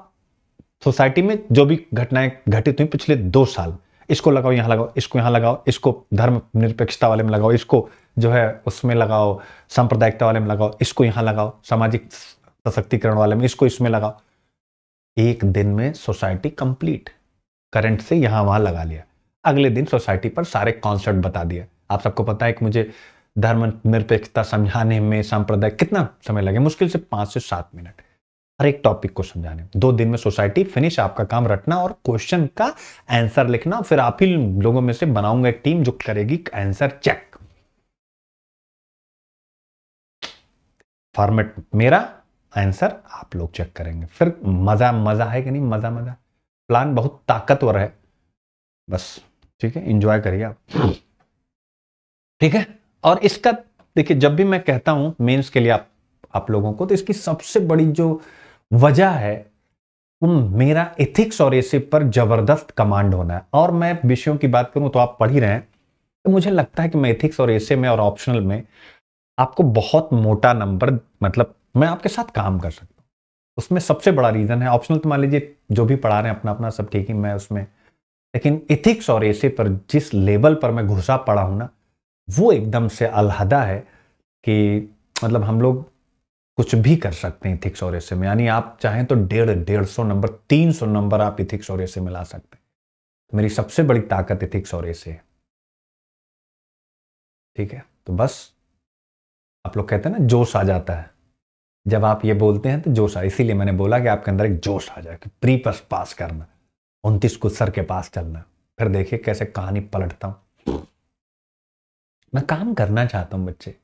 सोसाइटी में जो भी घटनाएं घटित हुई पिछले दो साल में इसको लगाओ यहाँ लगाओ इसको यहाँ लगाओ इसको धर्म निरपेक्षता वाले में लगाओ इसको जो है उसमें लगाओ सांप्रदायिकता वाले में लगाओ इसको यहाँ लगाओ सामाजिक सशक्तिकरण वाले में इसको इसमें लगाओ एक दिन में सोसाइटी कंप्लीट करंट से यहाँ वहाँ लगा लिया अगले दिन सोसाइटी पर सारे कॉन्सेप्ट बता दिया आप सबको पता है कि मुझे धर्म निरपेक्षता समझाने में सांप्रदायिक कितना समय लगे मुश्किल से पाँच से सात मिनट हर एक टॉपिक को समझाने दो दिन में सोसाइटी फिनिश आपका काम रटना और क्वेश्चन का आंसर लिखना फिर आप ही लोगों में से बनाऊंगा एक टीम जो करेगी आंसर चेक फॉर्मेट मेरा आंसर आप लोग चेक करेंगे फिर मजा मजा है कि नहीं मजा मजा प्लान बहुत ताकतवर है बस ठीक है इंजॉय करिए आप ठीक है और इसका देखिए जब भी मैं कहता हूं मेंस के लिए आप आप लोगों को तो इसकी सबसे बड़ी जो वजह है मेरा एथिक्स और एसिप पर जबरदस्त कमांड होना है और मैं विषयों की बात करूं तो आप पढ़ ही रहे हैं तो मुझे लगता है कि मैं एथिक्स और एसे में और ऑप्शनल में आपको बहुत मोटा नंबर मतलब मैं आपके साथ काम कर सकता हूँ उसमें सबसे बड़ा रीज़न है ऑप्शनल तो मान लीजिए जो भी पढ़ा रहे हैं अपना अपना सब ठीक ही मैं उसमें लेकिन इथिक्स और एसे पर जिस लेवल पर मैं घुसा पड़ा हूँ ना वो एकदम से अलहदा है कि मतलब हम लोग कुछ भी कर सकते हैं इथिक्स और ऐसे में यानी आप चाहें तो डेढ़ डेढ़ सौ नंबर तीन सौ नंबर आप इथिक्स और ऐसे में ला सकते हैं मेरी सबसे बड़ी ताकत इथिक्स और ऐसे है ठीक है तो बस आप लोग कहते हैं ना जोश आ जाता है जब आप ये बोलते हैं तो जोश आ इसीलिए मैंने बोला कि आपके अंदर एक जोश आ जाए कि प्री पास पास करना उनतीस को सर के पास चलना फिर देखिए कैसे कहानी पलटता हूं मैं काम करना चाहता हूं बच्चे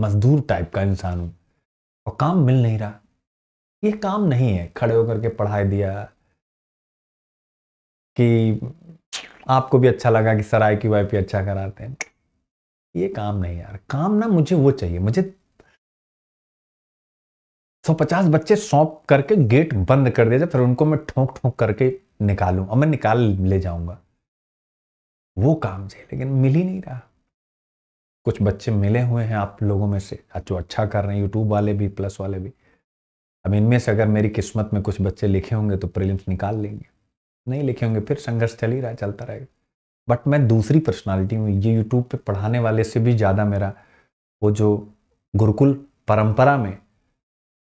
मजदूर टाइप का इंसान हूं और काम मिल नहीं रहा ये काम नहीं है खड़े होकर के पढ़ाई दिया कि आपको भी अच्छा लगा कि सराय की वाई पी अच्छा कराते हैं ये काम नहीं यार काम ना मुझे वो चाहिए मुझे 150 बच्चे सौंप करके गेट बंद कर दिया जाए फिर उनको मैं ठोंक ठोंक करके निकालू और मैं निकाल ले जाऊंगा वो काम चाहिए लेकिन मिल ही नहीं रहा कुछ बच्चे मिले हुए हैं आप लोगों में से जो अच्छा कर रहे हैं यूट्यूब वाले भी प्लस वाले भी अब इनमें से अगर मेरी किस्मत में कुछ बच्चे लिखे होंगे तो प्रिलिम्स निकाल लेंगे नहीं लिखे होंगे फिर संघर्ष चल ही रहा चलता रहेगा बट मैं दूसरी पर्सनालिटी हूँ ये यूट्यूब पे पढ़ाने वाले से भी ज़्यादा मेरा वो जो गुरुकुल परंपरा में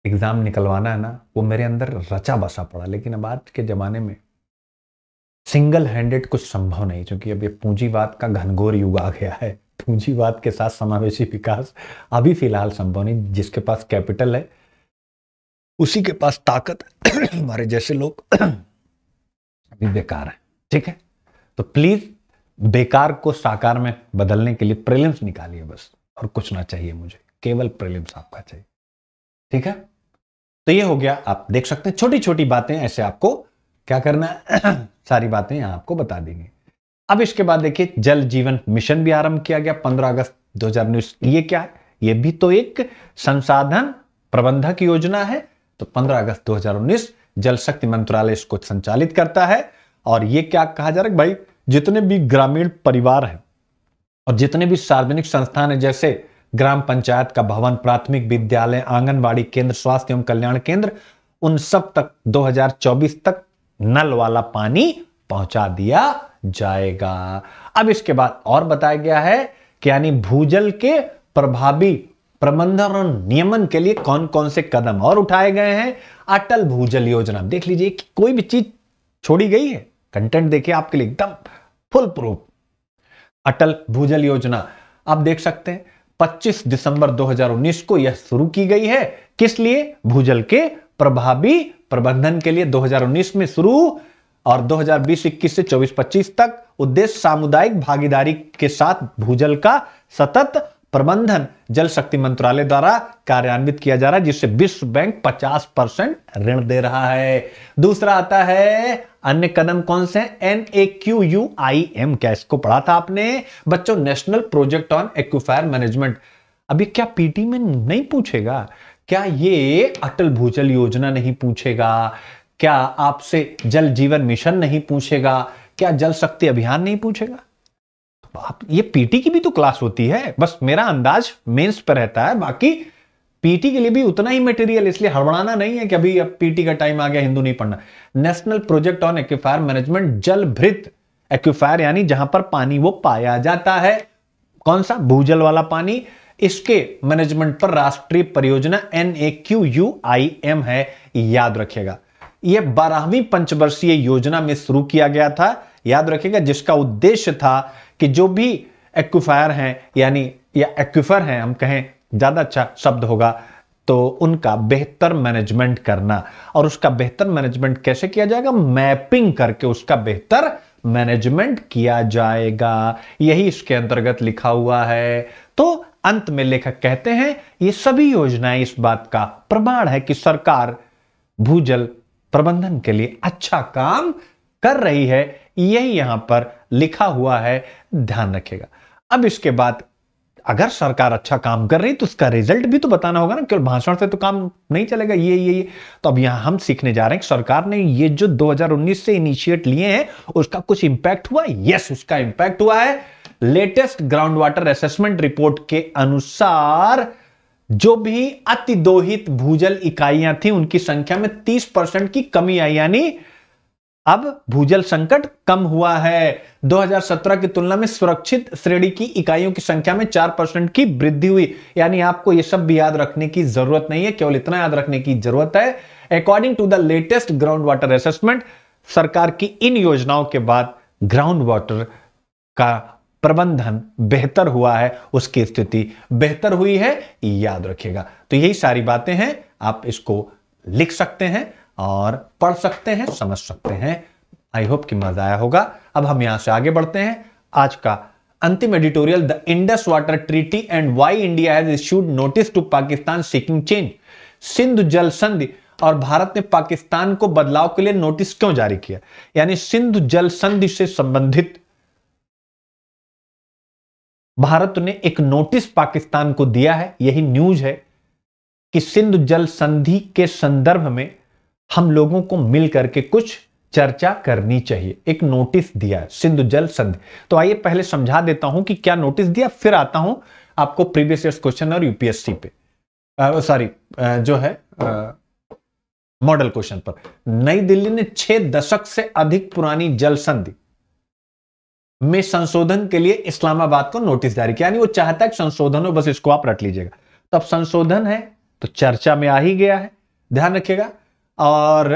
एग्ज़ाम निकलवाना है ना वो मेरे अंदर रचा बसा पड़ा लेकिन अब आज के ज़माने में सिंगल हैंडेड कुछ संभव नहीं क्योंकि अब ये पूंजीवाद का घनघोर युग आ गया है पूंजीवाद के साथ समावेशी विकास अभी फिलहाल संभव नहीं जिसके पास कैपिटल है उसी के पास ताकत हमारे जैसे लोग अभी बेकार है ठीक है तो प्लीज बेकार को साकार में बदलने के लिए प्रिलिम्स निकालिए बस और कुछ ना चाहिए मुझे केवल प्रिलिम्स आपका चाहिए ठीक है तो ये हो गया आप देख सकते हैं छोटी छोटी बातें ऐसे आपको क्या करना है सारी बातें आपको बता देंगे अब इसके बाद देखिए जल जीवन मिशन भी आरंभ किया गया 15 अगस्त 2019 ये क्या है ये भी तो एक संसाधन प्रबंधक योजना है तो 15 अगस्त 2019 जल शक्ति मंत्रालय इसको संचालित करता है और ये क्या कहा जा रहा है भाई जितने भी ग्रामीण परिवार हैं और जितने भी सार्वजनिक संस्थान हैं जैसे ग्राम पंचायत का भवन प्राथमिक विद्यालय आंगनबाड़ी केंद्र स्वास्थ्य एवं कल्याण केंद्र उन सब तक 2024 तक नल वाला पानी पहुंचा दिया जाएगा अब इसके बाद और बताया गया है कि यानी भूजल के प्रभावी प्रबंधन और नियमन के लिए कौन कौन से कदम और उठाए गए हैं अटल भूजल योजना देख लीजिए कि कोई भी चीज छोड़ी गई है कंटेंट देखिए आपके लिए एकदम फुल प्रूफ अटल भूजल योजना आप देख सकते हैं 25 दिसंबर 2019 को यह शुरू की गई है किस लिए भूजल के प्रभावी प्रबंधन के लिए 2019 में शुरू और 2020-21 से 24-25 तक उद्देश्य सामुदायिक भागीदारी के साथ भूजल का सतत प्रबंधन जल शक्ति मंत्रालय द्वारा कार्यान्वित किया जा रहा है जिससे विश्व बैंक 50 परसेंट ऋण दे रहा है दूसरा आता है अन्य कदम कौन से N A Q U I M क्या इसको पढ़ा था आपने बच्चों national project on aquifer management अभी क्या पीटी में नहीं पूछेगा क्या ये अटल भूजल योजना नहीं पूछेगा क्या आपसे जल जीवन मिशन नहीं पूछेगा क्या जल शक्ति अभियान नहीं पूछेगा तो आप ये पीटी की भी तो क्लास होती है बस मेरा अंदाज मेंस पर रहता है बाकी पीटी के लिए भी उतना ही मटेरियल इसलिए हड़बड़ाना नहीं है कि अभी अब पीटी का टाइम आ गया हिंदू नहीं पढ़ना national project on aquifer management जल भृत एक्यूफायर यानी जहां पर पानी वो पाया जाता है कौन सा भूजल वाला पानी इसके मैनेजमेंट पर राष्ट्रीय परियोजना N A Q U I M है याद रखिएगा यह बारहवीं पंचवर्षीय योजना में शुरू किया गया था याद रखिएगा जिसका उद्देश्य था कि जो भी एक्विफायर हैं यानी या एक्विफर हैं हम कहें ज़्यादा अच्छा शब्द होगा तो उनका बेहतर मैनेजमेंट करना और उसका बेहतर मैनेजमेंट कैसे किया जाएगा मैपिंग करके उसका बेहतर मैनेजमेंट किया जाएगा यही इसके अंतर्गत लिखा हुआ है तो अंत में लेखक कहते हैं ये सभी योजनाएं इस बात का प्रमाण है कि सरकार भूजल प्रबंधन के लिए अच्छा काम कर रही है यही यहां पर लिखा हुआ है ध्यान रखेगा अब इसके बाद अगर सरकार अच्छा काम कर रही तो उसका रिजल्ट भी तो बताना होगा ना केवल भाषण से तो काम नहीं चलेगा ये ये ये तो अब यहां हम सीखने जा रहे हैं कि सरकार ने ये जो 2019 से इनिशिएट लिए हैं उसका कुछ इंपैक्ट हुआ यस उसका इंपैक्ट हुआ है latest ground water assessment report के अनुसार जो भी अतिदोहित भूजल इकाइयां थी उनकी संख्या में 30 परसेंट की कमी आई यानी अब भूजल संकट कम हुआ है 2017 की तुलना में सुरक्षित श्रेणी की इकाइयों की संख्या में 4 परसेंट की वृद्धि हुई यानी आपको यह सब भी याद रखने की जरूरत नहीं है केवल इतना याद रखने की जरूरत है according to the latest ground water assessment सरकार की इन योजनाओं के बाद ग्राउंड वाटर का प्रबंधन बेहतर हुआ है उसकी स्थिति बेहतर हुई है याद रखिएगा तो यही सारी बातें हैं आप इसको लिख सकते हैं और पढ़ सकते हैं समझ सकते हैं आई होप कि मजा आया होगा अब हम यहां से आगे बढ़ते हैं आज का अंतिम editorial the Indus water treaty and why India has issued notice to Pakistan seeking change Sindhu जल संधि और भारत ने पाकिस्तान को बदलाव के लिए नोटिस क्यों जारी किया यानी सिंधु जल संधि से संबंधित भारत ने एक नोटिस पाकिस्तान को दिया है यही न्यूज है कि सिंधु जल संधि के संदर्भ में हम लोगों को मिलकर के कुछ चर्चा करनी चाहिए एक नोटिस दिया सिंधु जल संधि तो आइए पहले समझा देता हूं कि क्या नोटिस दिया फिर आता हूं आपको प्रीवियस ईयर क्वेश्चन और यूपीएससी पे सॉरी जो है मॉडल क्वेश्चन पर नई दिल्ली ने छह दशक से अधिक पुरानी जल संधि में संशोधन के लिए इस्लामाबाद को नोटिस जारी किया यानी वो चाहता है संशोधन हो बस इसको आप रट लीजिएगा तो अब संशोधन है तो चर्चा में आ ही गया है ध्यान रखिएगा और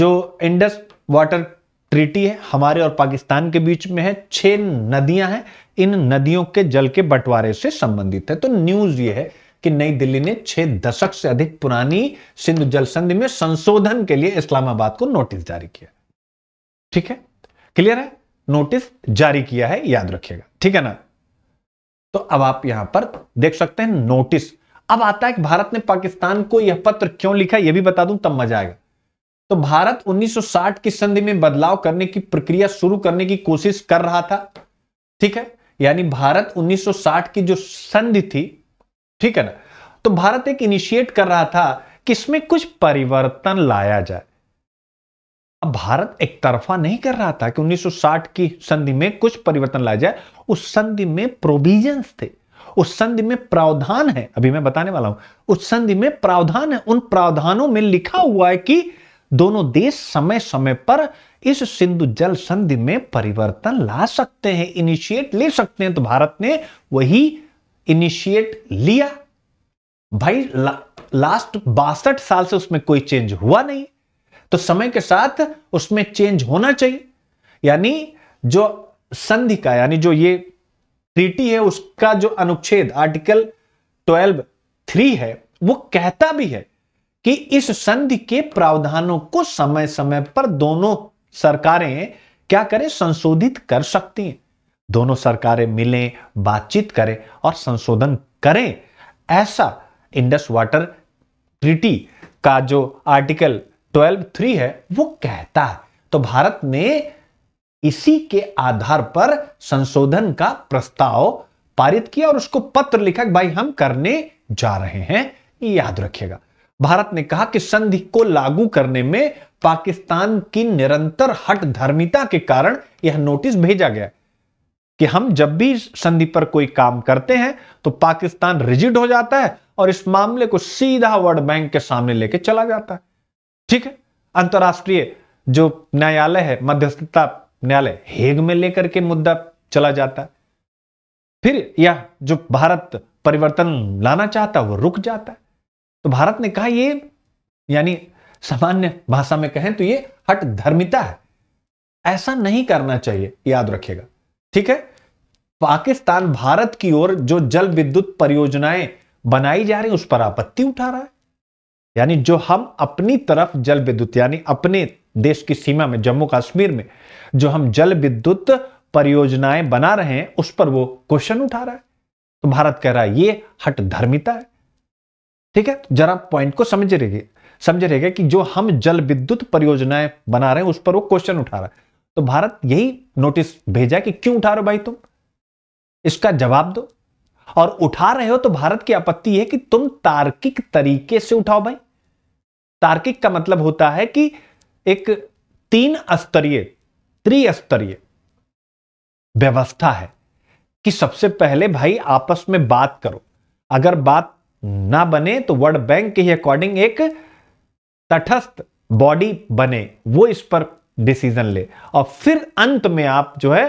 जो इंडस वाटर ट्रीटी है हमारे और पाकिस्तान के बीच में है छह नदियां हैं इन नदियों के जल के बंटवारे से संबंधित है तो न्यूज ये है कि नई दिल्ली ने छह दशक से अधिक पुरानी सिंधु जल संधि में संशोधन के लिए इस्लामाबाद को नोटिस जारी किया ठीक है क्लियर है नोटिस जारी किया है याद रखिएगा ठीक है ना तो अब आप यहां पर देख सकते हैं नोटिस अब आता है कि भारत ने पाकिस्तान को यह पत्र क्यों लिखा यह भी बता दूं तब मजा आएगा तो भारत 1960 की संधि में बदलाव करने की प्रक्रिया शुरू करने की कोशिश कर रहा था ठीक है यानी भारत 1960 की जो संधि थी ठीक है ना तो भारत एक इनिशिएट कर रहा था कि इसमें कुछ परिवर्तन लाया जाए अब भारत एक तरफा नहीं कर रहा था कि 1960 की संधि में कुछ परिवर्तन लाया जाए उस संधि में प्रोविजंस थे उस संधि में प्रावधान है अभी मैं बताने वाला हूं उस संधि में प्रावधान है उन प्रावधानों में लिखा हुआ है कि दोनों देश समय समय पर इस सिंधु जल संधि में परिवर्तन ला सकते हैं इनिशिएट ले सकते हैं तो भारत ने वही इनिशिएट लिया भाई ला, लास्ट बासठ साल से उसमें कोई चेंज हुआ नहीं तो समय के साथ उसमें चेंज होना चाहिए यानी जो संधि का यानी जो ये ट्रीटी है उसका जो अनुच्छेद आर्टिकल ट्वेल्व थ्री है वो कहता भी है कि इस संधि के प्रावधानों को समय समय पर दोनों सरकारें क्या करें संशोधित कर सकती हैं दोनों सरकारें मिलें बातचीत करें और संशोधन करें ऐसा इंडस वाटर ट्रिटी का जो आर्टिकल ट्वेल्व थ्री है वो कहता है तो भारत ने इसी के आधार पर संशोधन का प्रस्ताव पारित किया और उसको पत्र लिखा भाई हम करने जा रहे हैं याद रखिएगा भारत ने कहा कि संधि को लागू करने में पाकिस्तान की निरंतर हट धर्मिता के कारण यह नोटिस भेजा गया कि हम जब भी संधि पर कोई काम करते हैं तो पाकिस्तान रिजिड हो जाता है और इस मामले को सीधा वर्ल्ड बैंक के सामने लेके चला जाता है ठीक है अंतर्राष्ट्रीय जो न्यायालय है मध्यस्थता न्यायालय हेग में लेकर के मुद्दा चला जाता है फिर यह जो भारत परिवर्तन लाना चाहता है वो रुक जाता है तो भारत ने कहा ये यानी सामान्य भाषा में कहें तो ये हट धर्मिता है ऐसा नहीं करना चाहिए याद रखिएगा ठीक है पाकिस्तान भारत की ओर जो जल विद्युत परियोजनाएं बनाई जा रही उस पर आपत्ति उठा रहा है यानी जो हम अपनी तरफ जल विद्युत यानी अपने देश की सीमा में जम्मू कश्मीर में जो हम जल विद्युत परियोजनाएं बना रहे हैं उस पर वो क्वेश्चन उठा रहा है तो भारत कह रहा है ये हट धर्मिता है ठीक है तो जरा पॉइंट को समझ रहे समझ रहेगा कि जो हम जल विद्युत परियोजनाएं बना रहे हैं उस पर वो क्वेश्चन उठा रहा है तो भारत यही नोटिस भेजा कि क्यों उठा रहे हो भाई तुम इसका जवाब दो और उठा रहे हो तो भारत की आपत्ति है कि तुम तार्किक तरीके से उठाओ भाई तार्किक का मतलब होता है कि एक तीन स्तरीय त्रिस्तरीय व्यवस्था है कि सबसे पहले भाई आपस में बात करो अगर बात ना बने तो वर्ल्ड बैंक के अकॉर्डिंग एक तटस्थ बॉडी बने वो इस पर डिसीजन ले और फिर अंत में आप जो है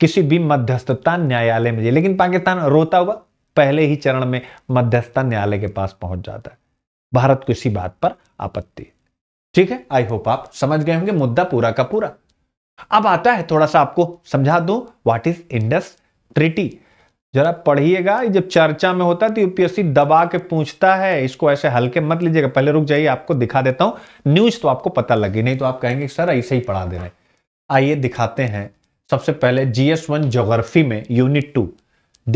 किसी भी मध्यस्थता न्यायालय में जाए लेकिन पाकिस्तान रोता हुआ पहले ही चरण में मध्यस्थता न्यायालय के पास पहुंच जाता है भारत को इसी बात पर आपत्ति ठीक है आई होप आप समझ गए होंगे मुद्दा पूरा का पूरा अब आता है थोड़ा सा आपको समझा दो व्हाट इज इंडस ट्रिटी जरा पढ़िएगा जब चर्चा में होता है तो यूपीएससी दबा के पूछता है इसको ऐसे हल्के मत लीजिएगा पहले रुक जाइए आपको दिखा देता हूं न्यूज तो आपको पता लगी नहीं तो आप कहेंगे सर ऐसे ही पढ़ा दे रहे आइए दिखाते हैं सबसे पहले जीएस वन जोग्राफी में यूनिट टू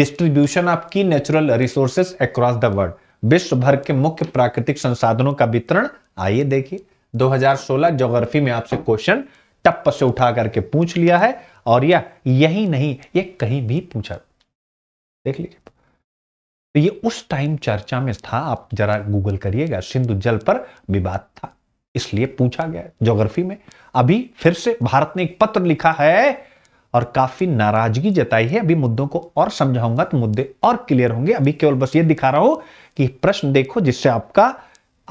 डिस्ट्रीब्यूशन ऑफ की natural resources across the world विश्व भर के मुख्य प्राकृतिक संसाधनों का वितरण आइए देखिए 2016 ज्योग्राफी में आपसे क्वेश्चन टप से उठा करके पूछ लिया है और यह यही नहीं ये कहीं भी पूछा देख लीजिए तो ये उस टाइम चर्चा में था आप जरा गूगल करिएगा सिंधु जल पर विवाद था इसलिए पूछा गया ज्योग्राफी में अभी फिर से भारत ने एक पत्र लिखा है और काफी नाराजगी जताई है अभी मुद्दों को और समझाऊंगा तो मुद्दे और क्लियर होंगे अभी केवल बस ये दिखा रहा हूं कि प्रश्न देखो जिससे आपका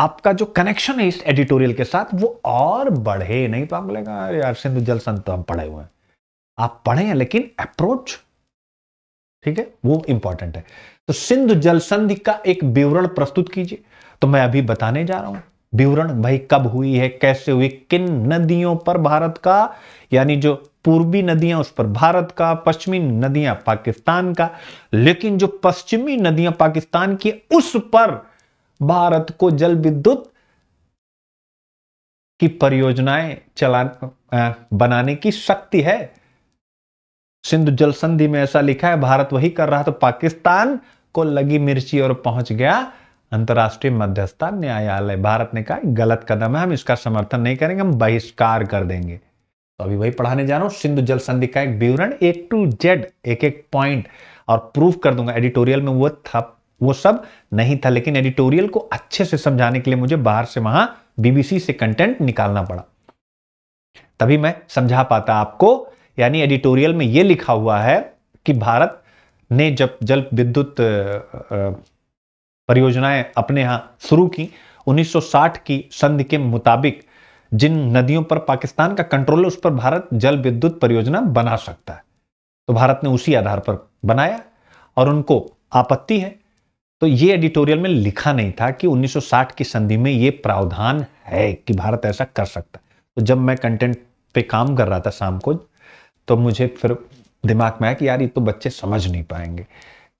आपका जो कनेक्शन है इस एडिटोरियल के साथ वो और बढ़े नहीं तो आप बोलेगा अरे यार सिंधु जल संत तो हम पढ़े हुए हैं आप पढ़े हैं लेकिन अप्रोच ठीक है वो इंपॉर्टेंट है तो सिंधु जल संधि का एक विवरण प्रस्तुत कीजिए तो मैं अभी बताने जा रहा हूं विवरण भाई कब हुई है कैसे हुई किन नदियों पर भारत का यानी जो पूर्वी नदियां उस पर भारत का पश्चिमी नदियां पाकिस्तान का लेकिन जो पश्चिमी नदियां पाकिस्तान की उस पर भारत को जल विद्युत की परियोजनाएं चला बनाने की शक्ति है सिंधु जल संधि में ऐसा लिखा है भारत वही कर रहा था पाकिस्तान को लगी मिर्ची और पहुंच गया अंतर्राष्ट्रीय मध्यस्थता न्यायालय भारत ने कहा गलत कदम है हम इसका समर्थन नहीं करेंगे हम बहिष्कार कर देंगे तो अभी वही पढ़ाने जा रहा हूँ सिंधु जल संधि का एक विवरण ए टू जेड एक एक पॉइंट और प्रूफ कर दूंगा एडिटोरियल में वो था वो सब नहीं था लेकिन एडिटोरियल को अच्छे से समझाने के लिए मुझे बाहर से वहां बीबीसी से कंटेंट निकालना पड़ा तभी मैं समझा पाता आपको यानी एडिटोरियल में ये लिखा हुआ है कि भारत ने जब जल विद्युत परियोजनाएं अपने यहां शुरू की 1960 की संधि के मुताबिक जिन नदियों पर पाकिस्तान का कंट्रोल है उस पर भारत जल विद्युत परियोजना बना सकता है तो भारत ने उसी आधार पर बनाया और उनको आपत्ति है तो ये एडिटोरियल में लिखा नहीं था कि 1960 की संधि में ये प्रावधान है कि भारत ऐसा कर सकता तो जब मैं कंटेंट पे काम कर रहा था शाम को तो मुझे फिर दिमाग में आया कि यार ये तो बच्चे समझ नहीं पाएंगे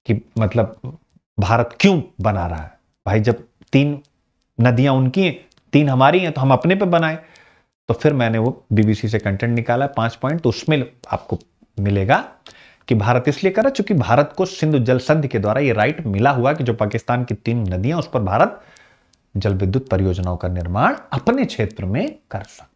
कि मतलब भारत क्यों बना रहा है भाई जब तीन नदियां उनकी हैं तीन हमारी हैं तो हम अपने पे बनाए तो फिर मैंने वो बीबीसी से कंटेंट निकाला पांच पॉइंट तो उसमें आपको मिलेगा कि भारत इसलिए करा चूंकि भारत को सिंधु जल संधि के द्वारा ये राइट मिला हुआ कि जो पाकिस्तान की तीन नदियां उस पर भारत जल विद्युत परियोजनाओं का निर्माण अपने क्षेत्र में कर सकता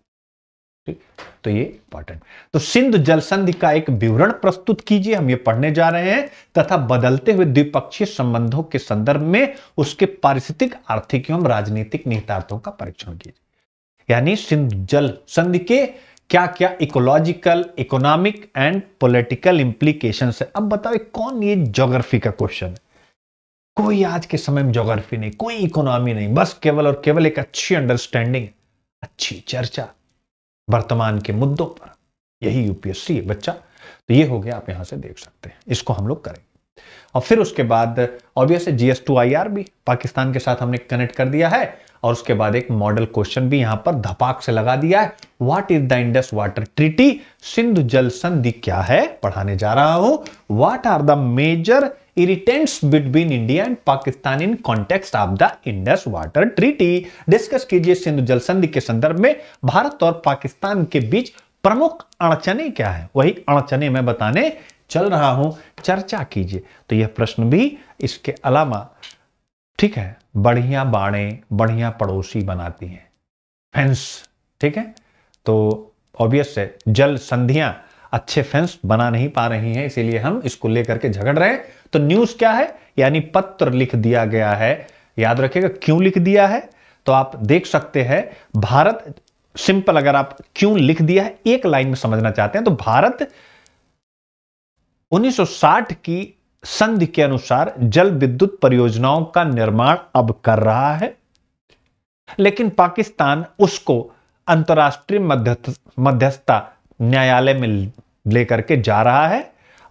ठीक तो ये इंपॉर्टेंट तो सिंधु जल संधि का एक विवरण प्रस्तुत कीजिए हम ये पढ़ने जा रहे हैं तथा बदलते हुए द्विपक्षीय संबंधों के संदर्भ में उसके पारिस्थितिक आर्थिक एवं राजनीतिक निहितार्थों का परीक्षण कीजिए यानी सिंध जल संधि के क्या क्या ecological economic and political implication है अब बताओ कौन ये ज्योग्राफी का क्वेश्चन है कोई आज के समय में ज्योग्राफी नहीं कोई इकोनॉमी नहीं बस केवल और केवल एक अच्छी अंडरस्टैंडिंग अच्छी चर्चा वर्तमान के मुद्दों पर यही यूपीएससी बच्चा तो ये हो गया आप यहां से देख सकते हैं इसको हम लोग करेंगे और फिर उसके बाद है जीएस टू आई आर भी पाकिस्तान के साथ हमने कनेक्ट कर दिया है और उसके बाद एक मॉडल क्वेश्चन भी यहां पर धपाक से लगा दिया है what is the Indus water treaty Sindhu जल संधि क्या है पढ़ाने जा रहा हूं what are the major irritants between India and Pakistan in context of the Indus water treaty discuss कीजिए सिंधु जल संधि के संदर्भ में भारत और पाकिस्तान के बीच प्रमुख अड़चने क्या है वही अड़चने में बताने चल रहा हूं चर्चा कीजिए तो यह प्रश्न भी इसके अलावा ठीक है बढ़िया बाणे बढ़िया पड़ोसी बनाती हैं फेंस ठीक है तो ऑब्वियस है जल संधियां अच्छे फेंस बना नहीं पा रही हैं इसीलिए हम इसको लेकर के झगड़ रहे हैं तो न्यूज क्या है यानी पत्र लिख दिया गया है याद रखिएगा क्यों लिख दिया है तो आप देख सकते हैं भारत सिंपल अगर आप क्यों लिख दिया है एक लाइन में समझना चाहते हैं तो भारत 1960 की संधि के अनुसार जल विद्युत परियोजनाओं का निर्माण अब कर रहा है लेकिन पाकिस्तान उसको अंतर्राष्ट्रीय मध्यस्थता न्यायालय में लेकर के जा रहा है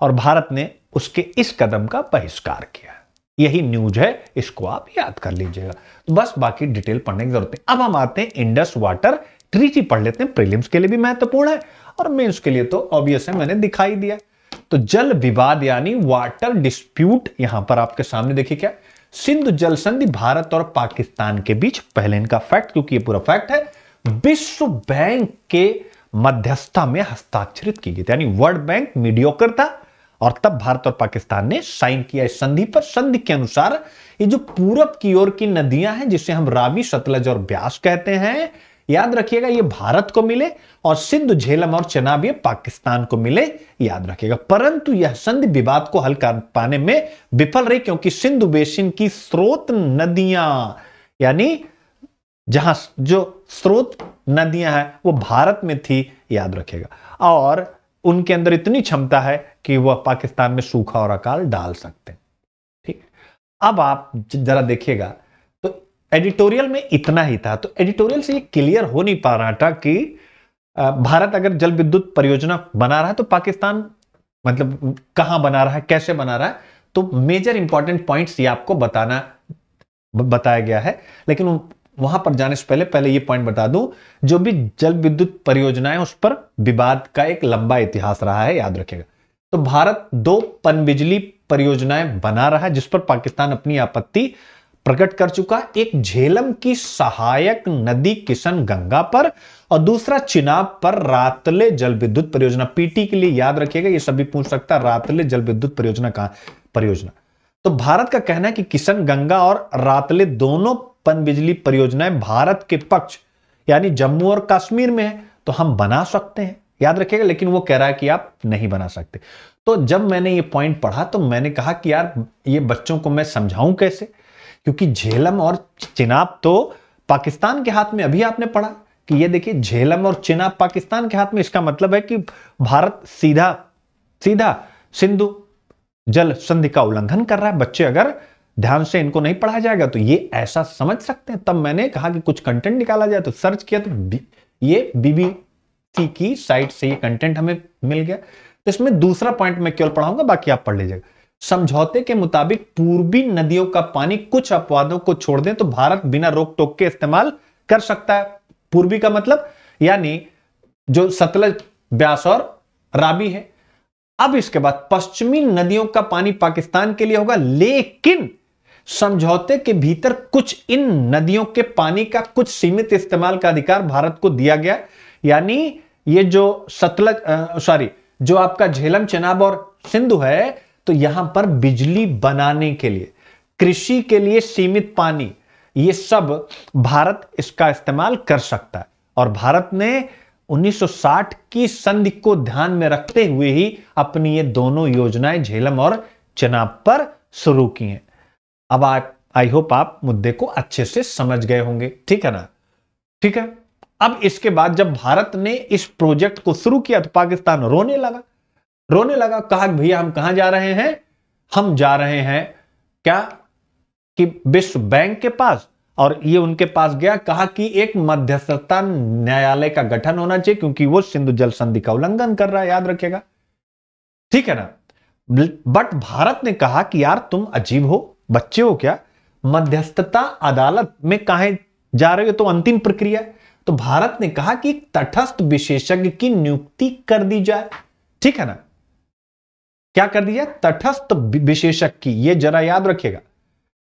और भारत ने उसके इस कदम का बहिष्कार किया यही न्यूज है इसको आप याद कर लीजिएगा तो बस बाकी डिटेल पढ़ने की जरूरत है अब हम आते हैं इंडस वाटर ट्रीटी पढ़ लेते हैं प्रीलिम्स के लिए भी महत्वपूर्ण है और मेन्स के लिए तो ऑब्वियस है मैंने दिखाई दिया तो जल विवाद यानी वाटर डिस्प्यूट यहां पर आपके सामने देखिए क्या सिंधु जल संधि भारत और पाकिस्तान के बीच पहले इनका फैक्ट क्योंकि ये पूरा फैक्ट है विश्व बैंक के मध्यस्थता में हस्ताक्षरित की गई थी यानी वर्ल्ड बैंक मीडियोकर था और तब भारत और पाकिस्तान ने साइन किया इस संधि पर संधि के अनुसार ये जो पूरब की ओर की नदियां हैं जिसे हम रावी सतलज और ब्यास कहते हैं याद रखिएगा ये भारत को मिले और सिंधु झेलम और चनाब ये पाकिस्तान को मिले याद रखिएगा परंतु यह संधि विवाद को हल कर पाने में विफल रही क्योंकि सिंधु बेसिन की स्रोत नदियां यानी जहां जो स्रोत नदियां हैं वो भारत में थी याद रखिएगा और उनके अंदर इतनी क्षमता है कि वह पाकिस्तान में सूखा और अकाल डाल सकते हैं ठीक अब आप जरा देखिएगा तो एडिटोरियल में इतना ही था तो एडिटोरियल से ये क्लियर हो नहीं पा रहा था कि भारत अगर जल विद्युत परियोजना बना रहा है तो पाकिस्तान मतलब कहां बना रहा है कैसे बना रहा है तो मेजर इंपॉर्टेंट पॉइंट्स ये आपको बताना बताया गया है लेकिन वहां पर जाने से पहले पहले ये पॉइंट बता दूं जो भी जल विद्युत परियोजनाएं उस पर विवाद का एक लंबा इतिहास रहा है याद रखेगा तो भारत दो पनबिजली परियोजनाएं बना रहा है जिस पर पाकिस्तान अपनी आपत्ति प्रकट कर चुका एक झेलम की सहायक नदी किशन गंगा पर और दूसरा चिनाब पर रातले जल विद्युत परियोजना पीटी के लिए याद रखिएगा ये सभी पूछ सकता है रातले जल विद्युत परियोजना कहा परियोजना तो भारत का कहना है कि किशन गंगा और रातले दोनों पन बिजली परियोजनाएं भारत के पक्ष यानी जम्मू और कश्मीर में है तो हम बना सकते हैं याद रखिएगा लेकिन वो कह रहा है कि आप नहीं बना सकते तो जब मैंने ये पॉइंट पढ़ा तो मैंने कहा कि यार ये बच्चों को मैं समझाऊं कैसे क्योंकि झेलम और चिनाब तो पाकिस्तान के हाथ में अभी आपने पढ़ा कि ये देखिए झेलम और चिनाब पाकिस्तान के हाथ में इसका मतलब है कि भारत सीधा सीधा सिंधु जल संधि का उल्लंघन कर रहा है बच्चे अगर ध्यान से इनको नहीं पढ़ा जाएगा तो ये ऐसा समझ सकते हैं तब मैंने कहा कि कुछ कंटेंट निकाला जाए तो सर्च किया तो ये बीबीसी की साइट से ये कंटेंट हमें मिल गया तो इसमें दूसरा पॉइंट मैं केवल पढ़ाऊंगा बाकी आप पढ़ लीजिएगा समझौते के मुताबिक पूर्वी नदियों का पानी कुछ अपवादों को छोड़ दें तो भारत बिना रोक टोक के इस्तेमाल कर सकता है पूर्वी का मतलब यानी जो सतलज ब्यास और राबी है अब इसके बाद पश्चिमी नदियों का पानी पाकिस्तान के लिए होगा लेकिन समझौते के भीतर कुछ इन नदियों के पानी का कुछ सीमित इस्तेमाल का अधिकार भारत को दिया गया यानी ये जो सतलज सॉरी जो आपका झेलम चेनाब और सिंधु है तो यहां पर बिजली बनाने के लिए कृषि के लिए सीमित पानी ये सब भारत इसका इस्तेमाल कर सकता है और भारत ने 1960 की संधि को ध्यान में रखते हुए ही अपनी ये दोनों योजनाएं झेलम और चेनाब पर शुरू की हैं अब आप आई होप आप मुद्दे को अच्छे से समझ गए होंगे ठीक है ना ठीक है अब इसके बाद जब भारत ने इस प्रोजेक्ट को शुरू किया तो पाकिस्तान रोने लगा रोने लगा कहा भैया हम कहा जा रहे हैं हम जा रहे हैं क्या कि विश्व बैंक के पास और ये उनके पास गया कहा कि एक मध्यस्थता न्यायालय का गठन होना चाहिए क्योंकि वो सिंधु जल संधि का उल्लंघन कर रहा है याद रखेगा ठीक है ना बट भारत ने कहा कि यार तुम अजीब हो बच्चे हो क्या मध्यस्थता अदालत में कहा जा रहे हो तो अंतिम प्रक्रिया तो भारत ने कहा कि तटस्थ विशेषज्ञ की नियुक्ति कर दी जाए ठीक है ना क्या कर दिया तटस्थ विशेषज्ञ की ये जरा याद रखिएगा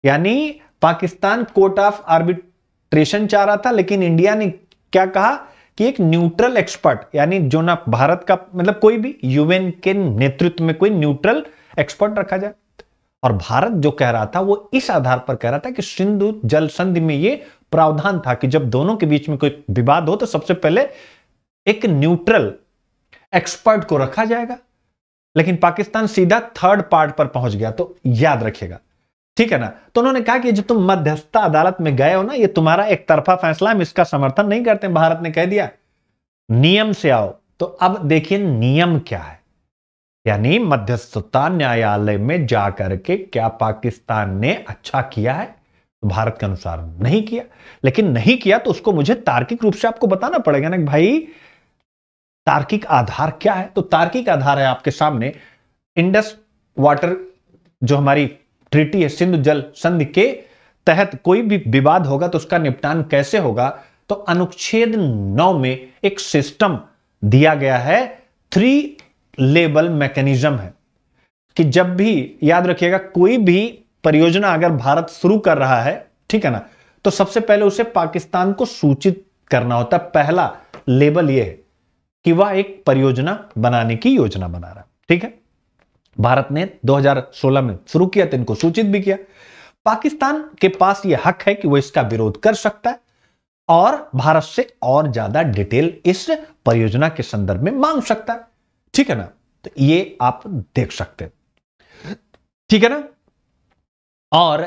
यानी पाकिस्तान कोर्ट ऑफ आर्बिट्रेशन चाह रहा था लेकिन इंडिया ने क्या कहा कि एक न्यूट्रल एक्सपर्ट यानी जो ना भारत का मतलब कोई भी यूएन के नेतृत्व में कोई न्यूट्रल एक्सपर्ट रखा जाए और भारत जो कह रहा था वो इस आधार पर कह रहा था कि सिंधु जल संधि में ये प्रावधान था कि जब दोनों के बीच में कोई विवाद हो तो सबसे पहले एक न्यूट्रल एक्सपर्ट को रखा जाएगा लेकिन पाकिस्तान सीधा थर्ड पार्ट पर पहुंच गया तो याद रखिएगा ठीक है ना तो उन्होंने कहा कि जो तुम मध्यस्थता अदालत में गए हो ना ये तुम्हारा एक तरफा फैसला हम इसका समर्थन नहीं करते भारत ने कह दिया नियम से आओ तो अब देखिए नियम क्या है यानी मध्यस्थता न्यायालय में जाकर के क्या पाकिस्तान ने अच्छा किया है तो भारत के अनुसार नहीं किया लेकिन नहीं किया तो उसको मुझे तार्किक रूप से आपको बताना पड़ेगा ना भाई तार्किक आधार क्या है तो तार्किक आधार है आपके सामने इंडस वाटर जो हमारी ट्रिटी है सिंधु जल संधि के तहत कोई भी विवाद होगा तो उसका निपटान कैसे होगा तो अनुच्छेद 9 में एक सिस्टम दिया गया है थ्री लेबल मैकेनिज्म है कि जब भी याद रखिएगा कोई भी परियोजना अगर भारत शुरू कर रहा है ठीक है ना तो सबसे पहले उसे पाकिस्तान को सूचित करना होता है पहला लेबल यह है कि वह एक परियोजना बनाने की योजना बना रहा ठीक है भारत ने 2016 में शुरू किया तो इनको सूचित भी किया पाकिस्तान के पास यह हक है कि वह इसका विरोध कर सकता है और भारत से और ज्यादा डिटेल इस परियोजना के संदर्भ में मांग सकता है ठीक है ना तो ये आप देख सकते हैं ठीक है ना और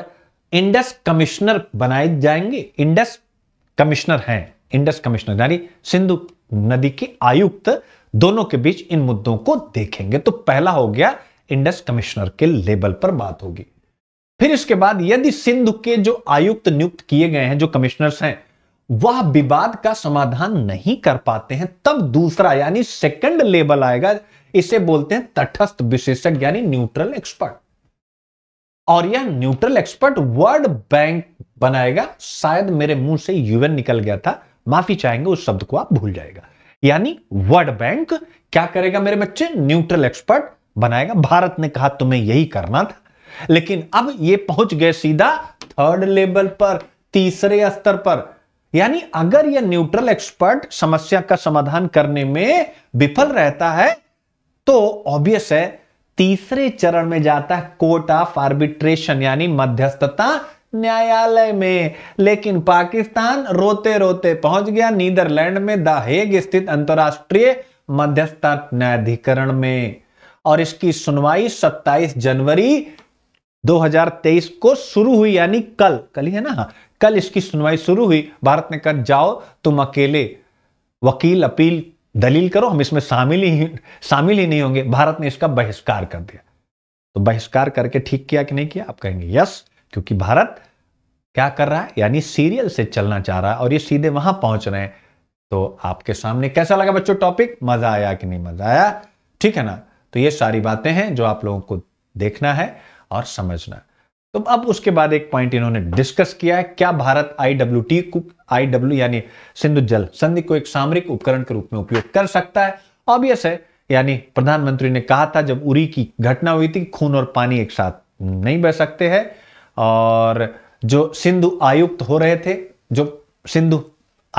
इंडस कमिश्नर बनाए जाएंगे इंडस कमिश्नर हैं इंडस कमिश्नर यानी सिंधु नदी के आयुक्त दोनों के बीच इन मुद्दों को देखेंगे तो पहला हो गया इंडस कमिश्नर के लेवल पर बात होगी फिर इसके बाद यदि सिंधु के जो आयुक्त नियुक्त किए गए हैं जो कमिश्नर्स हैं वह विवाद का समाधान नहीं कर पाते हैं तब दूसरा यानी सेकंड लेवल आएगा इसे बोलते हैं तटस्थ विशेषज्ञ यानी न्यूट्रल एक्सपर्ट और यह न्यूट्रल एक्सपर्ट वर्ल्ड बैंक बनाएगा शायद मेरे मुंह से यूएन निकल गया था माफी चाहेंगे उस शब्द को आप भूल जाएगा यानी वर्ल्ड बैंक क्या करेगा मेरे बच्चे न्यूट्रल एक्सपर्ट बनाएगा भारत ने कहा तुम्हें यही करना था लेकिन अब यह पहुंच गए सीधा थर्ड लेवल पर तीसरे स्तर पर यानी अगर यह न्यूट्रल एक्सपर्ट समस्या का समाधान करने में विफल रहता है तो ऑब्वियस है तीसरे चरण में जाता है कोर्ट ऑफ आर्बिट्रेशन यानी मध्यस्थता न्यायालय में लेकिन पाकिस्तान रोते रोते पहुंच गया नीदरलैंड में द हेग स्थित अंतर्राष्ट्रीय मध्यस्थता न्यायाधिकरण में और इसकी सुनवाई 27 जनवरी 2023 को शुरू हुई यानी कल कल ही है ना कल इसकी सुनवाई शुरू हुई भारत ने कहा जाओ तुम अकेले वकील अपील दलील करो हम इसमें शामिल ही शामिल ही नहीं होंगे भारत ने इसका बहिष्कार कर दिया तो बहिष्कार करके ठीक किया कि नहीं किया आप कहेंगे यस क्योंकि भारत क्या कर रहा है यानी सीरियल से चलना चाह रहा है और ये सीधे वहां पहुंच रहे हैं तो आपके सामने कैसा लगा बच्चों टॉपिक मजा आया कि नहीं मजा आया ठीक है ना तो ये सारी बातें हैं जो आप लोगों को देखना है और समझना है तो अब उसके बाद एक पॉइंट इन्होंने डिस्कस किया है क्या भारत टी को आईडब्ल्यू यानी सिंधु जल संधि को एक सामरिक उपकरण के रूप में उपयोग कर सकता है ऑब्वियस है यानी प्रधानमंत्री ने कहा था जब उरी की घटना हुई थी खून और पानी एक साथ नहीं बह सकते हैं और जो सिंधु आयुक्त हो रहे थे जो सिंधु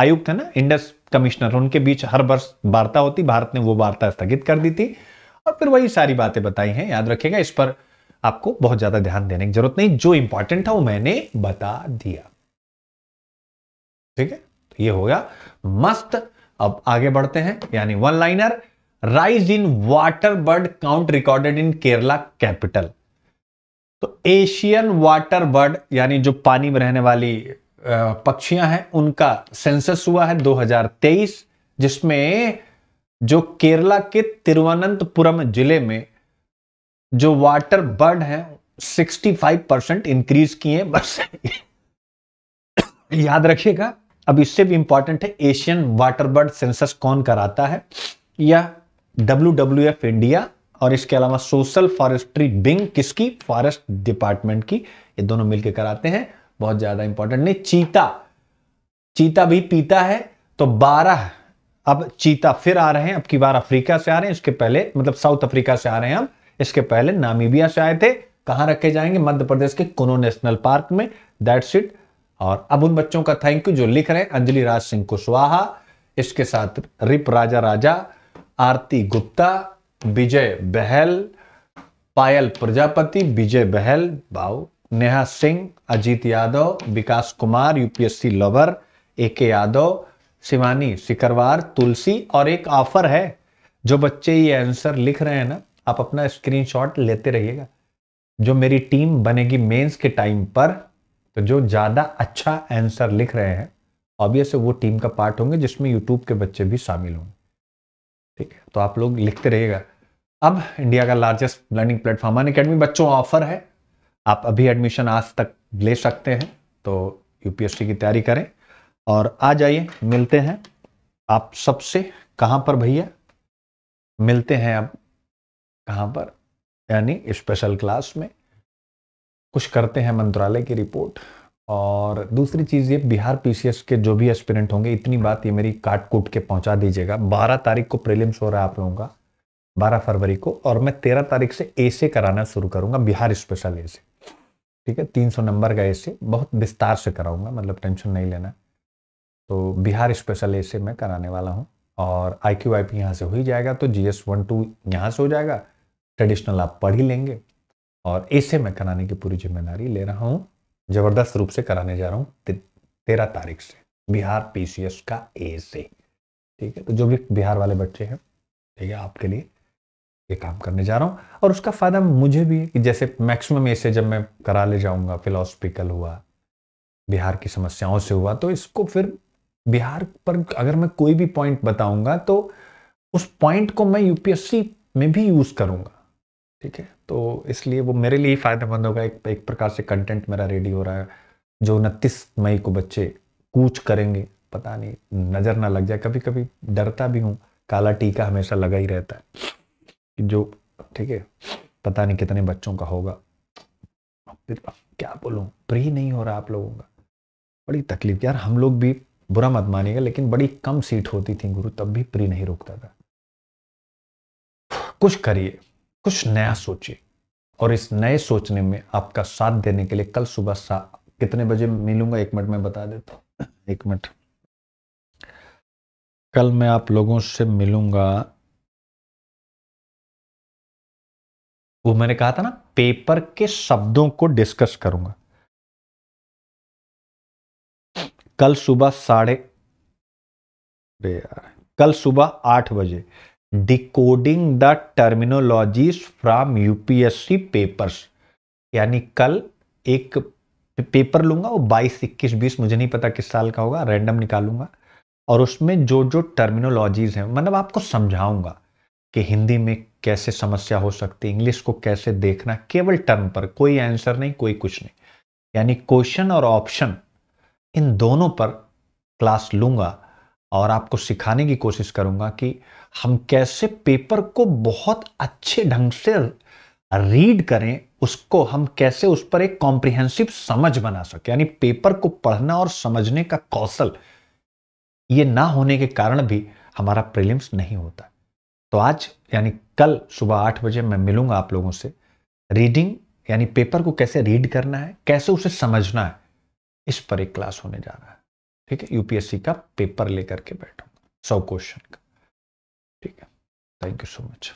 आयुक्त है ना इंडस कमिश्नर उनके बीच हर वर्ष वार्ता होती भारत ने वो वार्ता स्थगित कर दी थी और फिर वही सारी बातें बताई हैं याद रखेगा इस पर आपको बहुत ज्यादा ध्यान देने की जरूरत नहीं जो इंपॉर्टेंट था वो मैंने बता दिया ठीक है तो ये हो गया मस्त अब आगे बढ़ते हैं यानी one liner rise in water bird count recorded in Kerala capital तो एशियन वाटर बर्ड यानी जो पानी में रहने वाली पक्षियां हैं उनका सेंसस हुआ है 2023 जिसमें जो केरला के तिरुवनंतपुरम जिले में जो वाटर बर्ड है 65 परसेंट इंक्रीज किए बस याद रखिएगा अब इससे भी इंपॉर्टेंट है एशियन वाटर बर्ड सेंसस कौन कराता है या डब्ल्यू इंडिया और इसके अलावा सोशल फॉरेस्ट्री बिंग किसकी फॉरेस्ट डिपार्टमेंट की ये दोनों मिलकर कराते हैं बहुत ज्यादा इंपॉर्टेंट नहीं चीता चीता भी पीता है तो 12 अब चीता फिर आ रहे हैं अब की बार अफ्रीका से आ रहे हैं इसके पहले मतलब साउथ अफ्रीका से आ रहे हैं हम इसके पहले नामीबिया से आए थे कहां रखे जाएंगे मध्य प्रदेश के कुनो नेशनल पार्क में दैट्स इट और अब उन बच्चों का थैंक यू जो लिख रहे हैं अंजलि राज सिंह कुशवाहा इसके साथ रिप राजा राजा आरती गुप्ता विजय बहल पायल प्रजापति विजय बहल बाऊ Neha Singh Ajit Yadav Vikas Kumar UPSC lover A K Yadav Shivani Sikarwar तुलसी और एक ऑफर है जो बच्चे ये आंसर लिख रहे हैं ना आप अपना स्क्रीनशॉट लेते रहिएगा जो मेरी टीम बनेगी मेंस के टाइम पर तो जो ज़्यादा अच्छा आंसर लिख रहे हैं ऑब्वियस वो टीम का पार्ट होंगे जिसमें यूट्यूब के बच्चे भी शामिल होंगे ठीक है तो आप लोग लिखते रहिएगा अब इंडिया का largest learning platform Unacademy बच्चों ऑफर है आप अभी एडमिशन आज तक ले सकते हैं तो यूपीएससी की तैयारी करें और आ जाइए मिलते हैं आप सबसे कहाँ पर भैया मिलते हैं अब कहाँ पर यानी स्पेशल क्लास में कुछ करते हैं मंत्रालय की रिपोर्ट और दूसरी चीज़ ये बिहार पीसीएस के जो भी एस्पिरेंट होंगे इतनी बात ये मेरी काट कूट के पहुंचा दीजिएगा बारह तारीख को प्रीलिम्स हो रहा है आप लोगों का बारह फरवरी को और मैं तेरह तारीख से ए कराना शुरू करूंगा बिहार स्पेशल ए से ठीक है सौ नंबर का ए बहुत विस्तार से कराऊंगा मतलब टेंशन नहीं लेना तो बिहार स्पेशल ए मैं कराने वाला हूँ और आई क्यू आई यहाँ से हो ही जाएगा तो जी एस वन टू यहाँ से हो जाएगा ट्रेडिशनल आप पढ़ ही लेंगे और ऐसे मैं कराने की पूरी जिम्मेदारी ले रहा हूँ ज़बरदस्त रूप से कराने जा रहा हूँ ते, तेरह तारीख से बिहार पीसीएस का ए से ठीक है तो जो भी बिहार वाले बच्चे हैं ठीक है आपके लिए ये काम करने जा रहा हूँ और उसका फ़ायदा मुझे भी है कि जैसे मैक्सिमम ऐसे जब मैं करा ले जाऊँगा फिलोसफिकल हुआ बिहार की समस्याओं से हुआ तो इसको फिर बिहार पर अगर मैं कोई भी पॉइंट बताऊंगा तो उस पॉइंट को मैं यूपीएससी में भी यूज़ करूंगा ठीक है तो इसलिए वो मेरे लिए फ़ायदेमंद होगा एक एक प्रकार से कंटेंट मेरा रेडी हो रहा है जो उनतीस मई को बच्चे कूच करेंगे पता नहीं नज़र ना लग जाए कभी कभी डरता भी हूँ काला टीका हमेशा लगा ही रहता है जो ठीक है पता नहीं कितने बच्चों का होगा फिर क्या बोलूँ प्री नहीं हो रहा आप लोगों का बड़ी तकलीफ यार हम लोग भी बुरा मत मानिएगा लेकिन बड़ी कम सीट होती थी गुरु तब भी प्री नहीं रोकता था कुछ करिए कुछ नया सोचिए और इस नए सोचने में आपका साथ देने के लिए कल सुबह कितने बजे मिलूंगा एक मिनट में बता देता हूँ एक मिनट कल मैं आप लोगों से मिलूंगा वो मैंने कहा था ना पेपर के शब्दों को डिस्कस करूंगा कल सुबह साढ़े यार कल सुबह आठ बजे decoding the terminologies from UPSC papers यानी कल एक पेपर लूंगा वो 22 इक्कीस बीस मुझे नहीं पता किस साल का होगा रैंडम निकालूंगा और उसमें जो जो टर्मिनोलॉजीज हैं मतलब आपको समझाऊंगा कि हिंदी में कैसे समस्या हो सकती है इंग्लिश को कैसे देखना केवल टर्म पर कोई आंसर नहीं कोई कुछ नहीं यानी क्वेश्चन और ऑप्शन इन दोनों पर क्लास लूंगा और आपको सिखाने की कोशिश करूंगा कि हम कैसे पेपर को बहुत अच्छे ढंग से रीड करें उसको हम कैसे उस पर एक कॉम्प्रिहेंसिव समझ बना सके यानी पेपर को पढ़ना और समझने का कौशल ये ना होने के कारण भी हमारा प्रीलिम्स नहीं होता तो आज यानी कल सुबह आठ बजे मैं मिलूंगा आप लोगों से रीडिंग यानी पेपर को कैसे रीड करना है कैसे उसे समझना है इस पर एक क्लास होने जा रहा है ठीक है यूपीएससी का पेपर लेकर के बैठूंगा सौ क्वेश्चन का ठीक है थैंक यू सो मच